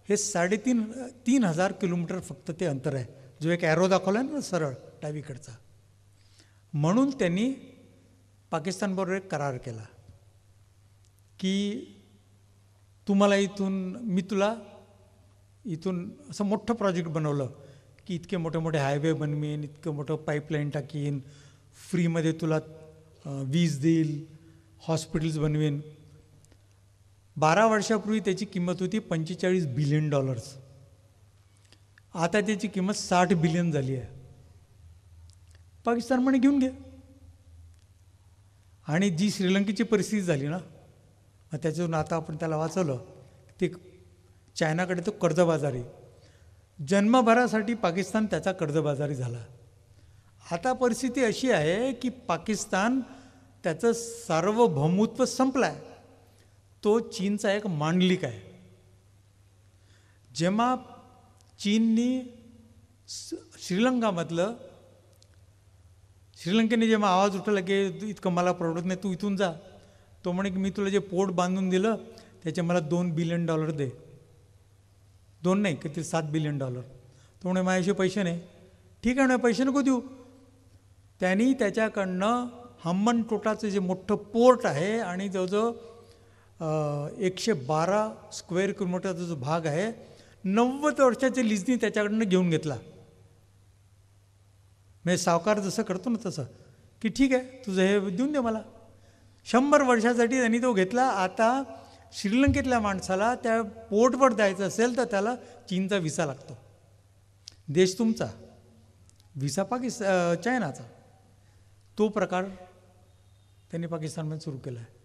हे साडेतीन तीन हजार किलोमीटर फक्त ते अंतर आहे जो एक ॲरो दाखवला आहे ना सरळ डावीकडचा म्हणून त्यांनी पाकिस्तानबरोबर एक करार केला की तुम्हाला इथून मी तुला इथून असं मोठं प्रोजेक्ट बनवलं की इतके मोठे मोठे हायवे बनवीन इतकं मोठं पाईपलाईन टाकीन फ्रीमध्ये तुला वीज देईल हॉस्पिटल्स बनवेन बारा वर्षापूर्वी त्याची किंमत होती पंचेचाळीस बिलियन डॉलर्स आता त्याची किंमत साठ बिलियन झाली आहे पाकिस्तान म्हणे घेऊन घ्या आणि जी श्रीलंकेची परिस्थिती झाली ना मग त्याच्यातून आता आपण त्याला वाचवलं ते चायनाकडे तो कर्जबाजारी जन्मभरासाठी पाकिस्तान त्याचा कर्जबाजारी झाला आता परिस्थिती अशी आहे की पाकिस्तान त्याचं सार्वभौमत्व संपलं आहे तो चीनचा एक मांडलिक आहे जेव्हा चीननी श्रीलंकामधलं श्रीलंकेने जेव्हा आवाज उठवला की इतकं मला परवडत नाही तू इथून जा तो म्हणे की मी तुला जे पोर्ट बांधून दिलं त्याचे मला दोन बिलियन डॉलर दे दोन नाही किती सात बिलियन डॉलर तो म्हणे माझ्याशी पैसे नाही ठीक आहे ना पैसे नको देऊ त्यांनी त्याच्याकडनं हम्मन टोटाचं जे मोठं पोर्ट आहे आणि जो जो एकशे बारा स्क्वेअर किलोमीटरचा जो भाग आहे नव्वद वर्षाचे लिजनी त्याच्याकडनं घेऊन घेतला म्हणजे सावकार जसं करतो ना तसं की ठीक आहे तुझं हे देऊन दे मला शंभर वर्षासाठी त्यांनी तो घेतला आता श्रीलंकेतल्या माणसाला त्या पोर्टवर द्यायचं असेल तर त्याला चीनचा विसा लागतो देश तुमचा विसा पाकिस्ता चायनाचा तो प्रकार त्यांनी पाकिस्तानमध्ये सुरू केला आहे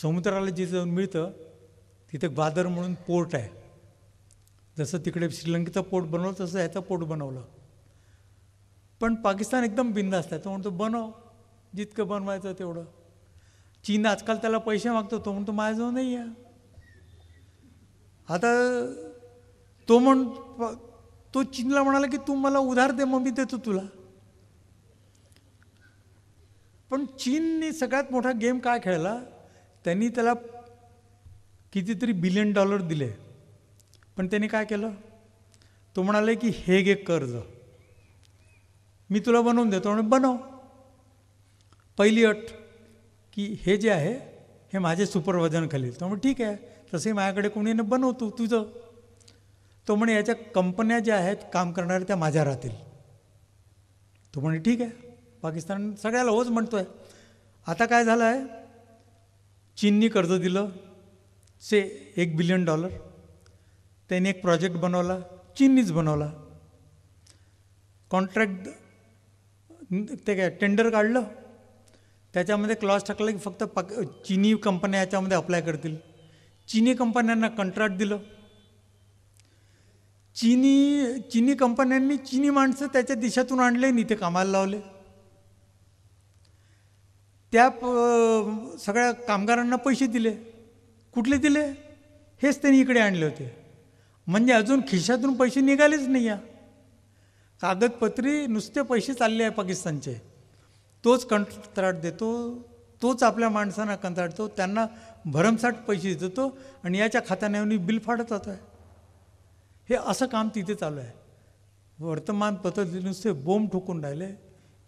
समुद्राला जिथे जाऊन मिळतं तिथे बादर म्हणून पोर्ट आहे जसं तिकडे श्रीलंकेचं पोर्ट बनवलं तसं ह्याचं पोर्ट बनवलं पण पाकिस्तान एकदम बिंदास्त आहे तो म्हणतो बनव जितकं बनवायचं तेवढं चीन आजकाल त्याला पैसे मागतो तो म्हणतो माझ्याजवळ नाही आहे आता तो म्हण तो चीनला म्हणाला की तू मला उधार दे मग मी देतो तुला पण चीनने सगळ्यात मोठा गेम काय खेळला त्यांनी त्याला कितीतरी बिलियन डॉलर दिले पण त्याने काय केलं तो म्हणाले की हे घे कर्ज मी तुला बनवून देतो आणि बनव पहिली अट की हे जे आहे हे माझे तो म्हणजे ठीक आहे तसे माझ्याकडे कोणी न बनवतो तुझं तो म्हणे याच्या कंपन्या ज्या आहेत काम करणाऱ्या त्या माझ्या राहतील तो म्हणे ठीक आहे पाकिस्तान सगळ्याला होच म्हणतो आहे आता काय झालं आहे चीननी कर्ज दिलं से एक बिलियन डॉलर त्यांनी एक प्रोजेक्ट बनवला चीननीच बनवला कॉन्ट्रॅक्ट ते काय टेंडर काढलं त्याच्यामध्ये क्लॉज टाकला की फक्त पाक चिनी कंपन्या याच्यामध्ये अप्लाय करतील चिनी कंपन्यांना कंत्राट दिलं चिनी चिनी कंपन्यांनी चिनी माणसं त्याच्या देशातून आणले आणि इथे कामाला लावले त्या सगळ्या कामगारांना पैसे दिले कुठले दिले हेच त्यांनी इकडे आणले होते म्हणजे अजून खिशातून पैसे निघालेच नाही या कागदपत्री नुसते पैसे चालले आहे पाकिस्तानचे तोच कंत्राट देतो तोच आपल्या माणसांना कंत्राटतो त्यांना भरमसाट पैसे देतो आणि याच्या खात्याने बिल फाडत जातो आहे हे असं काम तिथे चालू आहे वर्तमानपत्र नुसते बोंब ठोकून राहिले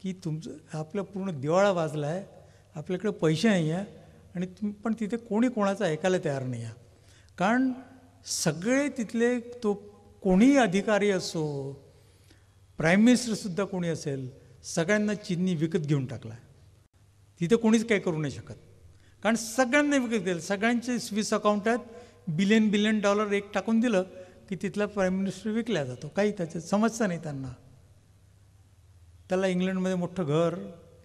की तुमचं आपलं पूर्ण दिवाळा वाजला आहे आपल्याकडे पैसे नाही आहे आणि तुम पण तिथे कोणी कोणाचं ऐकायला तयार नाही आहे कारण सगळे तिथले तो कोणीही अधिकारी असो प्राईम मिनिस्टरसुद्धा कोणी असेल सगळ्यांना चीननी विकत घेऊन टाकला तिथे कोणीच काय करू नाही शकत कारण सगळ्यांना विकत गेलं सगळ्यांचे स्विस आहेत बिलियन बिलियन डॉलर एक टाकून दिलं की तिथला प्राईम मिनिस्टर विकला जातो काही त्याचं समजता नाही त्यांना त्याला इंग्लंडमध्ये मोठं घर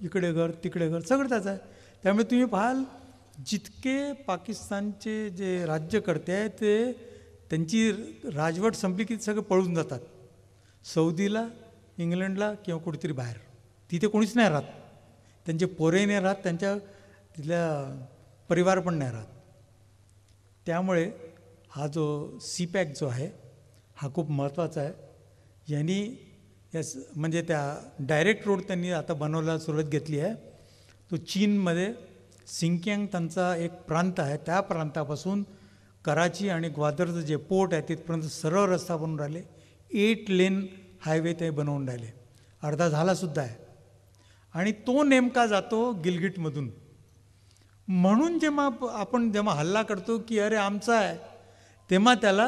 इकडे घर तिकडे घर सगळं त्याचं आहे त्यामुळे तुम्ही पाहाल जितके पाकिस्तानचे जे राज्यकर्ते आहेत ते त्यांची राजवट संपली की पळून जातात सौदीला इंग्लंडला किंवा कुठेतरी बाहेर तिथे कोणीच नाही राहत त्यांचे पोरे नाही राहत त्यांच्या तिथल्या परिवार पण नाही राहत त्यामुळे हा जो सी पॅक जो आहे हा खूप महत्त्वाचा आहे यांनी या म्हणजे त्या डायरेक्ट रोड त्यांनी आता बनवायला सुरुवात घेतली आहे तो चीनमध्ये सिंकियांग त्यांचा एक प्रांत आहे त्या प्रांतापासून कराची आणि ग्वादरचं जे पोर्ट आहे तिथपर्यंत सरळ रस्ता बनवून राहिले एट लेन हायवे ते बनवून राहिले अर्धा झालासुद्धा आहे आणि तो नेमका जातो गिलगिटमधून म्हणून जेव्हा आपण जेव्हा हल्ला करतो की अरे आमचा आहे तेव्हा त्याला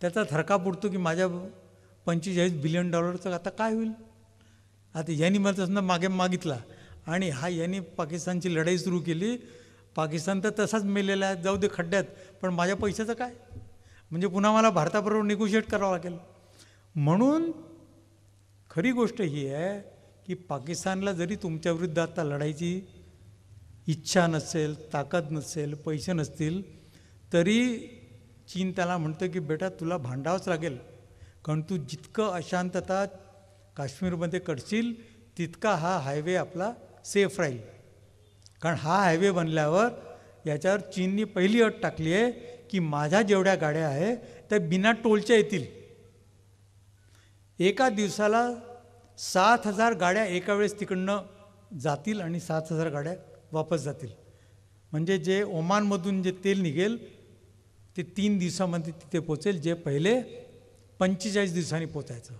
त्याचा थरका पुरतो की माझ्या पंचेचाळीस बिलियन डॉलरचं आता काय होईल आता यांनी मला तसं मागे मागितला आणि हा यांनी पाकिस्तानची लढाई सुरू केली पाकिस्तान तर तसाच मेलेला आहे जाऊ दे खड्ड्यात पण माझ्या पैशाचं काय म्हणजे पुन्हा मला भारताबरोबर निगोशिएट करावं लागेल म्हणून खरी गोष्ट ही आहे की पाकिस्तानला जरी तुमच्याविरुद्ध आता लढायची इच्छा नसेल ताकद नसेल पैसे नसतील तरी चीन त्याला म्हणतो की बेटा तुला भांडावंच लागेल कारण तू जितकं अशांतता काश्मीरमध्ये कटशील तितका हा हायवे आपला सेफ राहील कारण हा हायवे बनल्यावर याच्यावर चीननी पहिली अट टाकली आहे की माझ्या जेवढ्या गाड्या आहे त्या बिना टोलच्या येतील एका दिवसाला सात हजार गाड्या एका वेळेस तिकडनं जातील आणि सात हजार गाड्या वापस जातील म्हणजे जे ओमानमधून जे तेल निघेल ते तीन दिवसामध्ये तिथे पोचेल जे पहिले पंचेचाळीस दिवसांनी पोचायचं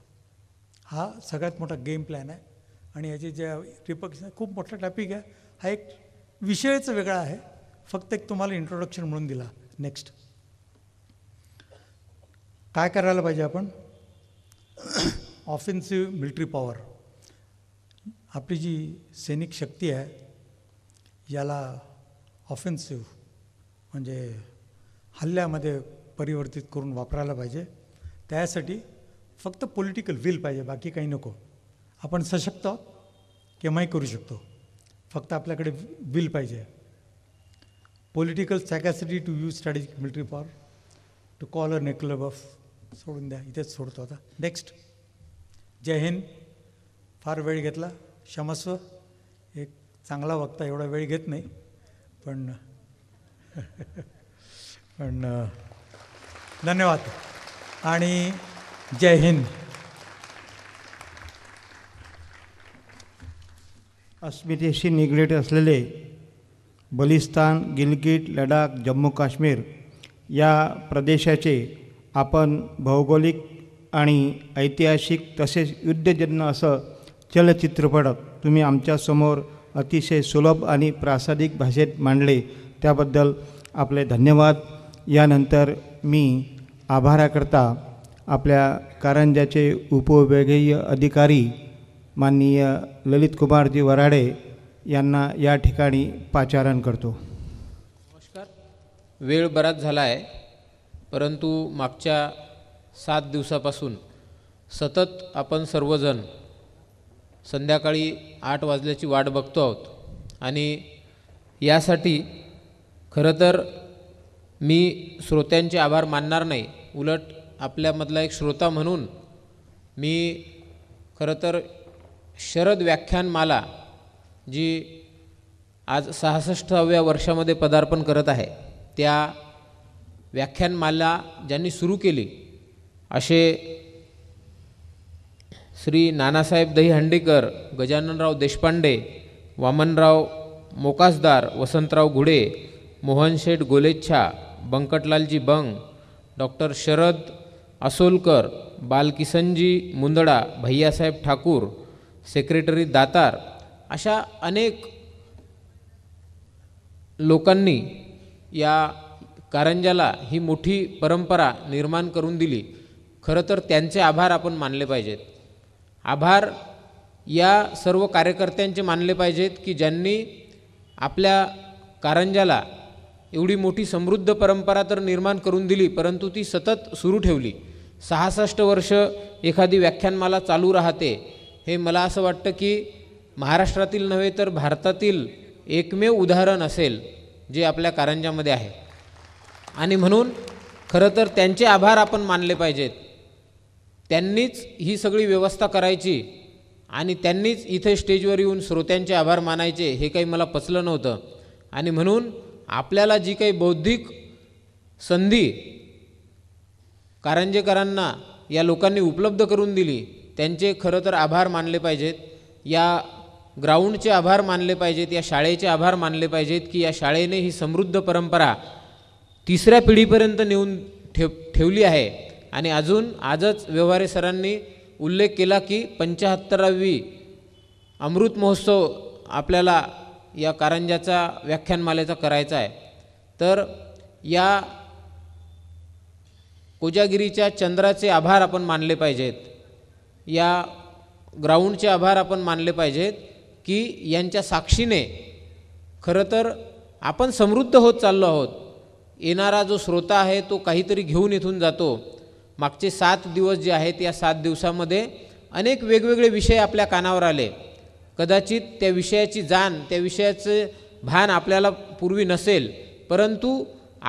हा सगळ्यात मोठा गेम प्लॅन आहे आणि याचे जे रिपक्स खूप मोठा टॉपिक आहे हा एक विषयच वेगळा आहे फक्त एक तुम्हाला इंट्रोडक्शन म्हणून दिला नेक्स्ट काय करायला पाहिजे आपण ऑफेन्सिव्ह मिलिटरी पॉवर आपली जी सैनिक शक्ती आहे याला ऑफेन्सिव्ह म्हणजे हल्ल्यामध्ये परिवर्तित करून वापरायला पाहिजे त्यासाठी फक्त पॉलिटिकल विल पाहिजे बाकी काही नको आपण सशक्त केव्हाही करू शकतो फक्त आपल्याकडे विल पाहिजे political sagacity to use strategic military power to call a nuclear of सोडून द्या इथेच सोडतो आता नेक्स्ट जय हिंद फार वेळ घेतला क्षमस्व एक चांगला वक्ता एवढा वेळ घेत नाही पण पण धन्यवाद आणि जय हिंद अस्मितेशी निगडीत असलेले बलिस्तान गिलगिट लडाख जम्मू काश्मीर या प्रदेशाचे आपण भौगोलिक आणि ऐतिहासिक तसेच युद्धजन्य असं चलचित्रपट तुम्ही आमच्यासमोर अतिशय सुलभ आणि प्रासादिक भाषेत मांडले त्याबद्दल आपले धन्यवाद यानंतर मी आभाराकरता आपल्या कारंजाचे उपविभागीय अधिकारी माननीय ललित कुमारजी वराडे यांना या ठिकाणी पाचारण करतो नमस्कार वेळ बराच झाला आहे परंतु मागच्या सात दिवसापासून सतत आपण सर्वजण संध्याकाळी आठ वाजल्याची वाट बघतो आहोत आणि यासाठी खरं तर मी श्रोत्यांचे आभार मानणार नाही उलट आपल्यामधला एक श्रोता म्हणून मी खरं तर शरद व्याख्यानमाला जी आज सहासष्टाव्या वर्षामध्ये पदार्पण करत आहे त्या व्याख्यानमाला ज्यांनी सुरू केली असे श्री नानासाहेब दहीहंडीकर गजाननराव देशपांडे वामनराव मोकासदार वसंतराव घुडे मोहनशेठ गोलेच्छा बंकटलालजी बंग डॉक्टर शरद असोलकर बालकिसनजी मुंदडा भैयासाहेब ठाकूर सेक्रेटरी दातार अशा अनेक लोकांनी या कारंजाला ही मोठी परंपरा निर्माण करून दिली खरं तर त्यांचे आभार आपण मानले पाहिजेत आभार या सर्व कार्यकर्त्यांचे मानले पाहिजेत की ज्यांनी आपल्या कारंजाला एवढी मोठी समृद्ध परंपरा तर निर्माण करून दिली परंतु ती सतत सुरू ठेवली सहासष्ट वर्ष एखादी व्याख्यानमाला चालू राहते हे मला असं वाटतं की महाराष्ट्रातील नव्हे तर भारतातील एकमेव उदाहरण असेल जे आपल्या कारंजामध्ये आहे आणि म्हणून खरं तर त्यांचे आभार आपण मानले पाहिजेत त्यांनीच ही सगळी व्यवस्था करायची आणि त्यांनीच इथे स्टेजवर येऊन श्रोत्यांचे आभार मानायचे हे काही मला पचलं नव्हतं आणि म्हणून आपल्याला जी काही बौद्धिक संधी कारंजेकरांना या लोकांनी उपलब्ध करून दिली त्यांचे खरं तर आभार मानले पाहिजेत या ग्राउंडचे आभार मानले पाहिजेत या शाळेचे आभार मानले पाहिजेत की या शाळेने ही समृद्ध परंपरा तिसऱ्या पिढीपर्यंत नेऊन ठेव ठेवली आहे आणि अजून आजच व्यवहारे सरांनी उल्लेख केला की पंचाहत्तरावी अमृत महोत्सव आपल्याला या कारंजाचा व्याख्यानमालेचा करायचा आहे तर या कोजागिरीच्या चंद्राचे आभार आपण मानले पाहिजेत या ग्राउंडचे आभार आपण मानले पाहिजेत की यांच्या साक्षीने खरं तर आपण समृद्ध होत चाललो आहोत येणारा जो श्रोता आहे तो काहीतरी घेऊन इथून जातो मागचे सात दिवस जे आहेत या सात दिवसामध्ये अनेक वेगवेगळे विषय आपल्या कानावर आले कदाचित त्या विषयाची जाण त्या विषयाचे भान आपल्याला पूर्वी नसेल परंतु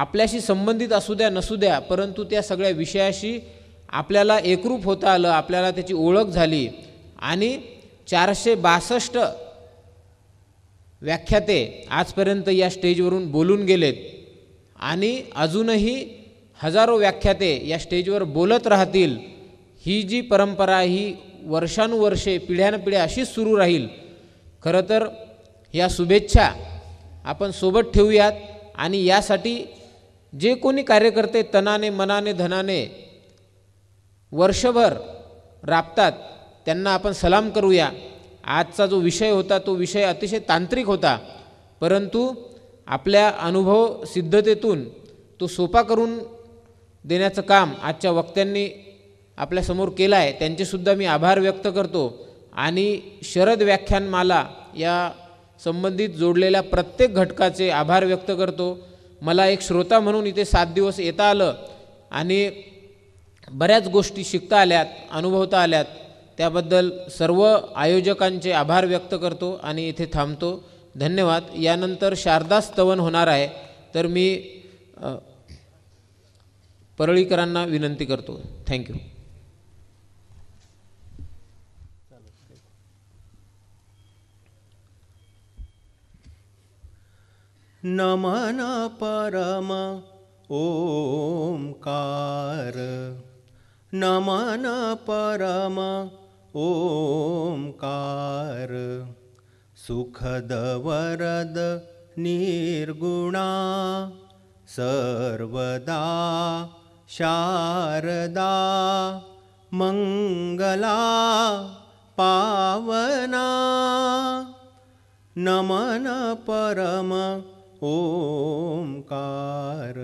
आपल्याशी संबंधित असू द्या नसू द्या परंतु त्या सगळ्या विषयाशी आपल्याला एकरूप होता आलं आपल्याला त्याची ओळख झाली आणि चारशे बासष्ट व्याख्याते आजपर्यंत या स्टेजवरून बोलून गेलेत आणि अजूनही हजारो व्याख्याते या स्टेजवर बोलत राहतील ही जी परंपरा ही वर्षानुवर्षे पिढ्यानपिढ्या अशीच सुरू राहील खरं तर या शुभेच्छा आपण सोबत ठेवूयात आणि यासाठी जे कोणी कार्यकर्ते तनाने मनाने धनाने वर्षभर राबतात त्यांना आपण सलाम करूया आजचा जो विषय होता तो विषय अतिशय तांत्रिक होता परंतु आपल्या अनुभव सिद्धतेतून तो सोपा करून देण्याचं काम आजच्या वक्त्यांनी आपल्यासमोर केलं आहे त्यांचेसुद्धा मी आभार व्यक्त करतो आणि शरद व्याख्यानमाला या संबंधित जोडलेल्या प्रत्येक घटकाचे आभार व्यक्त करतो मला एक श्रोता म्हणून इथे सात दिवस येता आलं आणि बऱ्याच गोष्टी शिकता आल्यात अनुभवता आल्यात त्याबद्दल सर्व आयोजकांचे आभार व्यक्त करतो आणि इथे थांबतो धन्यवाद यानंतर शारदा स्तवन होणार आहे तर मी परळीकरांना विनंती करतो थँक्यू नमन परम ओंकार नमन परम ओंकार सुखद वरद निर्गुणा सर्वदा शारदा मङ्गला पावना नमन परम ओङ्कार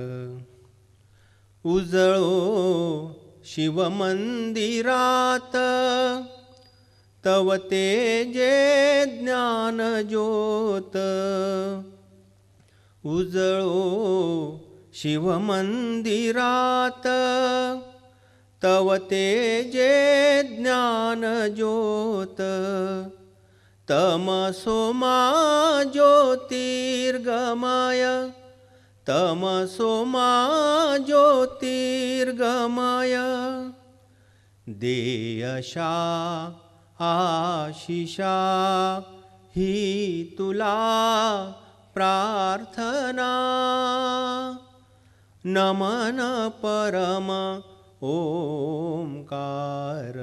उजळो शिवमन्दिरात् तव तेजे ज्ञानज्योत उजळो शिवमन्दिरात् तव तेजे ज्ञानज्योत तमसो मा ज्योतिर्गमय तमसो मा ज्योतिर्गमय देयशा आशिषा हि तुला प्रार्थना नमन परम ओंकार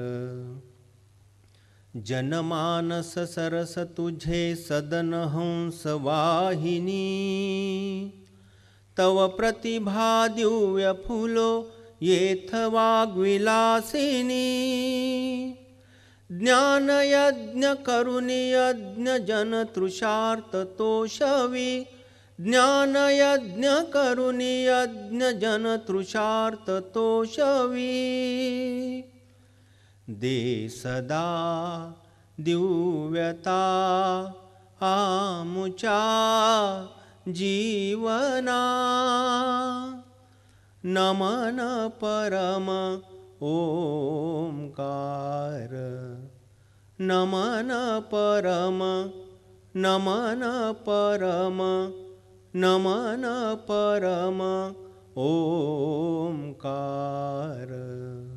जनमानस सरस तुझे सदन हंस वाहिनी तव प्रतिभा दिव्य फुलो येथ वाग्विलासिनी ज्ञानयज्ञ करुणियज्ञ तोषवी ज्ञानयज्ञ करुणियज्ञ जनतृषार्थ तोषवी दे सदा दिव्यता आमुचा जीवना नमन परम ओंकार नमन परम नमन परम नमन परम ओंकार